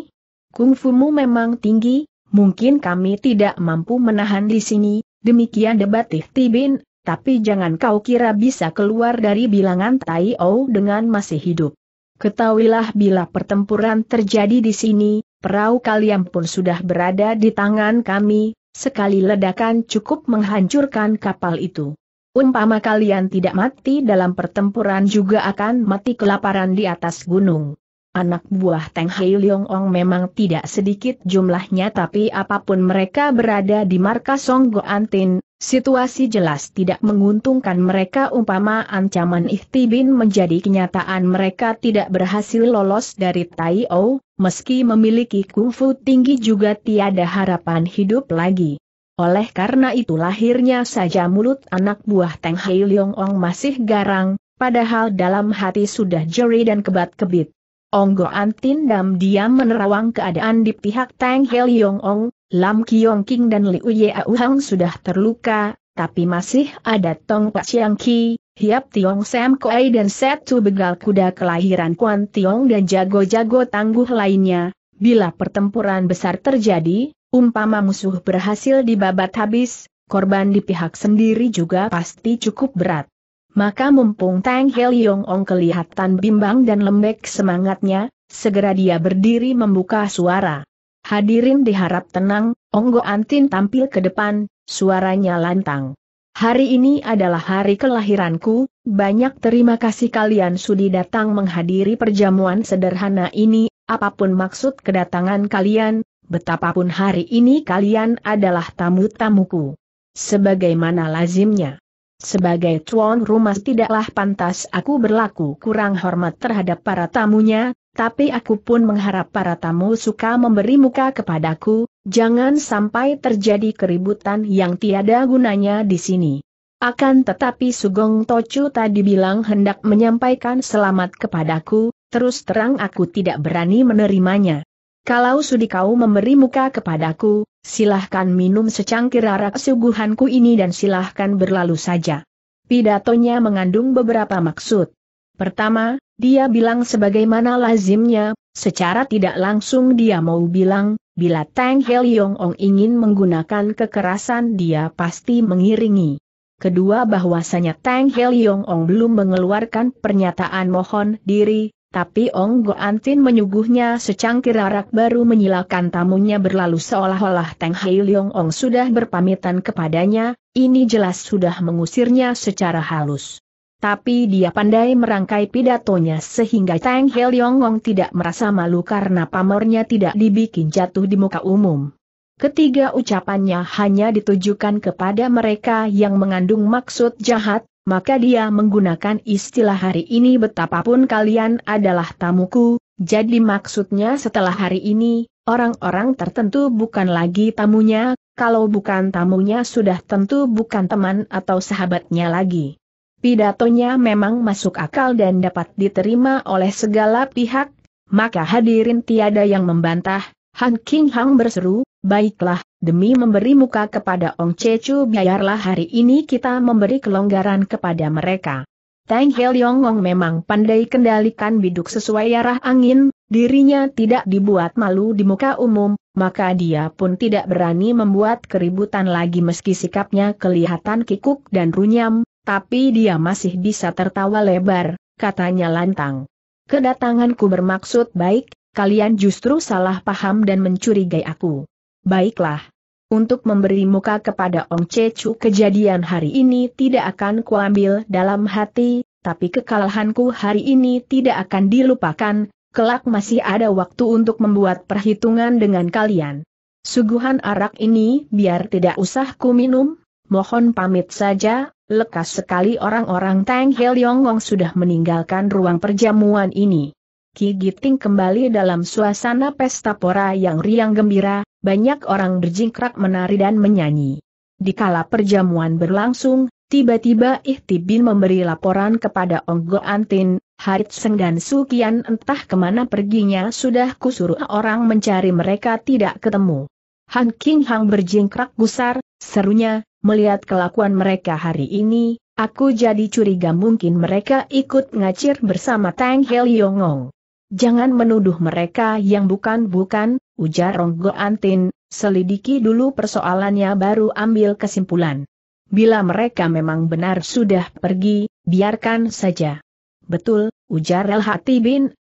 A: Kungfumu memang tinggi, Mungkin kami tidak mampu menahan di sini, demikian debat Tibin, tapi jangan kau kira bisa keluar dari bilangan Tai O dengan masih hidup. Ketahuilah bila pertempuran terjadi di sini, perahu kalian pun sudah berada di tangan kami, sekali ledakan cukup menghancurkan kapal itu. Umpama kalian tidak mati dalam pertempuran juga akan mati kelaparan di atas gunung anak buah Teng Hei Leong Ong memang tidak sedikit jumlahnya tapi apapun mereka berada di markas Song Go Antin, situasi jelas tidak menguntungkan mereka umpama ancaman Ihtibin menjadi kenyataan mereka tidak berhasil lolos dari Tai O, meski memiliki kungfu tinggi juga tiada harapan hidup lagi. Oleh karena itu lahirnya saja mulut anak buah Teng Hei Leong Ong masih garang, padahal dalam hati sudah jeri dan kebat-kebit. Onggo Antin dan diam menerawang keadaan di pihak Tang Hel Yong Ong, Lam Kiong King dan Liu Ye Auhang sudah terluka, tapi masih ada Tong Pak Chiang Ki, Hiap Tiong Sam Koei dan Setu Begal Kuda kelahiran Kuan Tiong dan jago-jago tangguh lainnya. Bila pertempuran besar terjadi, umpama musuh berhasil dibabat habis, korban di pihak sendiri juga pasti cukup berat. Maka mumpung Tang Heliong Ong kelihatan bimbang dan lembek semangatnya, segera dia berdiri membuka suara. Hadirin diharap tenang, Onggo Antin tampil ke depan, suaranya lantang. Hari ini adalah hari kelahiranku, banyak terima kasih kalian sudi datang menghadiri perjamuan sederhana ini, apapun maksud kedatangan kalian, betapapun hari ini kalian adalah tamu-tamuku. Sebagaimana lazimnya. Sebagai tuan rumah tidaklah pantas aku berlaku kurang hormat terhadap para tamunya, tapi aku pun mengharap para tamu suka memberi muka kepadaku, jangan sampai terjadi keributan yang tiada gunanya di sini. Akan tetapi Sugong Tocu tadi bilang hendak menyampaikan selamat kepadaku, terus terang aku tidak berani menerimanya. Kalau sudi kau memberi muka kepadaku, silahkan minum secangkir arak suguhanku ini dan silahkan berlalu saja. Pidatonya mengandung beberapa maksud. Pertama, dia bilang sebagaimana lazimnya, secara tidak langsung dia mau bilang, bila Tang Hel Ong ingin menggunakan kekerasan dia pasti mengiringi. Kedua bahwasanya Tang Hel Ong belum mengeluarkan pernyataan mohon diri, tapi Ong Go Antin menyuguhnya secangkir arak baru menyilakan tamunya berlalu seolah-olah Teng Hai Leong Ong sudah berpamitan kepadanya, ini jelas sudah mengusirnya secara halus. Tapi dia pandai merangkai pidatonya sehingga Teng Hai Leong Ong tidak merasa malu karena pamornya tidak dibikin jatuh di muka umum. Ketiga ucapannya hanya ditujukan kepada mereka yang mengandung maksud jahat, maka dia menggunakan istilah hari ini betapapun kalian adalah tamuku, jadi maksudnya setelah hari ini, orang-orang tertentu bukan lagi tamunya, kalau bukan tamunya sudah tentu bukan teman atau sahabatnya lagi. Pidatonya memang masuk akal dan dapat diterima oleh segala pihak, maka hadirin tiada yang membantah, Han King Hang berseru, Baiklah, demi memberi muka kepada Ong Cecu biarlah hari ini kita memberi kelonggaran kepada mereka. Tang Heliong Ong memang pandai kendalikan biduk sesuai arah angin, dirinya tidak dibuat malu di muka umum, maka dia pun tidak berani membuat keributan lagi meski sikapnya kelihatan kikuk dan runyam, tapi dia masih bisa tertawa lebar, katanya lantang. Kedatanganku bermaksud baik, kalian justru salah paham dan mencurigai aku. Baiklah. Untuk memberi muka kepada Ong Cecu kejadian hari ini tidak akan kuambil dalam hati, tapi kekalahanku hari ini tidak akan dilupakan, kelak masih ada waktu untuk membuat perhitungan dengan kalian. Suguhan arak ini biar tidak usah ku minum, mohon pamit saja, lekas sekali orang-orang Tang Hel Yongong sudah meninggalkan ruang perjamuan ini. Ki Giting kembali dalam suasana pesta pora yang riang gembira, banyak orang berjingkrak menari dan menyanyi. Dikala perjamuan berlangsung, tiba-tiba Ihtibin memberi laporan kepada Onggo Antin, Haritseng dan Sukian entah kemana perginya sudah kusuruh orang mencari mereka tidak ketemu. Han King Hang berjingkrak gusar, serunya, melihat kelakuan mereka hari ini, aku jadi curiga mungkin mereka ikut ngacir bersama Tang Hel Yongong. Jangan menuduh mereka yang bukan-bukan, ujar Ronggo Antin, selidiki dulu persoalannya baru ambil kesimpulan. Bila mereka memang benar sudah pergi, biarkan saja. Betul, ujar El Hati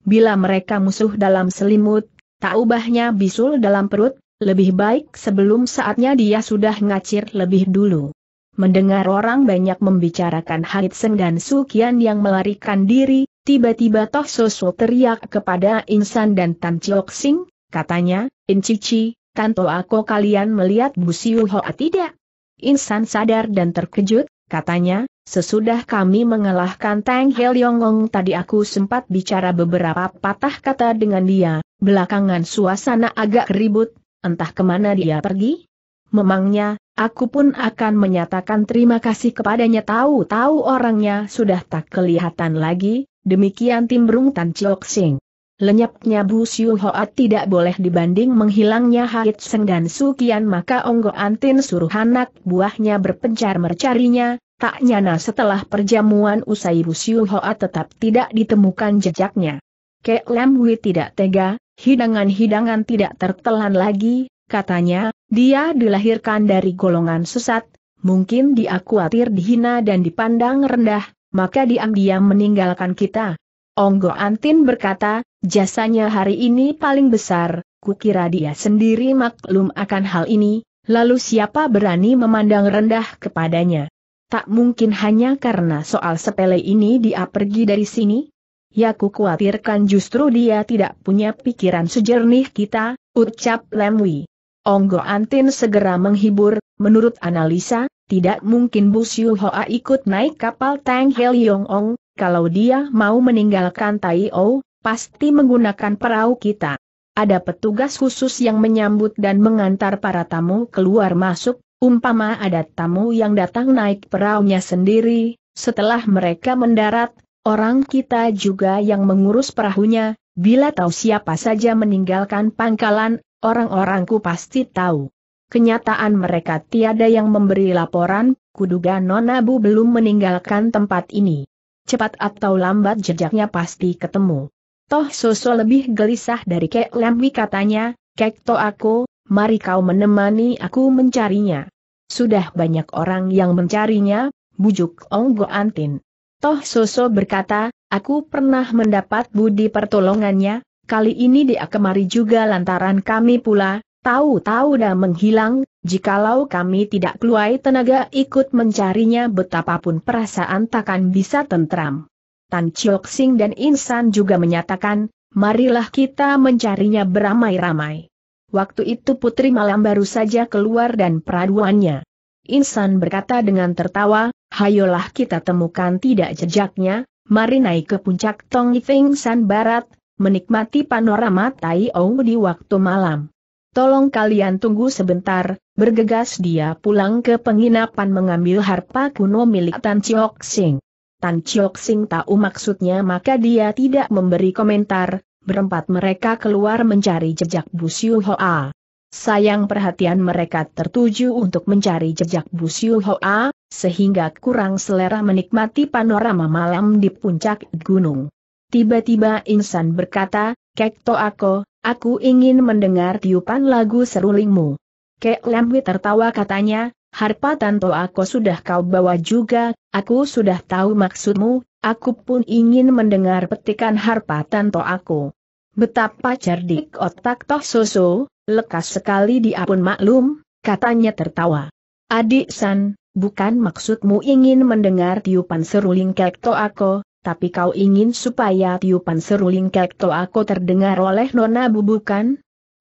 A: bila mereka musuh dalam selimut, tak ubahnya bisul dalam perut, lebih baik sebelum saatnya dia sudah ngacir lebih dulu. Mendengar orang banyak membicarakan Seng dan Sukian yang melarikan diri, tiba-tiba Toh Soso teriak kepada Insan dan Tan Chiok Sing, Katanya, Incici, Tanto aku kalian melihat Bu Siu Hoa tidak? Insan sadar dan terkejut, katanya, sesudah kami mengalahkan Tang Yongong tadi aku sempat bicara beberapa patah kata dengan dia, belakangan suasana agak ribut, entah kemana dia pergi. Memangnya, aku pun akan menyatakan terima kasih kepadanya tahu-tahu orangnya sudah tak kelihatan lagi, demikian timbrung Tan Chok Sing. Lenyapnya Bu Siu Hoat tidak boleh dibanding menghilangnya Haid Seng dan Su maka Onggo Antin suruh anak buahnya berpencar mercarinya, tak nyana setelah perjamuan usai Bu Siu Hoat tetap tidak ditemukan jejaknya. Ke Lam Hui tidak tega, hidangan-hidangan tidak tertelan lagi, katanya, dia dilahirkan dari golongan sesat, mungkin dia khawatir dihina dan dipandang rendah, maka diam-diam meninggalkan kita. Onggo Antin berkata, Jasanya hari ini paling besar, kukira dia sendiri maklum akan hal ini, lalu siapa berani memandang rendah kepadanya? Tak mungkin hanya karena soal sepele ini dia pergi dari sini? Ya ku khawatirkan justru dia tidak punya pikiran sejernih kita, ucap Lemwi. Onggo Antin segera menghibur, menurut analisa, tidak mungkin Bu Siu Hoa ikut naik kapal Tang Hel Yong Ong, kalau dia mau meninggalkan Tai O, pasti menggunakan perahu kita. Ada petugas khusus yang menyambut dan mengantar para tamu keluar masuk, umpama ada tamu yang datang naik perahunya sendiri, setelah mereka mendarat, orang kita juga yang mengurus perahunya, bila tahu siapa saja meninggalkan pangkalan, orang-orangku pasti tahu. Kenyataan mereka tiada yang memberi laporan, kuduga Nonabu belum meninggalkan tempat ini. Cepat atau lambat jejaknya pasti ketemu. Toh Soso lebih gelisah dari Kek Lemwi katanya, Kek To aku, mari kau menemani aku mencarinya. Sudah banyak orang yang mencarinya, bujuk Onggo Antin. Toh Soso berkata, aku pernah mendapat budi pertolongannya, kali ini dia kemari juga lantaran kami pula, tahu-tahu dah menghilang, jikalau kami tidak keluai tenaga ikut mencarinya betapapun perasaan takkan bisa tentram. Tan Chiok Sing dan Insan juga menyatakan, marilah kita mencarinya beramai-ramai. Waktu itu Putri Malam baru saja keluar dan peraduannya. Insan berkata dengan tertawa, hayolah kita temukan tidak jejaknya, mari naik ke puncak Tong Itsing San Barat, menikmati panorama Tai Ou di waktu malam. Tolong kalian tunggu sebentar, bergegas dia pulang ke penginapan mengambil harpa kuno milik Tan Chiok Sing. Tan Chiok Sing tahu maksudnya maka dia tidak memberi komentar, berempat mereka keluar mencari jejak Busiu Hoa. Sayang perhatian mereka tertuju untuk mencari jejak Busiu Hoa, sehingga kurang selera menikmati panorama malam di puncak gunung. Tiba-tiba Insan berkata, Kek Ako, aku ingin mendengar tiupan lagu serulingmu. Kek Lamwi tertawa katanya, Harpa Tanto aku sudah kau bawa juga, aku sudah tahu maksudmu, aku pun ingin mendengar petikan Harpa Tanto aku. Betapa cerdik otak Toh Soso, lekas sekali dia pun maklum, katanya tertawa. Adik San, bukan maksudmu ingin mendengar tiupan seruling Kekto aku, tapi kau ingin supaya tiupan seruling Kekto aku terdengar oleh Nona Bubukan?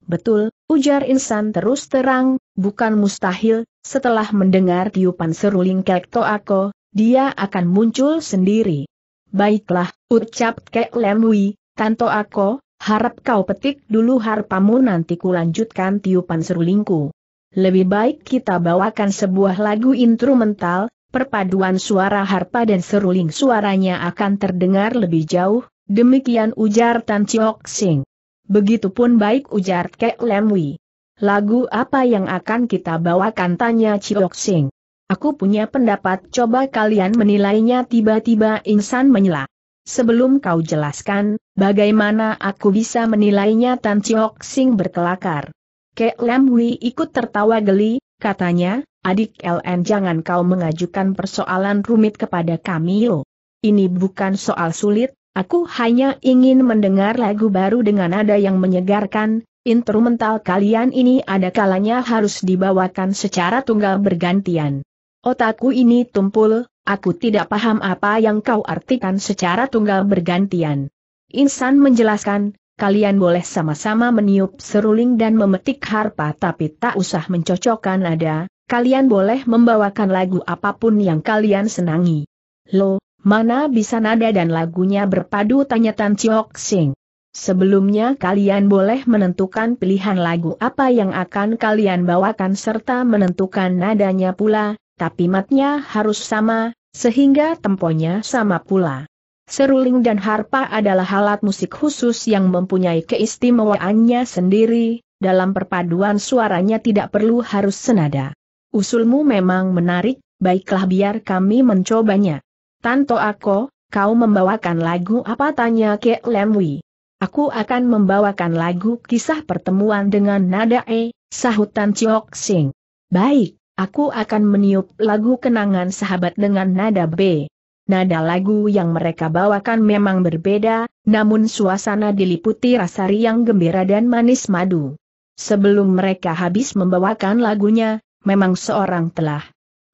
A: Betul, ujar Insan terus terang, bukan mustahil, setelah mendengar tiupan seruling Kek Toako, dia akan muncul sendiri. Baiklah, ucap Kek Lemwi, Tanto Ako, harap kau petik dulu harpamu nanti kulanjutkan tiupan serulingku. Lebih baik kita bawakan sebuah lagu instrumental, perpaduan suara harpa dan seruling suaranya akan terdengar lebih jauh, demikian ujar Tan Chiok Sing. Begitupun baik ujar Kek Lemwi. Lagu apa yang akan kita bawakan tanya Chiok Sing. Aku punya pendapat coba kalian menilainya tiba-tiba insan menyela. Sebelum kau jelaskan, bagaimana aku bisa menilainya Tan Chiok Sing berkelakar. Kek Lam Hui ikut tertawa geli, katanya, adik LN jangan kau mengajukan persoalan rumit kepada kami yo. Ini bukan soal sulit, Aku hanya ingin mendengar lagu baru dengan nada yang menyegarkan, instrumental kalian ini ada kalanya harus dibawakan secara tunggal bergantian. Otakku ini tumpul, aku tidak paham apa yang kau artikan secara tunggal bergantian. Insan menjelaskan, kalian boleh sama-sama meniup seruling dan memetik harpa tapi tak usah mencocokkan nada, kalian boleh membawakan lagu apapun yang kalian senangi. Lo, mana bisa nada dan lagunya berpadu tanya Tan Chiok Sing. Sebelumnya kalian boleh menentukan pilihan lagu apa yang akan kalian bawakan serta menentukan nadanya pula, tapi matnya harus sama, sehingga temponya sama pula. Seruling dan harpa adalah alat musik khusus yang mempunyai keistimewaannya sendiri, dalam perpaduan suaranya tidak perlu harus senada. Usulmu memang menarik, baiklah biar kami mencobanya. Tanto Ako, kau membawakan lagu apa tanya Kek Lemwi. Aku akan membawakan lagu kisah pertemuan dengan nada E, sahutan Chok Sing. Baik, aku akan meniup lagu kenangan sahabat dengan nada B. Nada lagu yang mereka bawakan memang berbeda, namun suasana diliputi rasa riang gembira dan manis madu. Sebelum mereka habis membawakan lagunya, memang seorang telah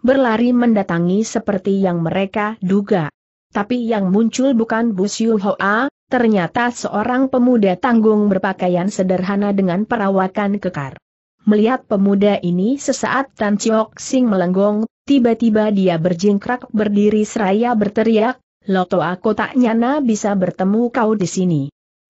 A: berlari mendatangi seperti yang mereka duga. Tapi yang muncul bukan Bu Siu Hoa, ternyata seorang pemuda tanggung berpakaian sederhana dengan perawakan kekar. Melihat pemuda ini sesaat Tan Chiok Sing melenggong, tiba-tiba dia berjingkrak berdiri seraya berteriak, Loto aku tak nyana bisa bertemu kau di sini.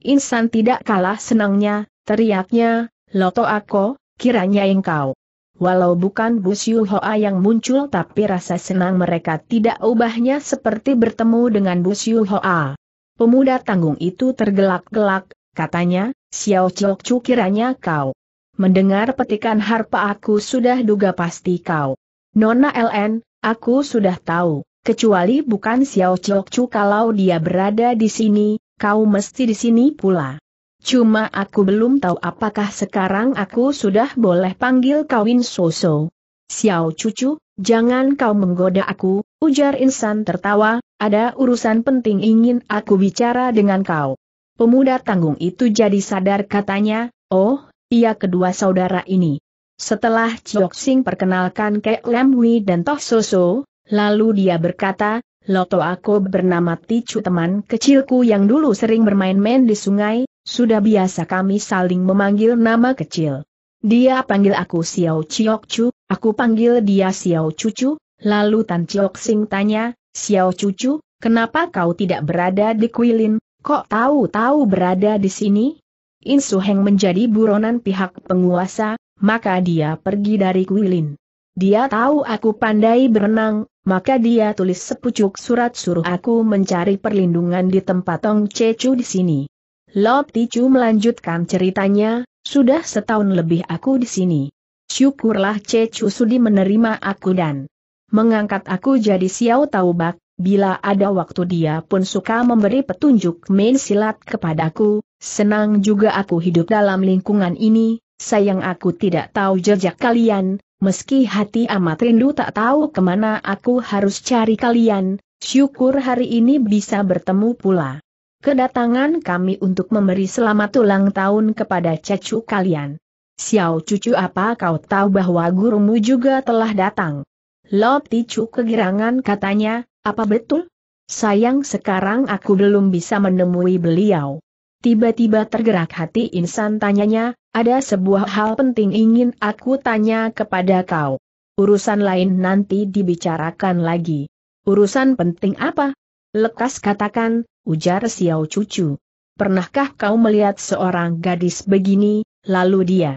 A: Insan tidak kalah senangnya, teriaknya, Loto aku, kiranya engkau. Walau bukan Bu Siu Hoa yang muncul tapi rasa senang mereka tidak ubahnya seperti bertemu dengan Bu Siu Hoa. Pemuda tanggung itu tergelak-gelak, katanya, Xiao Chok Chu kiranya kau. Mendengar petikan harpa aku sudah duga pasti kau. Nona LN, aku sudah tahu, kecuali bukan Xiao Chok Chu kalau dia berada di sini, kau mesti di sini pula. Cuma aku belum tahu apakah sekarang aku sudah boleh panggil kawin Soso. Xiao Chu, jangan kau menggoda aku, Ujar Insan tertawa, ada urusan penting ingin aku bicara dengan kau. Pemuda tanggung itu jadi sadar katanya, oh, iya kedua saudara ini. Setelah Chiok Sing perkenalkan Kek Lam Hui dan Toh Soso, lalu dia berkata, Loto aku bernama Ticu teman kecilku yang dulu sering bermain-main di sungai, sudah biasa kami saling memanggil nama kecil. Dia panggil aku Xiao Chiok Chu, aku panggil dia Xiao Cucu, Lalu Tan Chiok Sing tanya, Xiao Cucu, kenapa kau tidak berada di Kuilin, kok tahu-tahu berada di sini? Insu Heng menjadi buronan pihak penguasa, maka dia pergi dari Kuilin. Dia tahu aku pandai berenang, maka dia tulis sepucuk surat suruh aku mencari perlindungan di tempat Tong Cecu di sini. Lop Ticu melanjutkan ceritanya, sudah setahun lebih aku di sini. Syukurlah Cecu sudi menerima aku dan mengangkat aku jadi Xiao Taubak, bila ada waktu dia pun suka memberi petunjuk main silat kepadaku, senang juga aku hidup dalam lingkungan ini, sayang aku tidak tahu jejak kalian, meski hati amat rindu tak tahu kemana aku harus cari kalian, syukur hari ini bisa bertemu pula. Kedatangan kami untuk memberi selamat ulang tahun kepada cucu kalian. Xiao cucu apa kau tahu bahwa gurumu juga telah datang? Lob ticu kegirangan katanya, apa betul? Sayang sekarang aku belum bisa menemui beliau. Tiba-tiba tergerak hati insan tanyanya, ada sebuah hal penting ingin aku tanya kepada kau. Urusan lain nanti dibicarakan lagi. Urusan penting apa? Lekas katakan, ujar Xiao Cucu. Pernahkah kau melihat seorang gadis begini, lalu dia?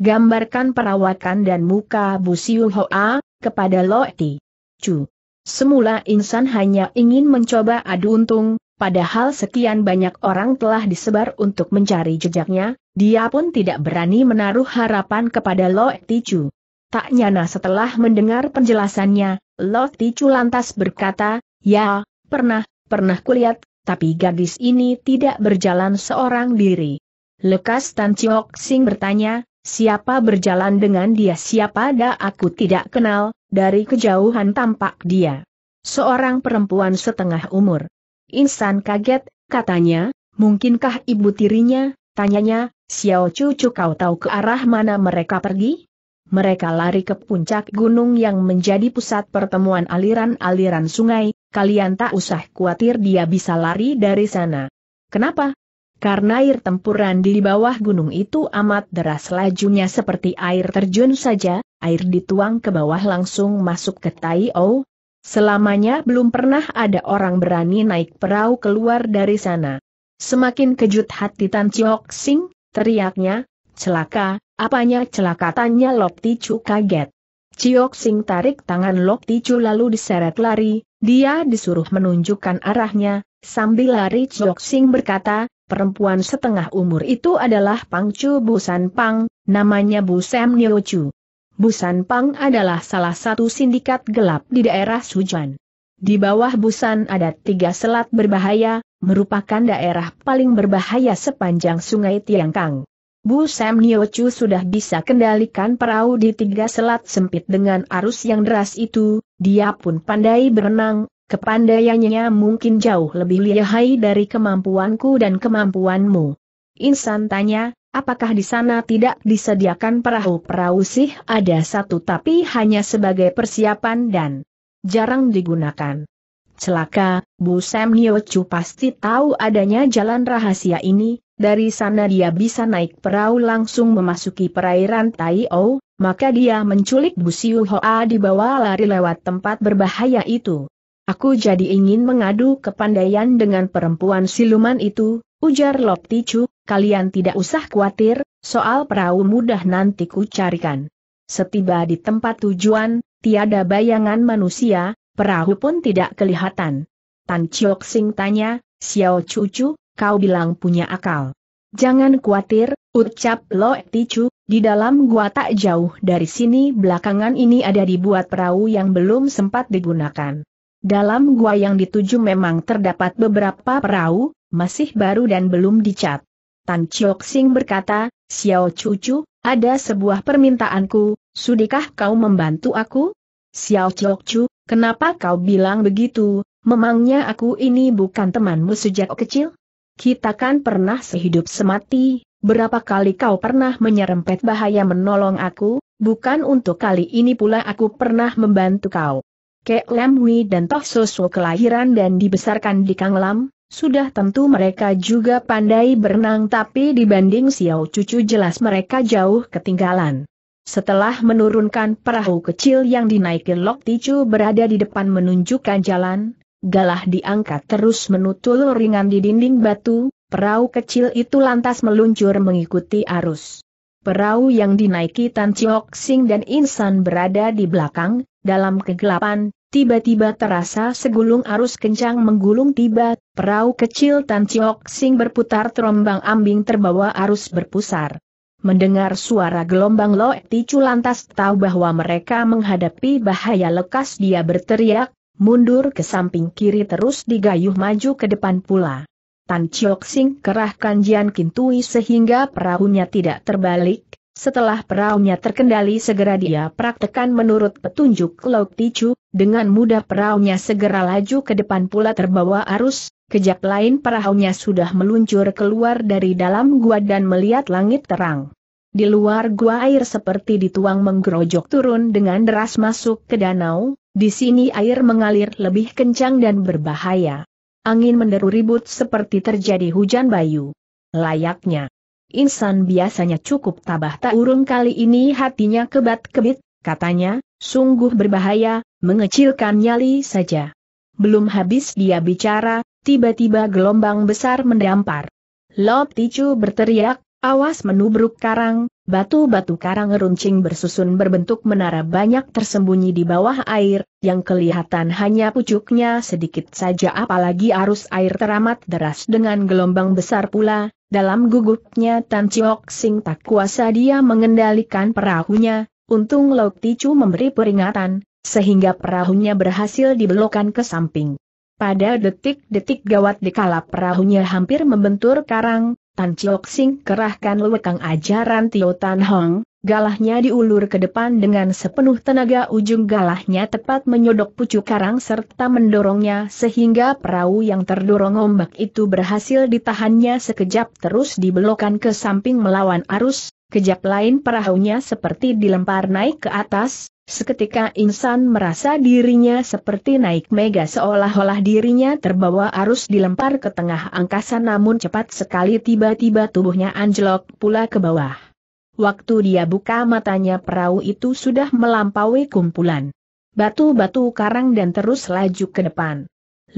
A: Gambarkan perawakan dan muka Bu Siu Hoa, kepada Loeti. Cu. Semula insan hanya ingin mencoba adu untung, padahal sekian banyak orang telah disebar untuk mencari jejaknya, dia pun tidak berani menaruh harapan kepada Loeti Chu. Tak nyana setelah mendengar penjelasannya, Loeti Chu lantas berkata, Ya, pernah, pernah kulihat, tapi gadis ini tidak berjalan seorang diri. Lekas Tan Chiok Sing bertanya, Siapa berjalan dengan dia siapa dah aku tidak kenal, dari kejauhan tampak dia. Seorang perempuan setengah umur. Insan kaget, katanya, mungkinkah ibu tirinya, tanyanya, Xiao Cucu kau tahu ke arah mana mereka pergi? Mereka lari ke puncak gunung yang menjadi pusat pertemuan aliran-aliran sungai, kalian tak usah khawatir dia bisa lari dari sana. Kenapa? Karena air tempuran di bawah gunung itu amat deras lajunya seperti air terjun saja, air dituang ke bawah langsung masuk ke Tai O. Selamanya belum pernah ada orang berani naik perahu keluar dari sana. Semakin kejut hati Tan Chiok Sing, teriaknya, celaka, apanya celaka tanya Lok Ticu kaget. Chiok Sing tarik tangan Lok Ticu lalu diseret lari, dia disuruh menunjukkan arahnya, sambil lari Chiok Sing berkata, perempuan setengah umur itu adalah Pang Busan Pang, namanya Bu Sam Nyo Chu. Busan Pang adalah salah satu sindikat gelap di daerah Sujuan. Di bawah Busan ada tiga selat berbahaya, merupakan daerah paling berbahaya sepanjang sungai Tiangkang. Bu Sam Nyo Chu sudah bisa kendalikan perahu di tiga selat sempit dengan arus yang deras itu, dia pun pandai berenang, Kepandaiannya mungkin jauh lebih lihai dari kemampuanku dan kemampuanmu. Insan tanya, apakah di sana tidak disediakan perahu-perahu sih ada satu tapi hanya sebagai persiapan dan jarang digunakan. Celaka, Bu Sam Niochu pasti tahu adanya jalan rahasia ini, dari sana dia bisa naik perahu langsung memasuki perairan Taiou, oh, maka dia menculik Bu Siu Hoa dibawa lari lewat tempat berbahaya itu. Aku jadi ingin mengadu kepandaian dengan perempuan siluman itu, ujar Lop Ticu, kalian tidak usah khawatir, soal perahu mudah nanti ku carikan. Setiba di tempat tujuan, tiada bayangan manusia, perahu pun tidak kelihatan. Tan Chiok Sing tanya, Xiao Cucu, kau bilang punya akal. Jangan khawatir, ucap Lo Ticu, di dalam gua tak jauh dari sini belakangan ini ada dibuat perahu yang belum sempat digunakan. Dalam gua yang dituju memang terdapat beberapa perahu, masih baru dan belum dicat. Tan Chiok Sing berkata, Xiao Cucu, ada sebuah permintaanku, sudikah kau membantu aku? Xiao Chiok Chu, kenapa kau bilang begitu, memangnya aku ini bukan temanmu sejak kecil? Kita kan pernah sehidup semati, berapa kali kau pernah menyerempet bahaya menolong aku, bukan untuk kali ini pula aku pernah membantu kau. Kek Lam Hui dan Toh Soso kelahiran dan dibesarkan di Kang Lam, sudah tentu mereka juga pandai berenang tapi dibanding Xiao Cucu jelas mereka jauh ketinggalan. Setelah menurunkan perahu kecil yang dinaiki Lok Ticu berada di depan menunjukkan jalan, galah diangkat terus menutul ringan di dinding batu, perahu kecil itu lantas meluncur mengikuti arus. Perahu yang dinaiki Tan Chiok Sing dan Insan berada di belakang, dalam kegelapan, tiba-tiba terasa segulung arus kencang menggulung tiba, perahu kecil Tan Chiok Sing berputar terombang ambing terbawa arus berpusar. Mendengar suara gelombang lo Ticu lantas tahu bahwa mereka menghadapi bahaya lekas dia berteriak, mundur ke samping kiri terus digayuh maju ke depan pula. Tan Chiok Sing kerahkan Jian Kintui sehingga perahunya tidak terbalik. Setelah perahunya terkendali segera dia praktekan menurut petunjuk Lok Ticu, dengan mudah perahunya segera laju ke depan pula terbawa arus, kejap lain perahunya sudah meluncur keluar dari dalam gua dan melihat langit terang. Di luar gua air seperti dituang menggerojok turun dengan deras masuk ke danau, di sini air mengalir lebih kencang dan berbahaya. Angin menderu ribut seperti terjadi hujan bayu. Layaknya. Insan biasanya cukup tabah tak urung kali ini hatinya kebat-kebit, katanya, sungguh berbahaya, mengecilkan nyali saja. Belum habis dia bicara, tiba-tiba gelombang besar mendampar. Lop Ticu berteriak, Awas menubruk karang, batu-batu karang runcing bersusun berbentuk menara banyak tersembunyi di bawah air, yang kelihatan hanya pucuknya sedikit saja apalagi arus air teramat deras dengan gelombang besar pula, dalam gugupnya Tan Chiok Sing tak kuasa dia mengendalikan perahunya, untung Lok Ticu memberi peringatan, sehingga perahunya berhasil dibelokkan ke samping. Pada detik-detik gawat dikala perahunya hampir membentur karang, Tan Chok Sing kerahkan lewekang ajaran Tio Tan Hong, galahnya diulur ke depan dengan sepenuh tenaga ujung galahnya tepat menyodok pucuk karang serta mendorongnya sehingga perahu yang terdorong ombak itu berhasil ditahannya sekejap terus dibelokan ke samping melawan arus, kejap lain perahunya seperti dilempar naik ke atas, Seketika insan merasa dirinya seperti naik mega seolah-olah dirinya terbawa arus dilempar ke tengah angkasa namun cepat sekali tiba-tiba tubuhnya anjlok pula ke bawah. Waktu dia buka matanya perahu itu sudah melampaui kumpulan batu-batu karang dan terus laju ke depan.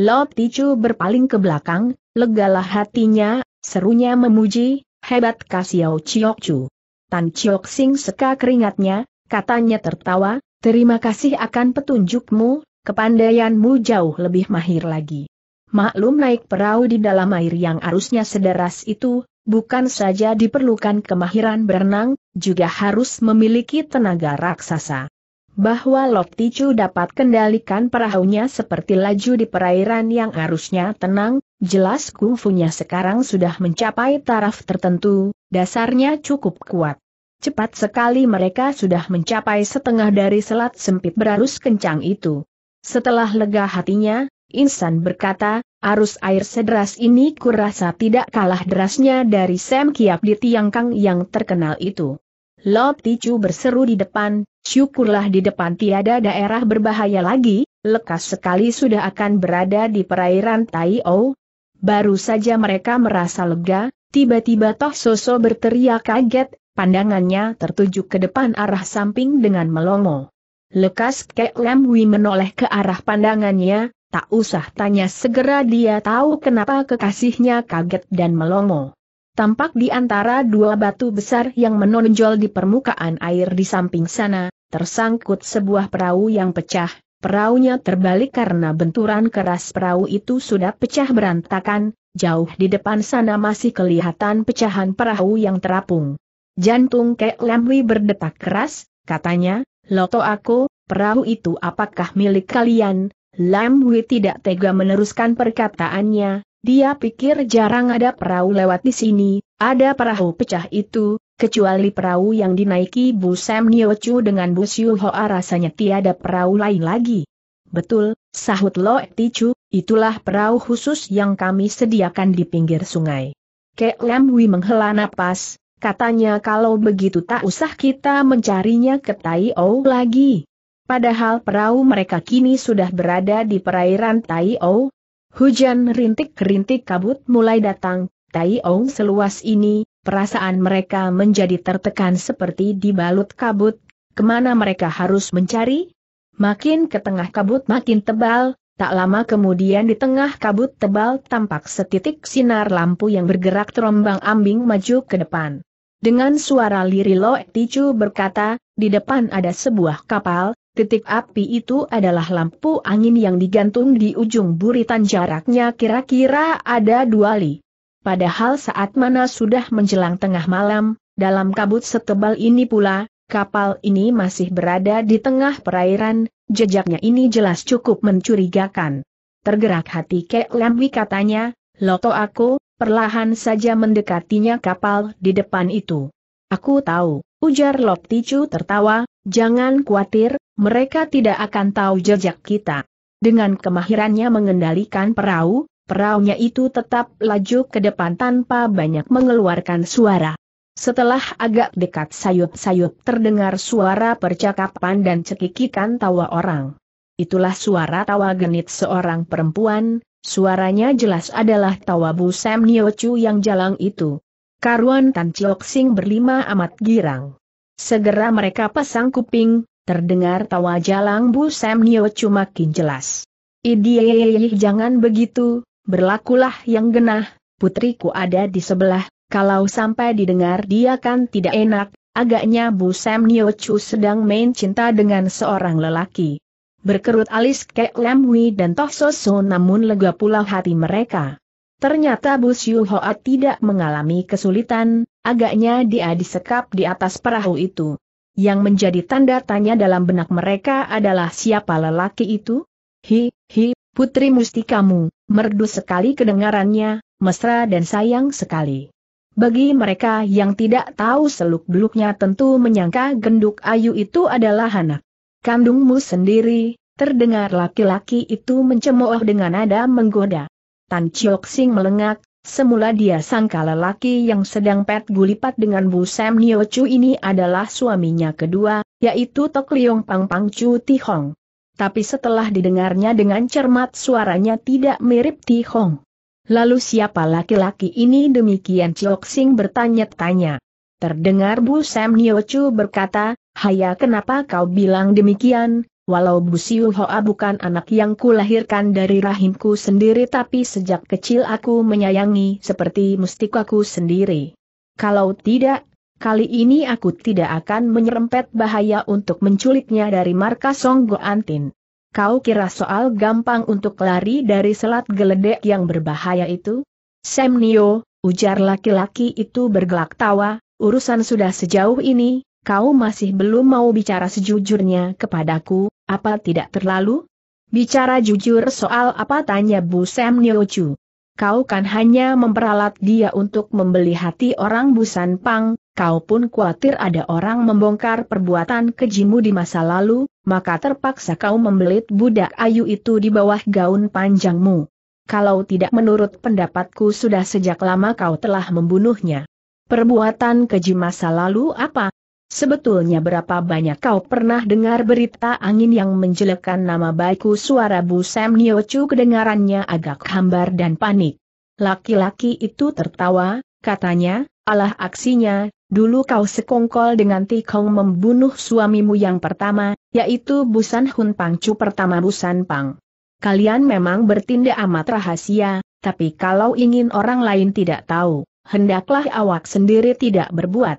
A: Lop Ticu berpaling ke belakang, legalah hatinya, serunya memuji, hebat Kasiao Ciok Chu. Tan ciok Sing seka keringatnya, katanya tertawa, terima kasih akan petunjukmu, kepandaianmu jauh lebih mahir lagi. Maklum naik perahu di dalam air yang arusnya sederas itu, bukan saja diperlukan kemahiran berenang, juga harus memiliki tenaga raksasa. Bahwa Lopticu dapat kendalikan perahunya seperti laju di perairan yang arusnya tenang, jelas kungfunya sekarang sudah mencapai taraf tertentu, dasarnya cukup kuat. Cepat sekali mereka sudah mencapai setengah dari selat sempit berarus kencang itu. Setelah lega hatinya, Insan berkata, arus air sederas ini kurasa tidak kalah derasnya dari Sam Kiap di Tiangkang yang terkenal itu. Lop Ticu berseru di depan, syukurlah di depan tiada daerah berbahaya lagi, lekas sekali sudah akan berada di perairan Tai O. Baru saja mereka merasa lega, tiba-tiba Toh Soso berteriak kaget, Pandangannya tertuju ke depan arah samping dengan melongo. Lekas Kek Lam Wi menoleh ke arah pandangannya, tak usah tanya segera dia tahu kenapa kekasihnya kaget dan melongo. Tampak di antara dua batu besar yang menonjol di permukaan air di samping sana, tersangkut sebuah perahu yang pecah, perahunya terbalik karena benturan keras perahu itu sudah pecah berantakan, jauh di depan sana masih kelihatan pecahan perahu yang terapung. Jantung Kek Lamwi berdetak keras, katanya, Loto aku, perahu itu apakah milik kalian? Lamwi tidak tega meneruskan perkataannya, dia pikir jarang ada perahu lewat di sini, ada perahu pecah itu, kecuali perahu yang dinaiki Bu Sam Niochu dengan Bu Siu Hoa rasanya tiada perahu lain lagi. Betul, sahut Lo Eticu, itulah perahu khusus yang kami sediakan di pinggir sungai. Kek Lam menghela napas, Katanya kalau begitu tak usah kita mencarinya ke Tai O lagi. Padahal perahu mereka kini sudah berada di perairan Tai O. Hujan rintik-rintik kabut mulai datang, Tai O seluas ini, perasaan mereka menjadi tertekan seperti dibalut kabut, kemana mereka harus mencari? Makin ke tengah kabut makin tebal, tak lama kemudian di tengah kabut tebal tampak setitik sinar lampu yang bergerak terombang ambing maju ke depan. Dengan suara lirilo Ticu berkata, di depan ada sebuah kapal, titik api itu adalah lampu angin yang digantung di ujung buritan jaraknya kira-kira ada dua li. Padahal saat mana sudah menjelang tengah malam, dalam kabut setebal ini pula, kapal ini masih berada di tengah perairan, jejaknya ini jelas cukup mencurigakan. Tergerak hati Kek Lamwi katanya, Loto aku, perlahan saja mendekatinya kapal di depan itu. Aku tahu, ujar Lop Ticu tertawa, jangan khawatir, mereka tidak akan tahu jejak kita. Dengan kemahirannya mengendalikan perahu, perahunya itu tetap laju ke depan tanpa banyak mengeluarkan suara. Setelah agak dekat sayup-sayup terdengar suara percakapan dan cekikikan tawa orang. Itulah suara tawa genit seorang perempuan, Suaranya jelas adalah Bu Sam Nio Chu yang jalang itu. Karuan Tan Chiok Sing berlima amat girang. Segera mereka pasang kuping, terdengar tawa jalang Bu Sam Nio Chu makin jelas. Idih, jangan begitu, berlakulah yang genah, putriku ada di sebelah, kalau sampai didengar dia kan tidak enak, agaknya Bu Sam Nio Chu sedang main cinta dengan seorang lelaki berkerut alis Kek Lemwi dan Toh Soso namun lega pula hati mereka. Ternyata Bu Siu Hoa tidak mengalami kesulitan, agaknya dia disekap di atas perahu itu. Yang menjadi tanda tanya dalam benak mereka adalah siapa lelaki itu? Hi, hi, putri mustikamu, merdu sekali kedengarannya, mesra dan sayang sekali. Bagi mereka yang tidak tahu seluk-beluknya tentu menyangka genduk ayu itu adalah anak Kandungmu sendiri, terdengar laki-laki itu mencemooh dengan nada menggoda. Tan Chiok Sing melengak, semula dia sangka lelaki yang sedang pet gulipat dengan Bu Sam Nio Chu ini adalah suaminya kedua, yaitu Tok Liong Pang Pang Chu Ti Hong. Tapi setelah didengarnya dengan cermat suaranya tidak mirip Ti Hong. Lalu siapa laki-laki ini demikian Chiok Sing bertanya-tanya. Terdengar Bu Sam Nio Chu berkata, Haya kenapa kau bilang demikian, walau Bu Hoa bukan anak yang kulahirkan dari rahimku sendiri tapi sejak kecil aku menyayangi seperti mustikaku sendiri. Kalau tidak, kali ini aku tidak akan menyerempet bahaya untuk menculiknya dari markas Songgo Antin. Kau kira soal gampang untuk lari dari selat geledek yang berbahaya itu? Semnio? ujar laki-laki itu bergelak tawa, urusan sudah sejauh ini, kau masih belum mau bicara sejujurnya kepadaku, apa tidak terlalu? Bicara jujur soal apa tanya Bu Sam Niochu. Kau kan hanya memperalat dia untuk membeli hati orang Busan Pang, kau pun khawatir ada orang membongkar perbuatan kejimu di masa lalu, maka terpaksa kau membelit budak ayu itu di bawah gaun panjangmu. Kalau tidak menurut pendapatku sudah sejak lama kau telah membunuhnya. Perbuatan keji masa lalu apa? Sebetulnya berapa banyak kau pernah dengar berita angin yang menjelekkan nama baikku suara Bu Sam Niochu kedengarannya agak hambar dan panik. Laki-laki itu tertawa, katanya, alah aksinya, dulu kau sekongkol dengan Tikong membunuh suamimu yang pertama, yaitu Busan Hun Pangcu pertama Busan Pang. Kalian memang bertindak amat rahasia, tapi kalau ingin orang lain tidak tahu, hendaklah awak sendiri tidak berbuat.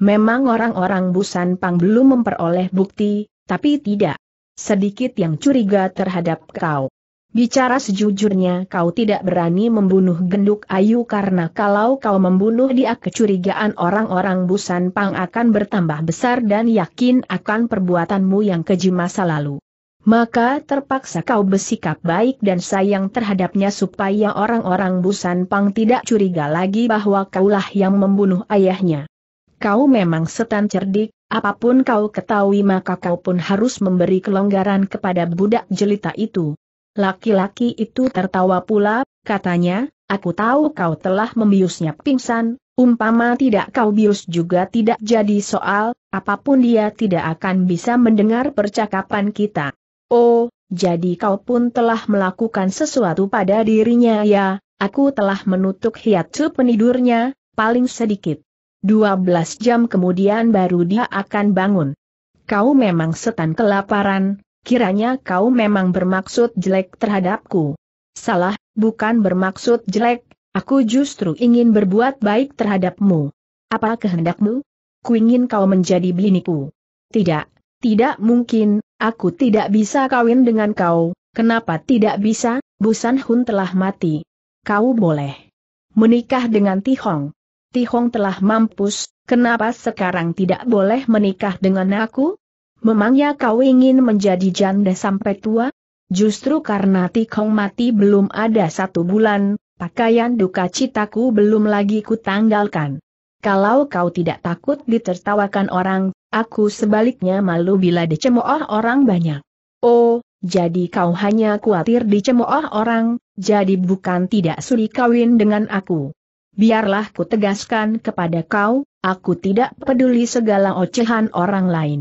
A: Memang orang-orang Busan Pang belum memperoleh bukti, tapi tidak sedikit yang curiga terhadap kau. Bicara sejujurnya kau tidak berani membunuh Genduk Ayu karena kalau kau membunuh dia kecurigaan orang-orang Busan Pang akan bertambah besar dan yakin akan perbuatanmu yang keji masa lalu. Maka terpaksa kau bersikap baik dan sayang terhadapnya supaya orang-orang Busan Pang tidak curiga lagi bahwa kaulah yang membunuh ayahnya kau memang setan cerdik, apapun kau ketahui maka kau pun harus memberi kelonggaran kepada budak jelita itu. Laki-laki itu tertawa pula, katanya, aku tahu kau telah membiusnya pingsan, umpama tidak kau bius juga tidak jadi soal, apapun dia tidak akan bisa mendengar percakapan kita. Oh, jadi kau pun telah melakukan sesuatu pada dirinya ya, aku telah menutup hiatu penidurnya, paling sedikit. 12 jam kemudian baru dia akan bangun. Kau memang setan kelaparan, kiranya kau memang bermaksud jelek terhadapku. Salah, bukan bermaksud jelek, aku justru ingin berbuat baik terhadapmu. Apa kehendakmu? Kuingin kau menjadi biniku. Tidak, tidak mungkin, aku tidak bisa kawin dengan kau. Kenapa tidak bisa? Busan Hun telah mati. Kau boleh menikah dengan Tihong. Tihong telah mampus, kenapa sekarang tidak boleh menikah dengan aku? Memangnya kau ingin menjadi janda sampai tua? Justru karena Tihong mati belum ada satu bulan, pakaian duka citaku belum lagi kutanggalkan. Kalau kau tidak takut ditertawakan orang, aku sebaliknya malu bila dicemooh orang banyak. Oh, jadi kau hanya khawatir dicemooh orang, jadi bukan tidak suri kawin dengan aku biarlah ku tegaskan kepada kau, aku tidak peduli segala ocehan orang lain.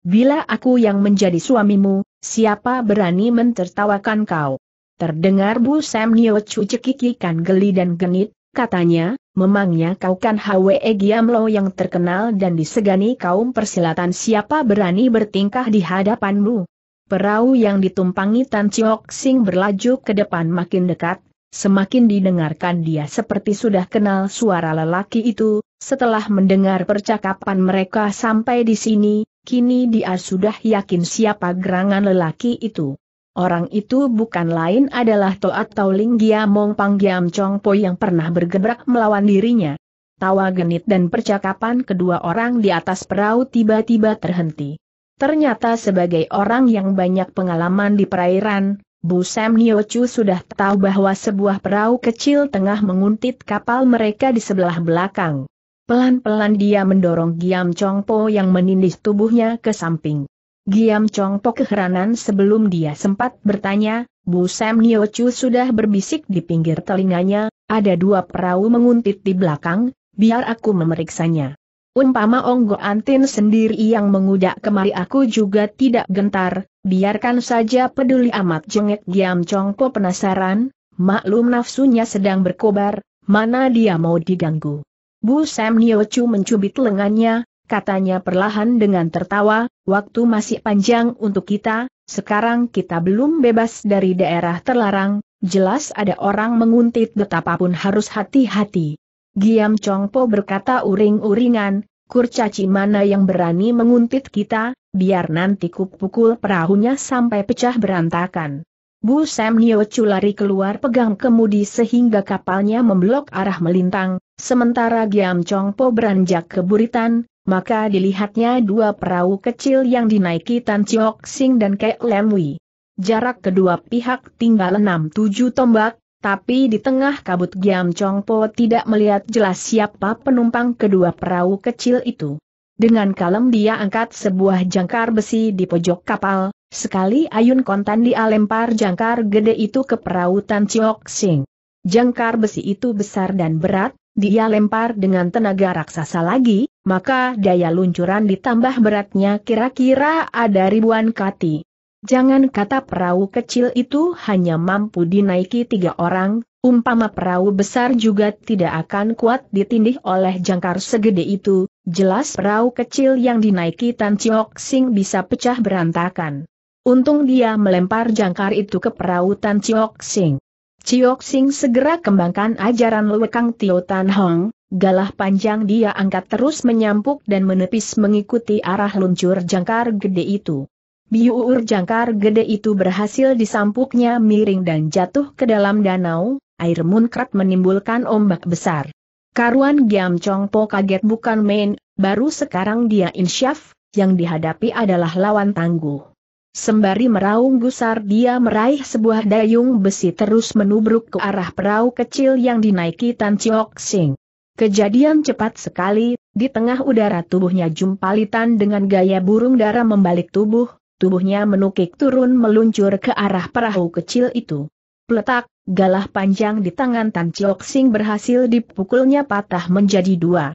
A: Bila aku yang menjadi suamimu, siapa berani mentertawakan kau? Terdengar Bu Sam Nio Chu cekikikan geli dan genit, katanya, memangnya kau kan Hwe Giamlo yang terkenal dan disegani kaum persilatan siapa berani bertingkah di hadapanmu? Perahu yang ditumpangi Tan Chiok Sing berlaju ke depan makin dekat, Semakin didengarkan dia seperti sudah kenal suara lelaki itu, setelah mendengar percakapan mereka sampai di sini, kini dia sudah yakin siapa gerangan lelaki itu. Orang itu bukan lain adalah Toat Tauling Giamong Panggiam Chongpo yang pernah bergebrak melawan dirinya. Tawa genit dan percakapan kedua orang di atas perahu tiba-tiba terhenti. Ternyata sebagai orang yang banyak pengalaman di perairan, Bu Sam Niochu sudah tahu bahwa sebuah perahu kecil tengah menguntit kapal mereka di sebelah belakang. Pelan-pelan dia mendorong Giam Chongpo yang menindih tubuhnya ke samping. Giam Chongpo keheranan sebelum dia sempat bertanya, Bu Sam Niochu sudah berbisik di pinggir telinganya, ada dua perahu menguntit di belakang, biar aku memeriksanya. Umpama Onggo Antin sendiri yang mengudak kemari aku juga tidak gentar, biarkan saja peduli amat jengek diam Congpo penasaran, maklum nafsunya sedang berkobar, mana dia mau diganggu. Bu Sam Niochu mencubit lengannya, katanya perlahan dengan tertawa, waktu masih panjang untuk kita, sekarang kita belum bebas dari daerah terlarang, jelas ada orang menguntit betapapun harus hati-hati. Giam Chong Po berkata uring-uringan, kurcaci mana yang berani menguntit kita, biar nanti kupukul perahunya sampai pecah berantakan. Bu Sam Nio Chu lari keluar pegang kemudi sehingga kapalnya memblok arah melintang, sementara Giam Chong Po beranjak ke buritan, maka dilihatnya dua perahu kecil yang dinaiki Tan Chiok Sing dan Kek Lem Wi. Jarak kedua pihak tinggal 6-7 tombak, tapi di tengah kabut Giam Chong Po tidak melihat jelas siapa penumpang kedua perahu kecil itu. Dengan kalem dia angkat sebuah jangkar besi di pojok kapal, sekali ayun kontan dia lempar jangkar gede itu ke perahu Tan Chiok Sing. Jangkar besi itu besar dan berat, dia lempar dengan tenaga raksasa lagi, maka daya luncuran ditambah beratnya kira-kira ada ribuan kati. Jangan kata perahu kecil itu hanya mampu dinaiki tiga orang, umpama perahu besar juga tidak akan kuat ditindih oleh jangkar segede itu, jelas perahu kecil yang dinaiki Tan Chiok Sing bisa pecah berantakan. Untung dia melempar jangkar itu ke perahu Tan Chiok Sing. Chiok Sing segera kembangkan ajaran Lekang Tio Tan Hong, Galah panjang dia angkat terus menyampuk dan menepis mengikuti arah luncur jangkar gede itu. Biuur jangkar gede itu berhasil disampuknya miring dan jatuh ke dalam danau, air munkrat menimbulkan ombak besar. Karuan Giam Chong Po kaget bukan main, baru sekarang dia insyaf, yang dihadapi adalah lawan tangguh. Sembari meraung gusar dia meraih sebuah dayung besi terus menubruk ke arah perahu kecil yang dinaiki Tan Chiok Sing. Kejadian cepat sekali, di tengah udara tubuhnya jumpalitan dengan gaya burung dara membalik tubuh, tubuhnya menukik turun meluncur ke arah perahu kecil itu. Peletak, galah panjang di tangan Tan Chiok Sing berhasil dipukulnya patah menjadi dua.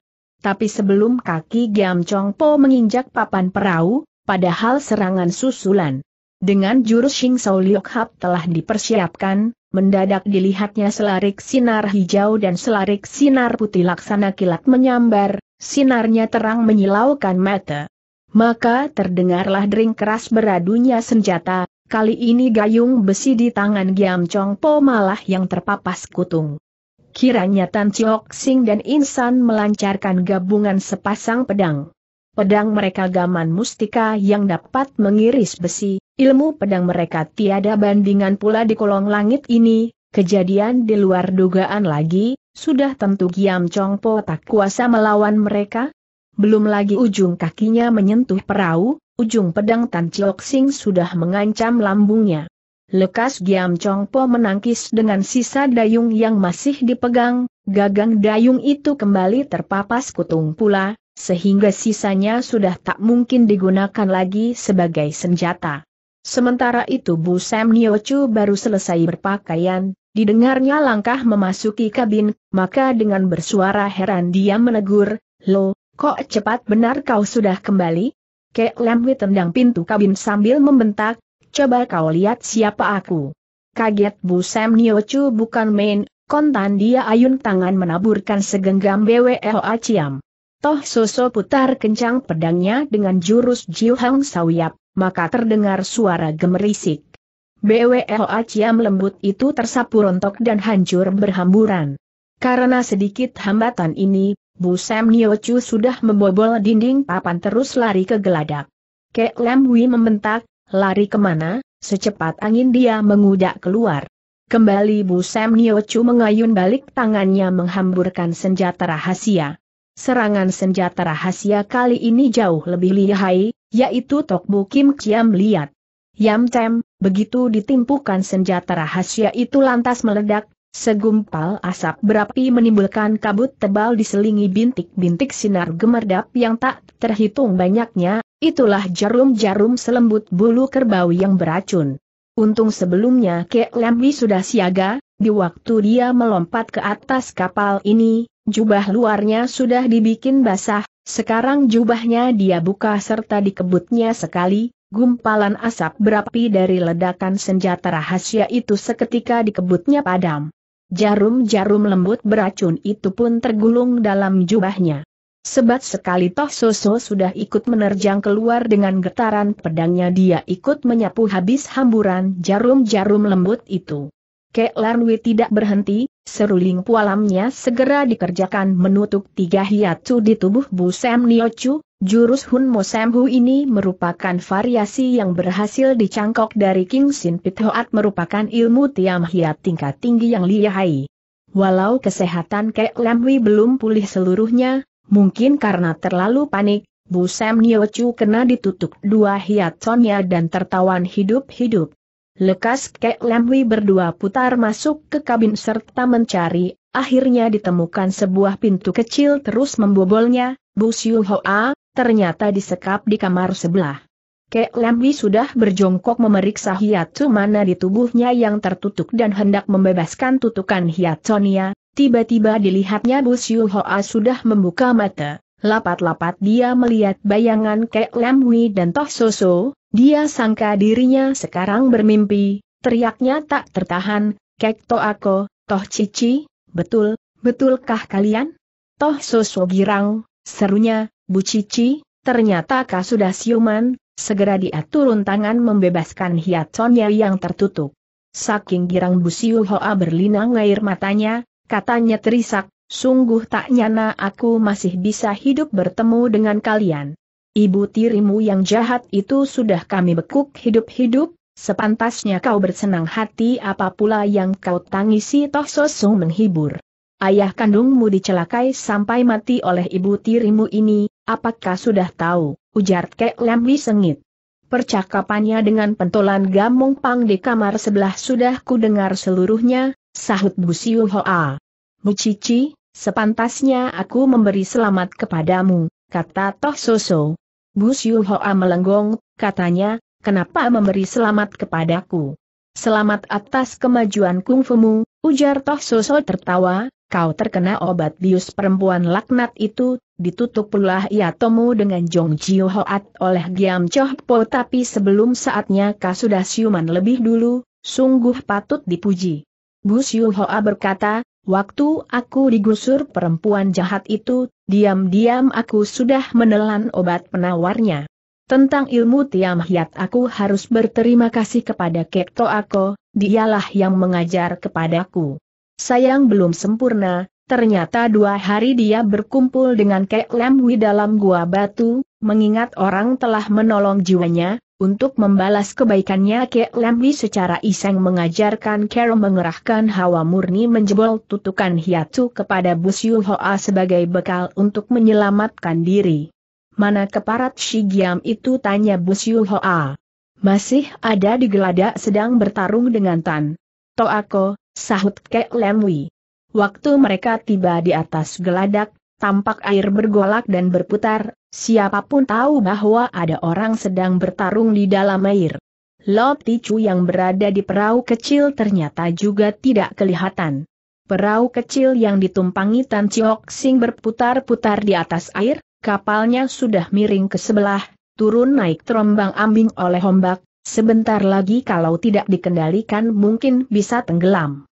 A: Tapi sebelum kaki Giam Chong Po menginjak papan perahu, padahal serangan susulan. Dengan jurus Shing Sao Liok Hap telah dipersiapkan, mendadak dilihatnya selarik sinar hijau dan selarik sinar putih laksana kilat menyambar, sinarnya terang menyilaukan mata. Maka terdengarlah dering keras beradunya senjata, kali ini gayung besi di tangan Giam Chong Po malah yang terpapas kutung. Kiranya Tan Chiok Sing dan Insan melancarkan gabungan sepasang pedang. Pedang mereka gaman mustika yang dapat mengiris besi, ilmu pedang mereka tiada bandingan pula di kolong langit ini, kejadian di luar dugaan lagi, sudah tentu Giam Chong Po tak kuasa melawan mereka, belum lagi ujung kakinya menyentuh perahu, ujung pedang Tan Chiok Sing sudah mengancam lambungnya. Lekas Giam Chong Po menangkis dengan sisa dayung yang masih dipegang, gagang dayung itu kembali terpapas kutung pula, sehingga sisanya sudah tak mungkin digunakan lagi sebagai senjata. Sementara itu Bu Sam Niochu baru selesai berpakaian, didengarnya langkah memasuki kabin, maka dengan bersuara heran dia menegur, Lo, Kok cepat benar kau sudah kembali? Kek Lemwi tendang pintu kabin sambil membentak, coba kau lihat siapa aku. Kaget Bu Sam Niochu bukan main, kontan dia ayun tangan menaburkan segenggam BWO Aciam. Toh Soso putar kencang pedangnya dengan jurus Jiu Hang Sawiap, maka terdengar suara gemerisik. BWO Aciam lembut itu tersapu rontok dan hancur berhamburan. Karena sedikit hambatan ini, Bu Sam Niochu sudah membobol dinding papan terus lari ke geladak. Kek Lam Hui membentak, lari kemana, secepat angin dia mengudak keluar. Kembali Bu Sam Niochu mengayun balik tangannya menghamburkan senjata rahasia. Serangan senjata rahasia kali ini jauh lebih lihai, yaitu Tokbu Kim Kiam Liat. Yam Tem, begitu ditimpukan senjata rahasia itu lantas meledak, Segumpal asap berapi menimbulkan kabut tebal diselingi bintik-bintik sinar gemerdap yang tak terhitung banyaknya, itulah jarum-jarum selembut bulu kerbau yang beracun. Untung sebelumnya Kek Lemwi sudah siaga, di waktu dia melompat ke atas kapal ini, jubah luarnya sudah dibikin basah, sekarang jubahnya dia buka serta dikebutnya sekali, gumpalan asap berapi dari ledakan senjata rahasia itu seketika dikebutnya padam. Jarum-jarum lembut beracun itu pun tergulung dalam jubahnya. Sebat sekali Toh Soso sudah ikut menerjang keluar dengan getaran pedangnya dia ikut menyapu habis hamburan jarum-jarum lembut itu. Kek Larnwi tidak berhenti, seruling pualamnya segera dikerjakan menutup tiga hiatus di tubuh Bu Sam Niochu, Jurus Hun Mo Sam Hu ini merupakan variasi yang berhasil dicangkok dari King Sin Pit Hoat merupakan ilmu Tiam Hiat tingkat tinggi yang lihai. Walau kesehatan Kek Lam Hui belum pulih seluruhnya, mungkin karena terlalu panik, Bu Sam Nyo Chu kena ditutup dua hiat sonya dan tertawan hidup-hidup. Lekas Kek Lam Hui berdua putar masuk ke kabin serta mencari, akhirnya ditemukan sebuah pintu kecil terus membobolnya, Bu Siu Hoa, ternyata disekap di kamar sebelah. Kek Lemwi sudah berjongkok memeriksa hiatu mana di tubuhnya yang tertutup dan hendak membebaskan tutukan hiatonia, tiba-tiba dilihatnya Bu Siu Hoa sudah membuka mata. Lapat-lapat dia melihat bayangan Kek Lemwi dan Toh Soso, dia sangka dirinya sekarang bermimpi, teriaknya tak tertahan, Kek Toh Ako, Toh Cici, betul, betulkah kalian? Toh Soso girang, serunya, Bu Cici, ternyata kau sudah siuman, segera dia turun tangan membebaskan hiatonnya yang tertutup. Saking girang Bu Siu Hoa berlinang air matanya, katanya terisak, sungguh tak nyana aku masih bisa hidup bertemu dengan kalian. Ibu tirimu yang jahat itu sudah kami bekuk hidup-hidup, sepantasnya kau bersenang hati apa pula yang kau tangisi Toh Sosung menghibur ayah kandungmu dicelakai sampai mati oleh ibu tirimu ini, apakah sudah tahu, ujar Kek Lembi sengit. Percakapannya dengan pentolan Gamung Pang di kamar sebelah sudah ku dengar seluruhnya, sahut Bu Siu Hoa. Cici, sepantasnya aku memberi selamat kepadamu, kata Toh Soso. Bu Siu Hoa melenggong, katanya, kenapa memberi selamat kepadaku? Selamat atas kemajuan kungfumu, ujar Toh Soso tertawa, kau terkena obat bius perempuan laknat itu, ditutup pula ia temu dengan Jong Jiu Hoat oleh Giam Choh Po tapi sebelum saatnya kau sudah siuman lebih dulu, sungguh patut dipuji. Bu Siu Hoa berkata, waktu aku digusur perempuan jahat itu, diam-diam aku sudah menelan obat penawarnya. Tentang ilmu Tiam Hiat aku harus berterima kasih kepada Kekto Ako, dialah yang mengajar kepadaku. Sayang belum sempurna, ternyata dua hari dia berkumpul dengan Kek Lemwi dalam gua batu, mengingat orang telah menolong jiwanya, untuk membalas kebaikannya Kek Lemwi secara iseng mengajarkan Carol mengerahkan hawa murni menjebol tutukan hiatu kepada Bus Yuhoa sebagai bekal untuk menyelamatkan diri. Mana keparat Shigiam itu tanya Bus Yuhoa. Masih ada di geladak sedang bertarung dengan Tan. Toako, Sahut Kek Lemwi. Waktu mereka tiba di atas geladak, tampak air bergolak dan berputar, siapapun tahu bahwa ada orang sedang bertarung di dalam air. Lop Tichu yang berada di perahu kecil ternyata juga tidak kelihatan. Perahu kecil yang ditumpangi Tan Chiok Sing berputar-putar di atas air, kapalnya sudah miring ke sebelah, turun naik terombang ambing oleh ombak, Sebentar lagi kalau tidak dikendalikan mungkin bisa tenggelam.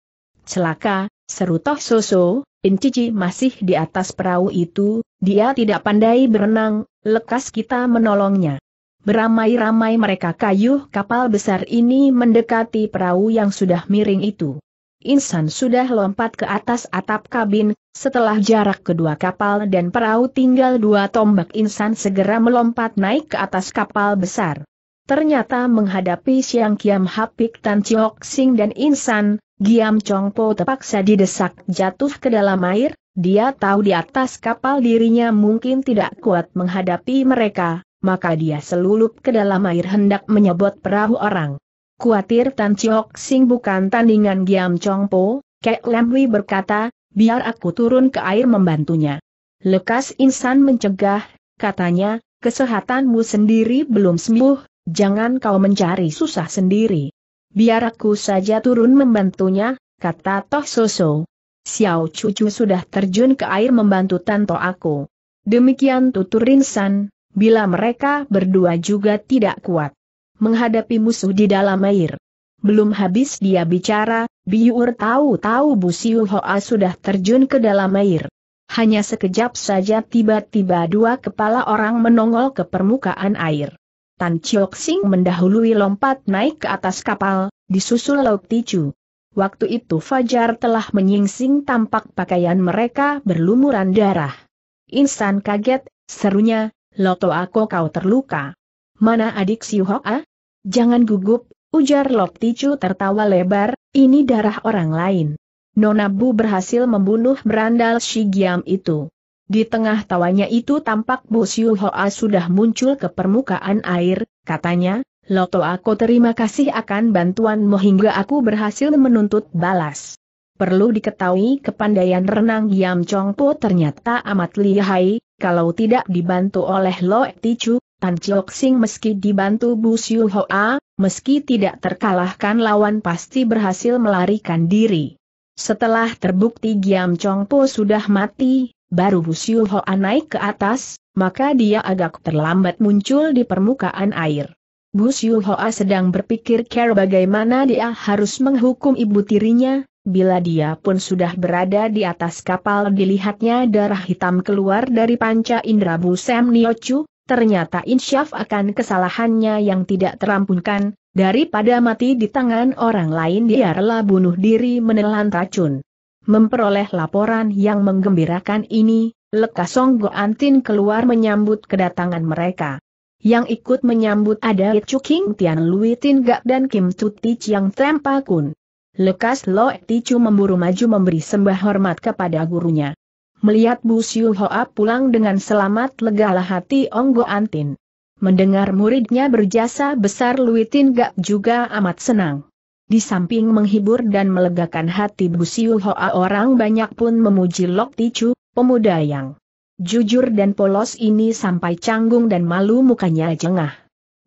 A: Celaka, seru Toh Soso, Incici masih di atas perahu itu, dia tidak pandai berenang, lekas kita menolongnya. Beramai-ramai mereka kayuh kapal besar ini mendekati perahu yang sudah miring itu. Insan sudah lompat ke atas atap kabin, setelah jarak kedua kapal dan perahu tinggal dua tombak Insan segera melompat naik ke atas kapal besar. Ternyata menghadapi Siang Kiam Hapik Tan Chiok Sing dan Insan, Giam Chong Po terpaksa didesak jatuh ke dalam air, dia tahu di atas kapal dirinya mungkin tidak kuat menghadapi mereka, maka dia selulup ke dalam air hendak menyebut perahu orang. Kuatir Tan Chiok Sing bukan tandingan Giam Chong Po, Kek Lam berkata, biar aku turun ke air membantunya. Lekas insan mencegah, katanya, kesehatanmu sendiri belum sembuh, jangan kau mencari susah sendiri. Biar aku saja turun membantunya, kata Toh Soso. Xiao Cucu sudah terjun ke air membantu Tanto aku. Demikian tutur Rinsan, bila mereka berdua juga tidak kuat menghadapi musuh di dalam air. Belum habis dia bicara, Biur tahu-tahu Bu Siu Hoa sudah terjun ke dalam air. Hanya sekejap saja tiba-tiba dua kepala orang menongol ke permukaan air. Tan Chiok Sing mendahului lompat naik ke atas kapal, disusul Lok Tiju. Waktu itu Fajar telah menyingsing tampak pakaian mereka berlumuran darah. Insan kaget, serunya, Loto aku kau terluka. Mana adik Siu ah? Jangan gugup, ujar Lok Tiju tertawa lebar, ini darah orang lain. Nona Bu berhasil membunuh berandal Shigiam itu. Di tengah tawanya itu tampak Bu Siu Hoa sudah muncul ke permukaan air, katanya, Loto aku terima kasih akan bantuanmu hingga aku berhasil menuntut balas. Perlu diketahui kepandaian renang Yam Chong Po ternyata amat lihai, kalau tidak dibantu oleh Lo Chu, Tan Chok Sing meski dibantu Bu Siu Hoa, meski tidak terkalahkan lawan pasti berhasil melarikan diri. Setelah terbukti Giam Chong Po sudah mati, baru Busiu Hoa naik ke atas, maka dia agak terlambat muncul di permukaan air. Busiu Hoa sedang berpikir care bagaimana dia harus menghukum ibu tirinya, bila dia pun sudah berada di atas kapal dilihatnya darah hitam keluar dari panca indera Busem Niochu, ternyata insyaf akan kesalahannya yang tidak terampunkan, daripada mati di tangan orang lain dia rela bunuh diri menelan racun. Memperoleh laporan yang menggembirakan ini, Lekasong Goantin keluar menyambut kedatangan mereka. Yang ikut menyambut ada King, Tian Lui Tin Gak dan Kim Tich yang Trempa Kun. Lekas Lo Tichu memburu maju memberi sembah hormat kepada gurunya. Melihat Bu Siu Hoa pulang dengan selamat legalah hati Ong Goantin. Mendengar muridnya berjasa besar Lui Tin Gak juga amat senang. Di samping menghibur dan melegakan hati Bu Siu Hoa orang banyak pun memuji Lok Ticu, pemuda yang jujur dan polos ini sampai canggung dan malu mukanya jengah.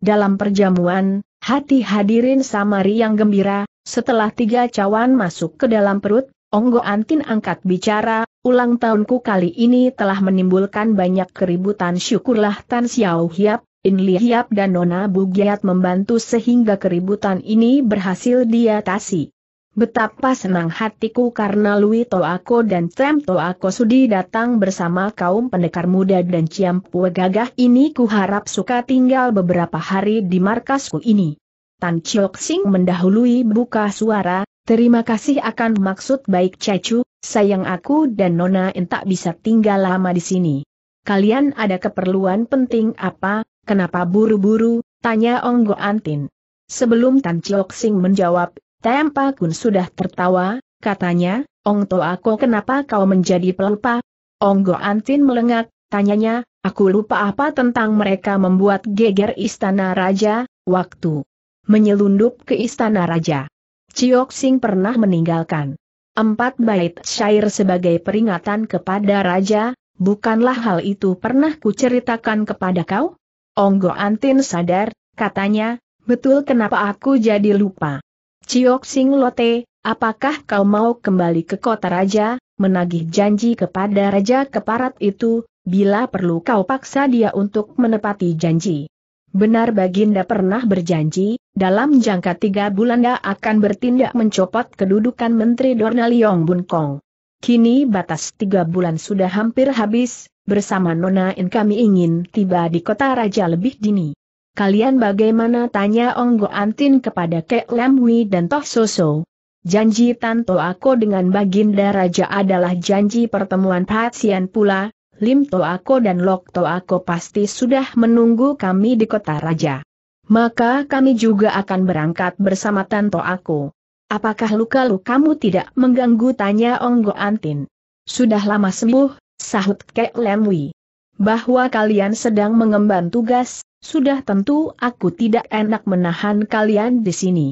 A: Dalam perjamuan, hati hadirin samari yang gembira, setelah tiga cawan masuk ke dalam perut, Onggo Antin angkat bicara, ulang tahunku kali ini telah menimbulkan banyak keributan syukurlah Tan Xiao Hiap, In Lihiap dan Nona Bugiat membantu sehingga keributan ini berhasil diatasi. Betapa senang hatiku karena Lui Toako dan Tem Toako Sudi datang bersama kaum pendekar muda dan Ciampue gagah ini Kuharap suka tinggal beberapa hari di markasku ini. Tan Chiok Sing mendahului buka suara, terima kasih akan maksud baik Cecu, sayang aku dan Nona yang tak bisa tinggal lama di sini. Kalian ada keperluan penting apa, Kenapa buru-buru, tanya Onggo Antin. Sebelum Tan Chiok Sing menjawab, Tempa Kun sudah tertawa, katanya, Ong To Ako kenapa kau menjadi pelupa? Onggo Antin melengak, tanyanya, aku lupa apa tentang mereka membuat geger istana raja, waktu menyelundup ke istana raja. Chiok Sing pernah meninggalkan empat bait syair sebagai peringatan kepada raja, bukanlah hal itu pernah kuceritakan kepada kau? Onggo Antin sadar, katanya, betul kenapa aku jadi lupa. Ciok Sing Lote, apakah kau mau kembali ke kota raja, menagih janji kepada raja keparat itu, bila perlu kau paksa dia untuk menepati janji. Benar Baginda pernah berjanji, dalam jangka tiga bulan dia akan bertindak mencopot kedudukan Menteri Dorna Bun Bunkong. Kini batas tiga bulan sudah hampir habis, bersama Nona In kami ingin tiba di kota raja lebih dini. Kalian bagaimana tanya Onggo Antin kepada Kek Lemwi dan Toh Soso. Janji Tanto Ako dengan Baginda Raja adalah janji pertemuan pasien pula, Lim To Ako dan Lok To Ako pasti sudah menunggu kami di kota raja. Maka kami juga akan berangkat bersama Tanto Ako. Apakah luka kamu tidak mengganggu tanya Onggo Antin? Sudah lama sembuh, Sahut Kek Lemwi. Bahwa kalian sedang mengemban tugas, sudah tentu aku tidak enak menahan kalian di sini.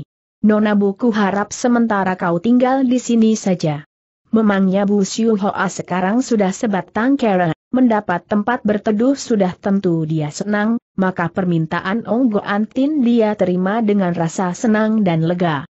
A: Nona buku harap sementara kau tinggal di sini saja. Memangnya Bu Siu Hoa sekarang sudah sebatang kera, mendapat tempat berteduh sudah tentu dia senang, maka permintaan Onggo Antin dia terima dengan rasa senang dan lega.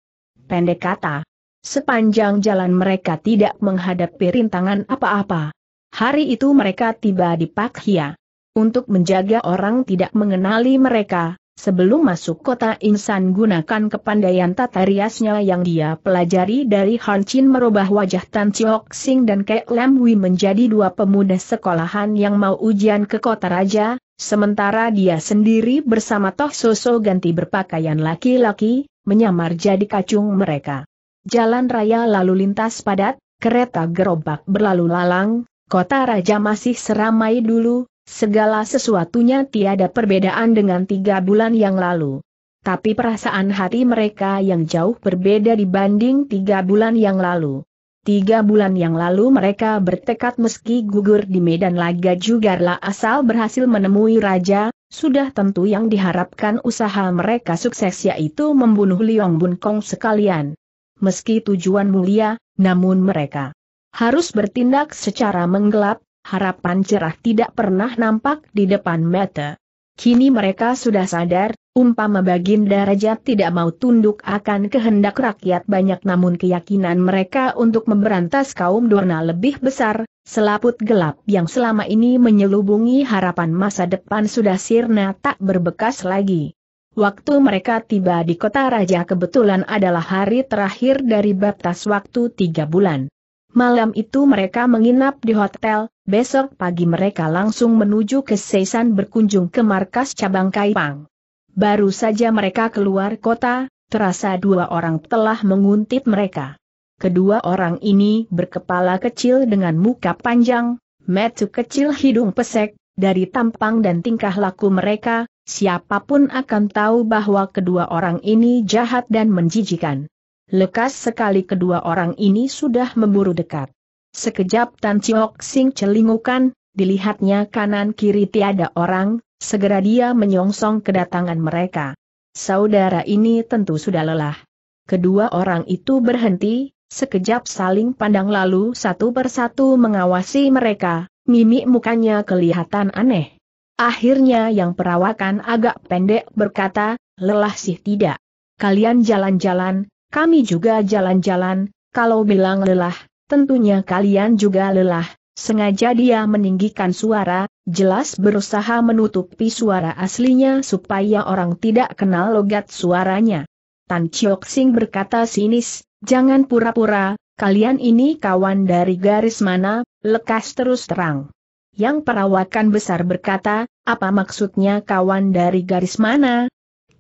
A: Pendek kata, sepanjang jalan mereka tidak menghadapi rintangan apa-apa. Hari itu mereka tiba di Hia. Untuk menjaga orang tidak mengenali mereka, sebelum masuk kota insan gunakan kepandaian tata riasnya yang dia pelajari dari Han Chin merubah wajah Tan Chiok Sing dan Kek Lam Wi menjadi dua pemuda sekolahan yang mau ujian ke kota raja, sementara dia sendiri bersama Toh Soso ganti berpakaian laki-laki, menyamar jadi kacung mereka. Jalan raya lalu lintas padat, kereta gerobak berlalu lalang, kota raja masih seramai dulu, segala sesuatunya tiada perbedaan dengan tiga bulan yang lalu. Tapi perasaan hati mereka yang jauh berbeda dibanding tiga bulan yang lalu. Tiga bulan yang lalu mereka bertekad meski gugur di medan laga juga lah asal berhasil menemui raja, sudah tentu yang diharapkan usaha mereka sukses yaitu membunuh Liong Bun Kong sekalian. Meski tujuan mulia, namun mereka harus bertindak secara menggelap, harapan cerah tidak pernah nampak di depan mata. Kini mereka sudah sadar, umpama Baginda raja tidak mau tunduk akan kehendak rakyat banyak namun keyakinan mereka untuk memberantas kaum Dorna lebih besar, selaput gelap yang selama ini menyelubungi harapan masa depan sudah sirna tak berbekas lagi. Waktu mereka tiba di kota raja kebetulan adalah hari terakhir dari batas waktu tiga bulan. Malam itu mereka menginap di hotel, besok pagi mereka langsung menuju ke Seisan berkunjung ke markas cabang Kaipang. Baru saja mereka keluar kota, terasa dua orang telah menguntit mereka. Kedua orang ini berkepala kecil dengan muka panjang, metu kecil hidung pesek, dari tampang dan tingkah laku mereka, siapapun akan tahu bahwa kedua orang ini jahat dan menjijikan. Lekas sekali kedua orang ini sudah memburu dekat. Sekejap Tan Chiok Sing celingukan, dilihatnya kanan-kiri tiada orang, segera dia menyongsong kedatangan mereka. Saudara ini tentu sudah lelah. Kedua orang itu berhenti, sekejap saling pandang lalu satu persatu mengawasi mereka, mimik mukanya kelihatan aneh. Akhirnya yang perawakan agak pendek berkata, lelah sih tidak. Kalian jalan-jalan, kami juga jalan-jalan, kalau bilang lelah, tentunya kalian juga lelah. Sengaja dia meninggikan suara, jelas berusaha menutupi suara aslinya supaya orang tidak kenal logat suaranya. Tan Chiok Sing berkata sinis, jangan pura-pura, kalian ini kawan dari garis mana, lekas terus terang. Yang perawakan besar berkata, apa maksudnya kawan dari garis mana?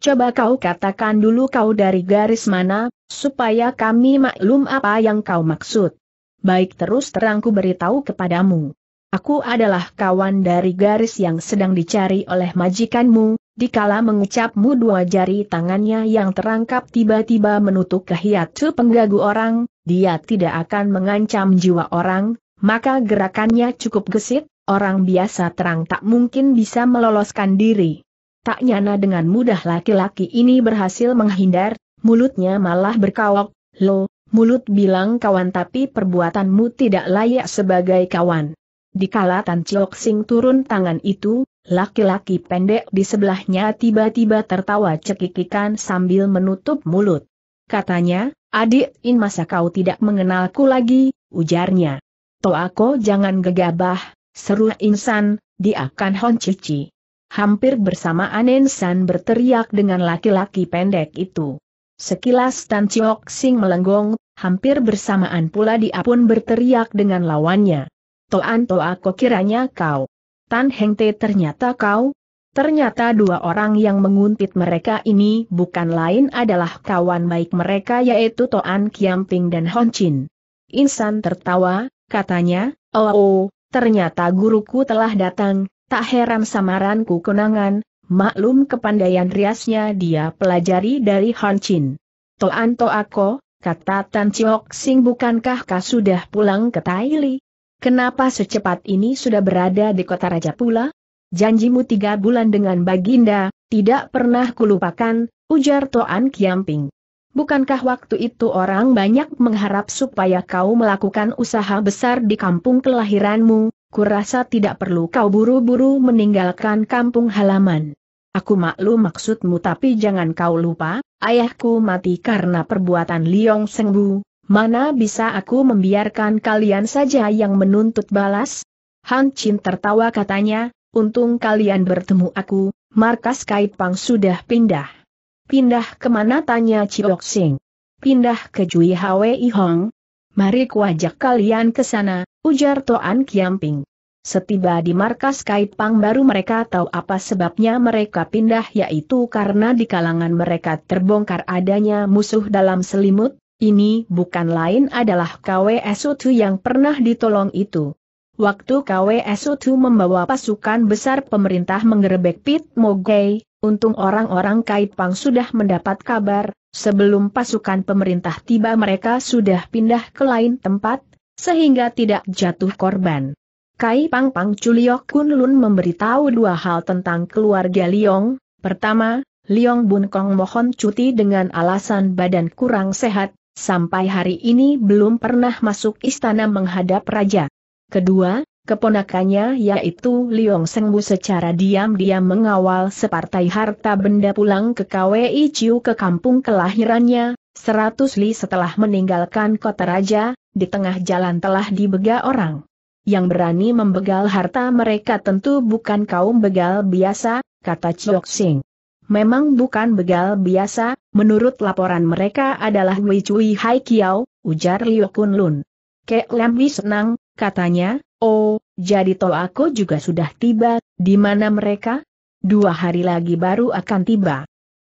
A: Coba kau katakan dulu kau dari garis mana, supaya kami maklum apa yang kau maksud. Baik terus terangku beritahu kepadamu. Aku adalah kawan dari garis yang sedang dicari oleh majikanmu, dikala mengucapmu dua jari tangannya yang terangkap tiba-tiba menutup ke penggagu orang, dia tidak akan mengancam jiwa orang, maka gerakannya cukup gesit, orang biasa terang tak mungkin bisa meloloskan diri. Tak nyana dengan mudah laki-laki ini berhasil menghindar, mulutnya malah berkawok, lo, mulut bilang kawan tapi perbuatanmu tidak layak sebagai kawan. Dikala Tan Chiok Sing turun tangan itu, laki-laki pendek di sebelahnya tiba-tiba tertawa cekikikan sambil menutup mulut. Katanya, adik In masa kau tidak mengenalku lagi, ujarnya. Toako jangan gegabah, seru Insan, dia akan Hon Cici. Hampir bersamaan Insan berteriak dengan laki-laki pendek itu. Sekilas Tan Chiok Sing melenggong, hampir bersamaan pula dia pun berteriak dengan lawannya. Toan Toa kok kiranya kau. Tan Heng Te ternyata kau. Ternyata dua orang yang menguntit mereka ini bukan lain adalah kawan baik mereka yaitu Toan Kiamping dan Hon Chin. Insan tertawa, katanya, oh, oh ternyata guruku telah datang, tak heran samaranku kenangan, Maklum kepandaian riasnya dia pelajari dari Han Chin. Toan Toako, kata Tan Chiok Sing bukankah kau sudah pulang ke Taili? Kenapa secepat ini sudah berada di kota Raja pula? Janjimu tiga bulan dengan Baginda, tidak pernah kulupakan, ujar Toan Kiamping. Bukankah waktu itu orang banyak mengharap supaya kau melakukan usaha besar di kampung kelahiranmu, kurasa tidak perlu kau buru-buru meninggalkan kampung halaman. Aku maklum maksudmu tapi jangan kau lupa, ayahku mati karena perbuatan Liong Sengbu, mana bisa aku membiarkan kalian saja yang menuntut balas? Han Chin tertawa katanya, untung kalian bertemu aku, markas Kaipang sudah pindah. Pindah kemana tanya Chiok Sing? Pindah ke Jui Hwi Hong, Mari kuajak kalian ke sana, ujar Toan Kiamping. Setiba di markas Kaipang baru mereka tahu apa sebabnya mereka pindah yaitu karena di kalangan mereka terbongkar adanya musuh dalam selimut, ini bukan lain adalah KWSU2 yang pernah ditolong itu. Waktu KWSU2 membawa pasukan besar pemerintah menggerebek Pit Mogei, untung orang-orang Kaipang sudah mendapat kabar, Sebelum pasukan pemerintah tiba mereka sudah pindah ke lain tempat, sehingga tidak jatuh korban. Kai Pang Pang Chuliok Kun Lun memberitahu dua hal tentang keluarga Liong, pertama, Liong Bun Kong mohon cuti dengan alasan badan kurang sehat, sampai hari ini belum pernah masuk istana menghadap raja. Kedua, Keponakannya yaitu Liong Sengbu secara diam-diam mengawal separtai harta benda pulang ke KWI Chiu ke kampung kelahirannya, seratus li setelah meninggalkan kota raja, di tengah jalan telah dibega orang. Yang berani membegal harta mereka tentu bukan kaum begal biasa, kata Chiok Sing. Memang bukan begal biasa, menurut laporan mereka adalah Wei Cui Hai Kiao, ujar Liu Kun Lun. Kek Lam senang, katanya, Oh, jadi Tol aku juga sudah tiba, di mana mereka? Dua hari lagi baru akan tiba.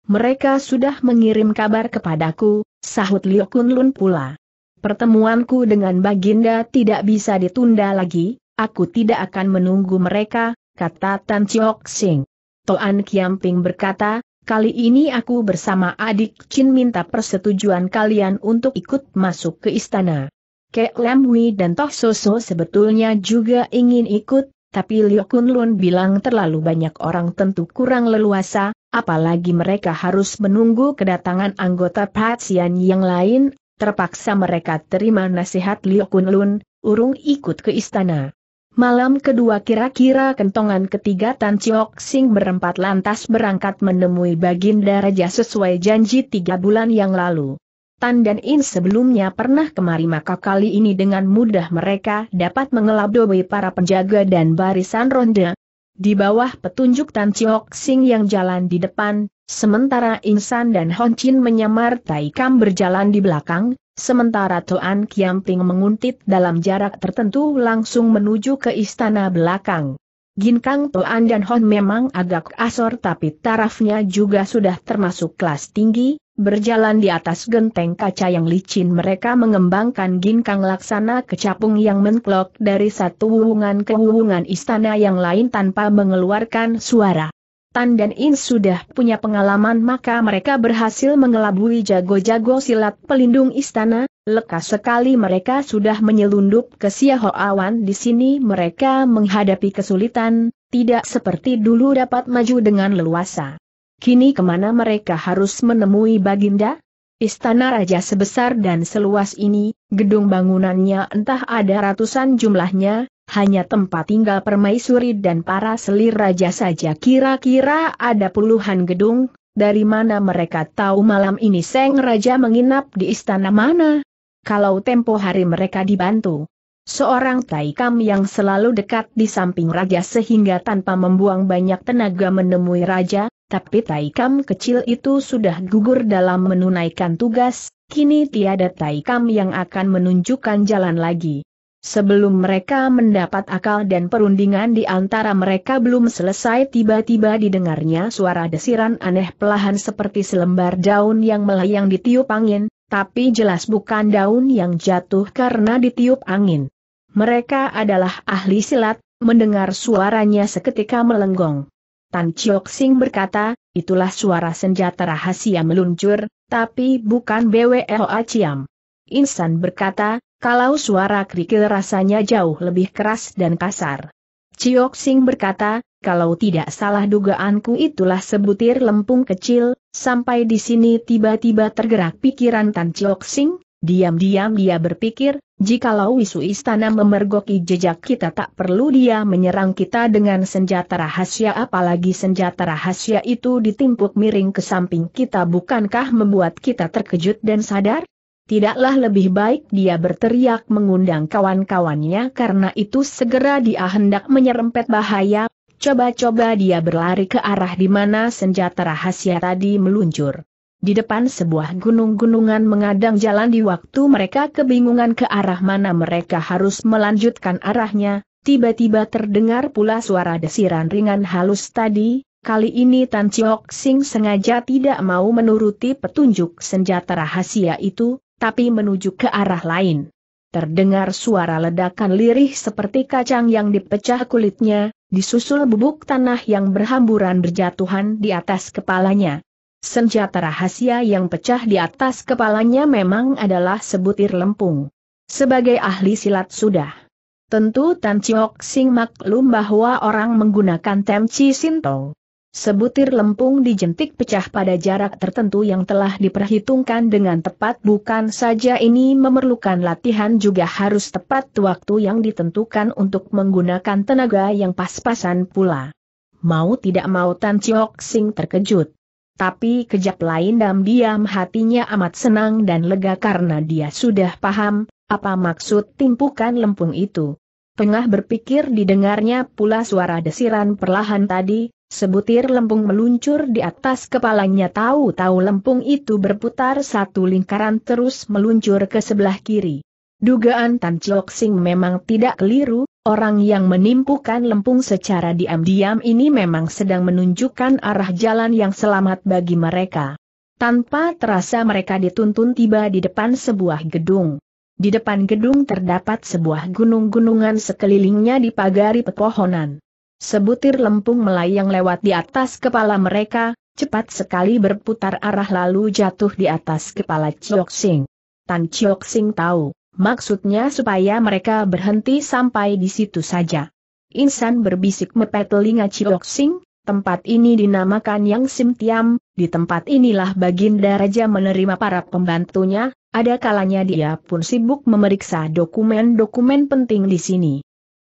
A: Mereka sudah mengirim kabar kepadaku, sahut Liu Kunlun pula. Pertemuanku dengan Baginda tidak bisa ditunda lagi, aku tidak akan menunggu mereka, kata Tan Chok Sing. Toan Kiamping berkata, kali ini aku bersama adik Chin minta persetujuan kalian untuk ikut masuk ke istana. Kek Lam Hui dan Toh Soso sebetulnya juga ingin ikut, tapi Liu Kun Lun bilang terlalu banyak orang tentu kurang leluasa, apalagi mereka harus menunggu kedatangan anggota Patsian yang lain, terpaksa mereka terima nasihat Liu Kun Lun, urung ikut ke istana. Malam kedua kira-kira kentongan ketiga Tan Chiok Sing berempat lantas berangkat menemui Baginda Raja sesuai janji tiga bulan yang lalu. Tan dan In sebelumnya pernah kemari maka kali ini dengan mudah mereka dapat mengelabui para penjaga dan barisan ronde. Di bawah petunjuk Tan Chiok Sing yang jalan di depan, sementara In San dan Hon Chin menyamar Taikam berjalan di belakang, sementara Toan Kiam Ting menguntit dalam jarak tertentu langsung menuju ke istana belakang. Gin Kang Toan dan Hon memang agak asor tapi tarafnya juga sudah termasuk kelas tinggi, berjalan di atas genteng kaca yang licin mereka mengembangkan ginkang laksana kecapung yang menklok dari satu wuhungan ke wuhungan istana yang lain tanpa mengeluarkan suara. Tan dan In sudah punya pengalaman maka mereka berhasil mengelabui jago-jago silat pelindung istana, lekas sekali mereka sudah menyelundup ke awan. di sini mereka menghadapi kesulitan, tidak seperti dulu dapat maju dengan leluasa. Kini kemana mereka harus menemui Baginda? Istana Raja sebesar dan seluas ini, gedung bangunannya entah ada ratusan jumlahnya, hanya tempat tinggal permaisuri dan para selir raja saja kira-kira ada puluhan gedung, dari mana mereka tahu malam ini Seng Raja menginap di istana mana? Kalau tempo hari mereka dibantu. Seorang Taikam yang selalu dekat di samping Raja sehingga tanpa membuang banyak tenaga menemui Raja, tapi Taikam kecil itu sudah gugur dalam menunaikan tugas, kini tiada Taikam yang akan menunjukkan jalan lagi. Sebelum mereka mendapat akal dan perundingan di antara mereka belum selesai tiba-tiba didengarnya suara desiran aneh pelahan seperti selembar daun yang melayang ditiup angin, tapi jelas bukan daun yang jatuh karena ditiup angin. Mereka adalah ahli silat, mendengar suaranya seketika melenggong. Tan Chiok Sing berkata, itulah suara senjata rahasia meluncur, tapi bukan BWLA Ciam. Insan berkata, kalau suara kerikil rasanya jauh lebih keras dan kasar. Ciok Sing berkata, kalau tidak salah dugaanku itulah sebutir lempung kecil, sampai di sini tiba-tiba tergerak pikiran Tan Ciok Sing, diam-diam dia berpikir, jikalau wisu istana memergoki jejak kita tak perlu dia menyerang kita dengan senjata rahasia apalagi senjata rahasia itu ditimpuk miring ke samping kita bukankah membuat kita terkejut dan sadar? tidaklah lebih baik dia berteriak mengundang kawan-kawannya karena itu segera dia hendak menyerempet bahaya, coba-coba dia berlari ke arah di mana senjata rahasia tadi meluncur. Di depan sebuah gunung-gunungan mengadang jalan di waktu mereka kebingungan ke arah mana mereka harus melanjutkan arahnya, tiba-tiba terdengar pula suara desiran ringan halus tadi, kali ini Tan Chiok Sing sengaja tidak mau menuruti petunjuk senjata rahasia itu, tapi menuju ke arah lain. Terdengar suara ledakan lirih seperti kacang yang dipecah kulitnya, disusul bubuk tanah yang berhamburan berjatuhan di atas kepalanya. Senjata rahasia yang pecah di atas kepalanya memang adalah sebutir lempung. Sebagai ahli silat sudah. Tentu Tan Chiok Sing maklum bahwa orang menggunakan Tem Chi Sintong. Sebutir lempung dijentik pecah pada jarak tertentu yang telah diperhitungkan dengan tepat bukan saja ini memerlukan latihan juga harus tepat waktu yang ditentukan untuk menggunakan tenaga yang pas-pasan pula. Mau tidak mau Tan Chiok Sing terkejut. Tapi kejap lain diam-diam hatinya amat senang dan lega karena dia sudah paham, apa maksud timpukan lempung itu. Tengah berpikir didengarnya pula suara desiran perlahan tadi, Sebutir lempung meluncur di atas kepalanya tahu-tahu lempung itu berputar satu lingkaran terus meluncur ke sebelah kiri. Dugaan Tan Chok Sing memang tidak keliru, orang yang menimpukan lempung secara diam-diam ini memang sedang menunjukkan arah jalan yang selamat bagi mereka. Tanpa terasa mereka dituntun tiba di depan sebuah gedung. Di depan gedung terdapat sebuah gunung-gunungan sekelilingnya dipagari pepohonan. Sebutir lempung melayang lewat di atas kepala mereka, cepat sekali berputar arah lalu jatuh di atas kepala Chiok Sing. Tan Chiok Sing tahu, maksudnya supaya mereka berhenti sampai di situ saja. Insan berbisik mepet telinga Chiok Sing, tempat ini dinamakan Yang Sim Tiam, di tempat inilah Baginda Raja menerima para pembantunya, ada kalanya dia pun sibuk memeriksa dokumen-dokumen penting di sini.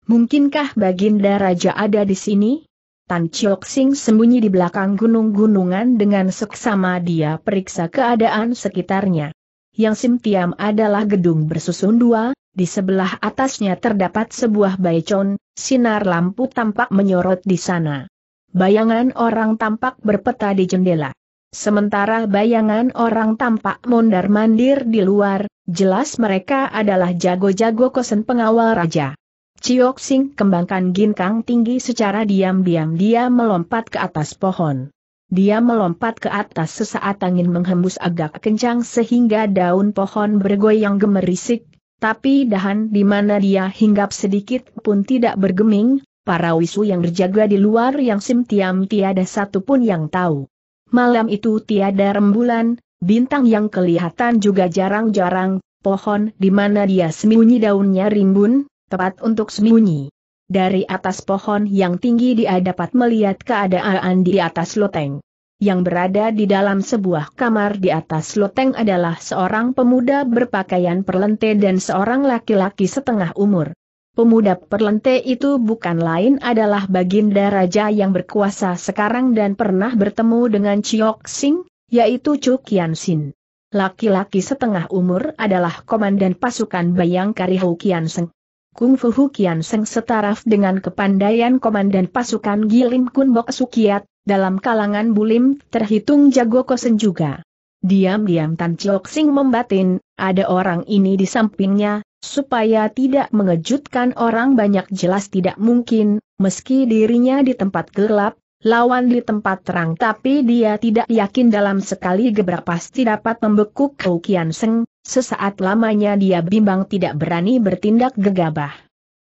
A: Mungkinkah Baginda Raja ada di sini? Tan Chiok Sing sembunyi di belakang gunung-gunungan dengan seksama dia periksa keadaan sekitarnya. Yang Simtiam adalah gedung bersusun dua, di sebelah atasnya terdapat sebuah baycon. sinar lampu tampak menyorot di sana. Bayangan orang tampak berpeta di jendela. Sementara bayangan orang tampak mondar-mandir di luar, jelas mereka adalah jago-jago kosen pengawal raja. Chiok Sing kembangkan ginkang tinggi secara diam-diam dia melompat ke atas pohon. Dia melompat ke atas sesaat angin menghembus agak kencang sehingga daun pohon bergoyang gemerisik, tapi dahan di mana dia hinggap sedikit pun tidak bergeming, para wisu yang berjaga di luar yang simtiam tiam tiada pun yang tahu. Malam itu tiada rembulan, bintang yang kelihatan juga jarang-jarang, pohon di mana dia sembunyi daunnya rimbun, Tepat untuk sembunyi. Dari atas pohon yang tinggi dia dapat melihat keadaan di atas loteng. Yang berada di dalam sebuah kamar di atas loteng adalah seorang pemuda berpakaian perlente dan seorang laki-laki setengah umur. Pemuda perlente itu bukan lain adalah Baginda Raja yang berkuasa sekarang dan pernah bertemu dengan Chiok Sing, yaitu Chu Kian Sin. Laki-laki setengah umur adalah komandan pasukan Bayangkari Hou Kian Seng. Kung Fu Hukian Seng setaraf dengan kepandaian komandan pasukan Gilim Kun Bok Sukiat, dalam kalangan Bulim terhitung jago kosen juga. Diam-diam Tan Chok Sing membatin, ada orang ini di sampingnya, supaya tidak mengejutkan orang banyak jelas tidak mungkin, meski dirinya di tempat gelap, lawan di tempat terang tapi dia tidak yakin dalam sekali gebrak pasti dapat membekuk Hukian Seng, Sesaat lamanya dia bimbang tidak berani bertindak gegabah.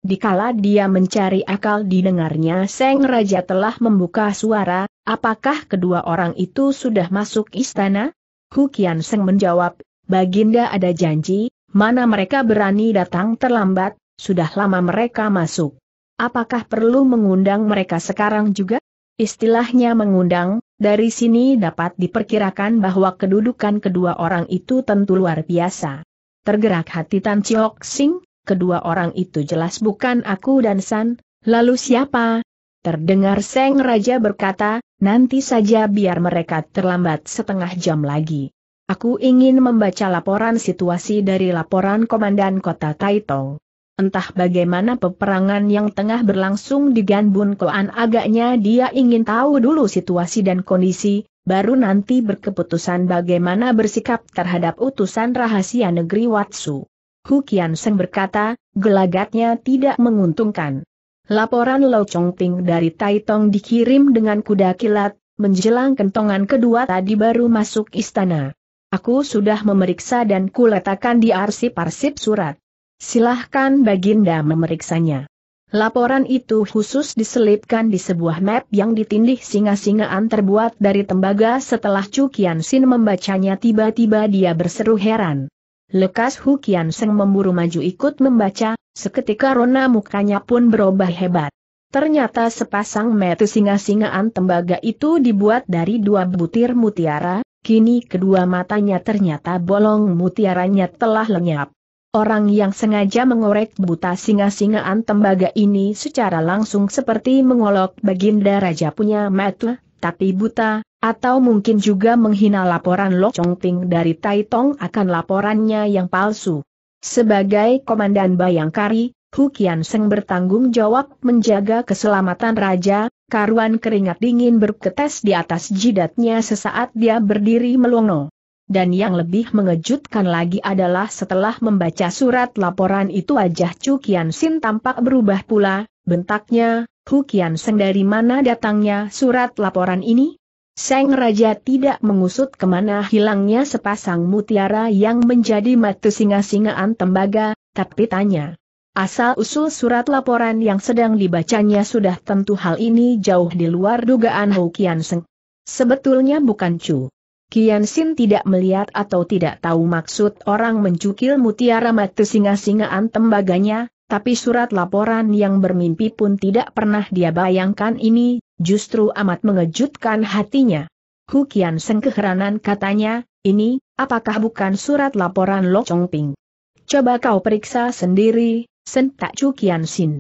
A: Dikala dia mencari akal didengarnya Seng Raja telah membuka suara, apakah kedua orang itu sudah masuk istana? Hukian Seng menjawab, Baginda ada janji, mana mereka berani datang terlambat, sudah lama mereka masuk. Apakah perlu mengundang mereka sekarang juga? Istilahnya mengundang, dari sini dapat diperkirakan bahwa kedudukan kedua orang itu tentu luar biasa. Tergerak hati Tan Chiok Sing, kedua orang itu jelas bukan aku dan San, lalu siapa? Terdengar Seng Raja berkata, nanti saja biar mereka terlambat setengah jam lagi. Aku ingin membaca laporan situasi dari laporan Komandan Kota Taitong. Entah bagaimana peperangan yang tengah berlangsung di Ganbun Koan agaknya dia ingin tahu dulu situasi dan kondisi, baru nanti berkeputusan bagaimana bersikap terhadap utusan rahasia negeri Watsu. Hu Kian Seng berkata, gelagatnya tidak menguntungkan. Laporan Lo Chong Ting dari Taitong dikirim dengan kuda kilat, menjelang kentongan kedua tadi baru masuk istana. Aku sudah memeriksa dan kuletakkan di arsip-arsip surat. Silahkan Baginda memeriksanya. Laporan itu khusus diselipkan di sebuah map yang ditindih singa-singaan terbuat dari tembaga setelah Cukian Sin membacanya tiba-tiba dia berseru heran. Lekas Hukian Seng memburu maju ikut membaca, seketika rona mukanya pun berubah hebat. Ternyata sepasang metu singa-singaan tembaga itu dibuat dari dua butir mutiara, kini kedua matanya ternyata bolong mutiaranya telah lenyap. Orang yang sengaja mengorek buta singa-singaan tembaga ini secara langsung seperti mengolok baginda raja punya metu, tapi buta, atau mungkin juga menghina laporan Chong Ting dari Tai Tong akan laporannya yang palsu. Sebagai komandan Bayangkari, Hukian Seng bertanggung jawab menjaga keselamatan raja, karuan keringat dingin berketes di atas jidatnya sesaat dia berdiri melongo. Dan yang lebih mengejutkan lagi adalah setelah membaca surat laporan itu wajah Chu Kian Sin tampak berubah pula, bentaknya, Hu Kian Seng dari mana datangnya surat laporan ini? Sang Raja tidak mengusut kemana hilangnya sepasang mutiara yang menjadi matu singa-singaan tembaga, tapi tanya. Asal-usul surat laporan yang sedang dibacanya sudah tentu hal ini jauh di luar dugaan Hu Kian Seng. Sebetulnya bukan Chu Kian Sin tidak melihat atau tidak tahu maksud orang mencukil mutiara mati singa-singaan tembaganya, tapi surat laporan yang bermimpi pun tidak pernah dia bayangkan ini, justru amat mengejutkan hatinya. Hu Kian Seng keheranan katanya, ini, apakah bukan surat laporan Lo Chong Ping? Coba kau periksa sendiri, sentak Chu Kian Sin.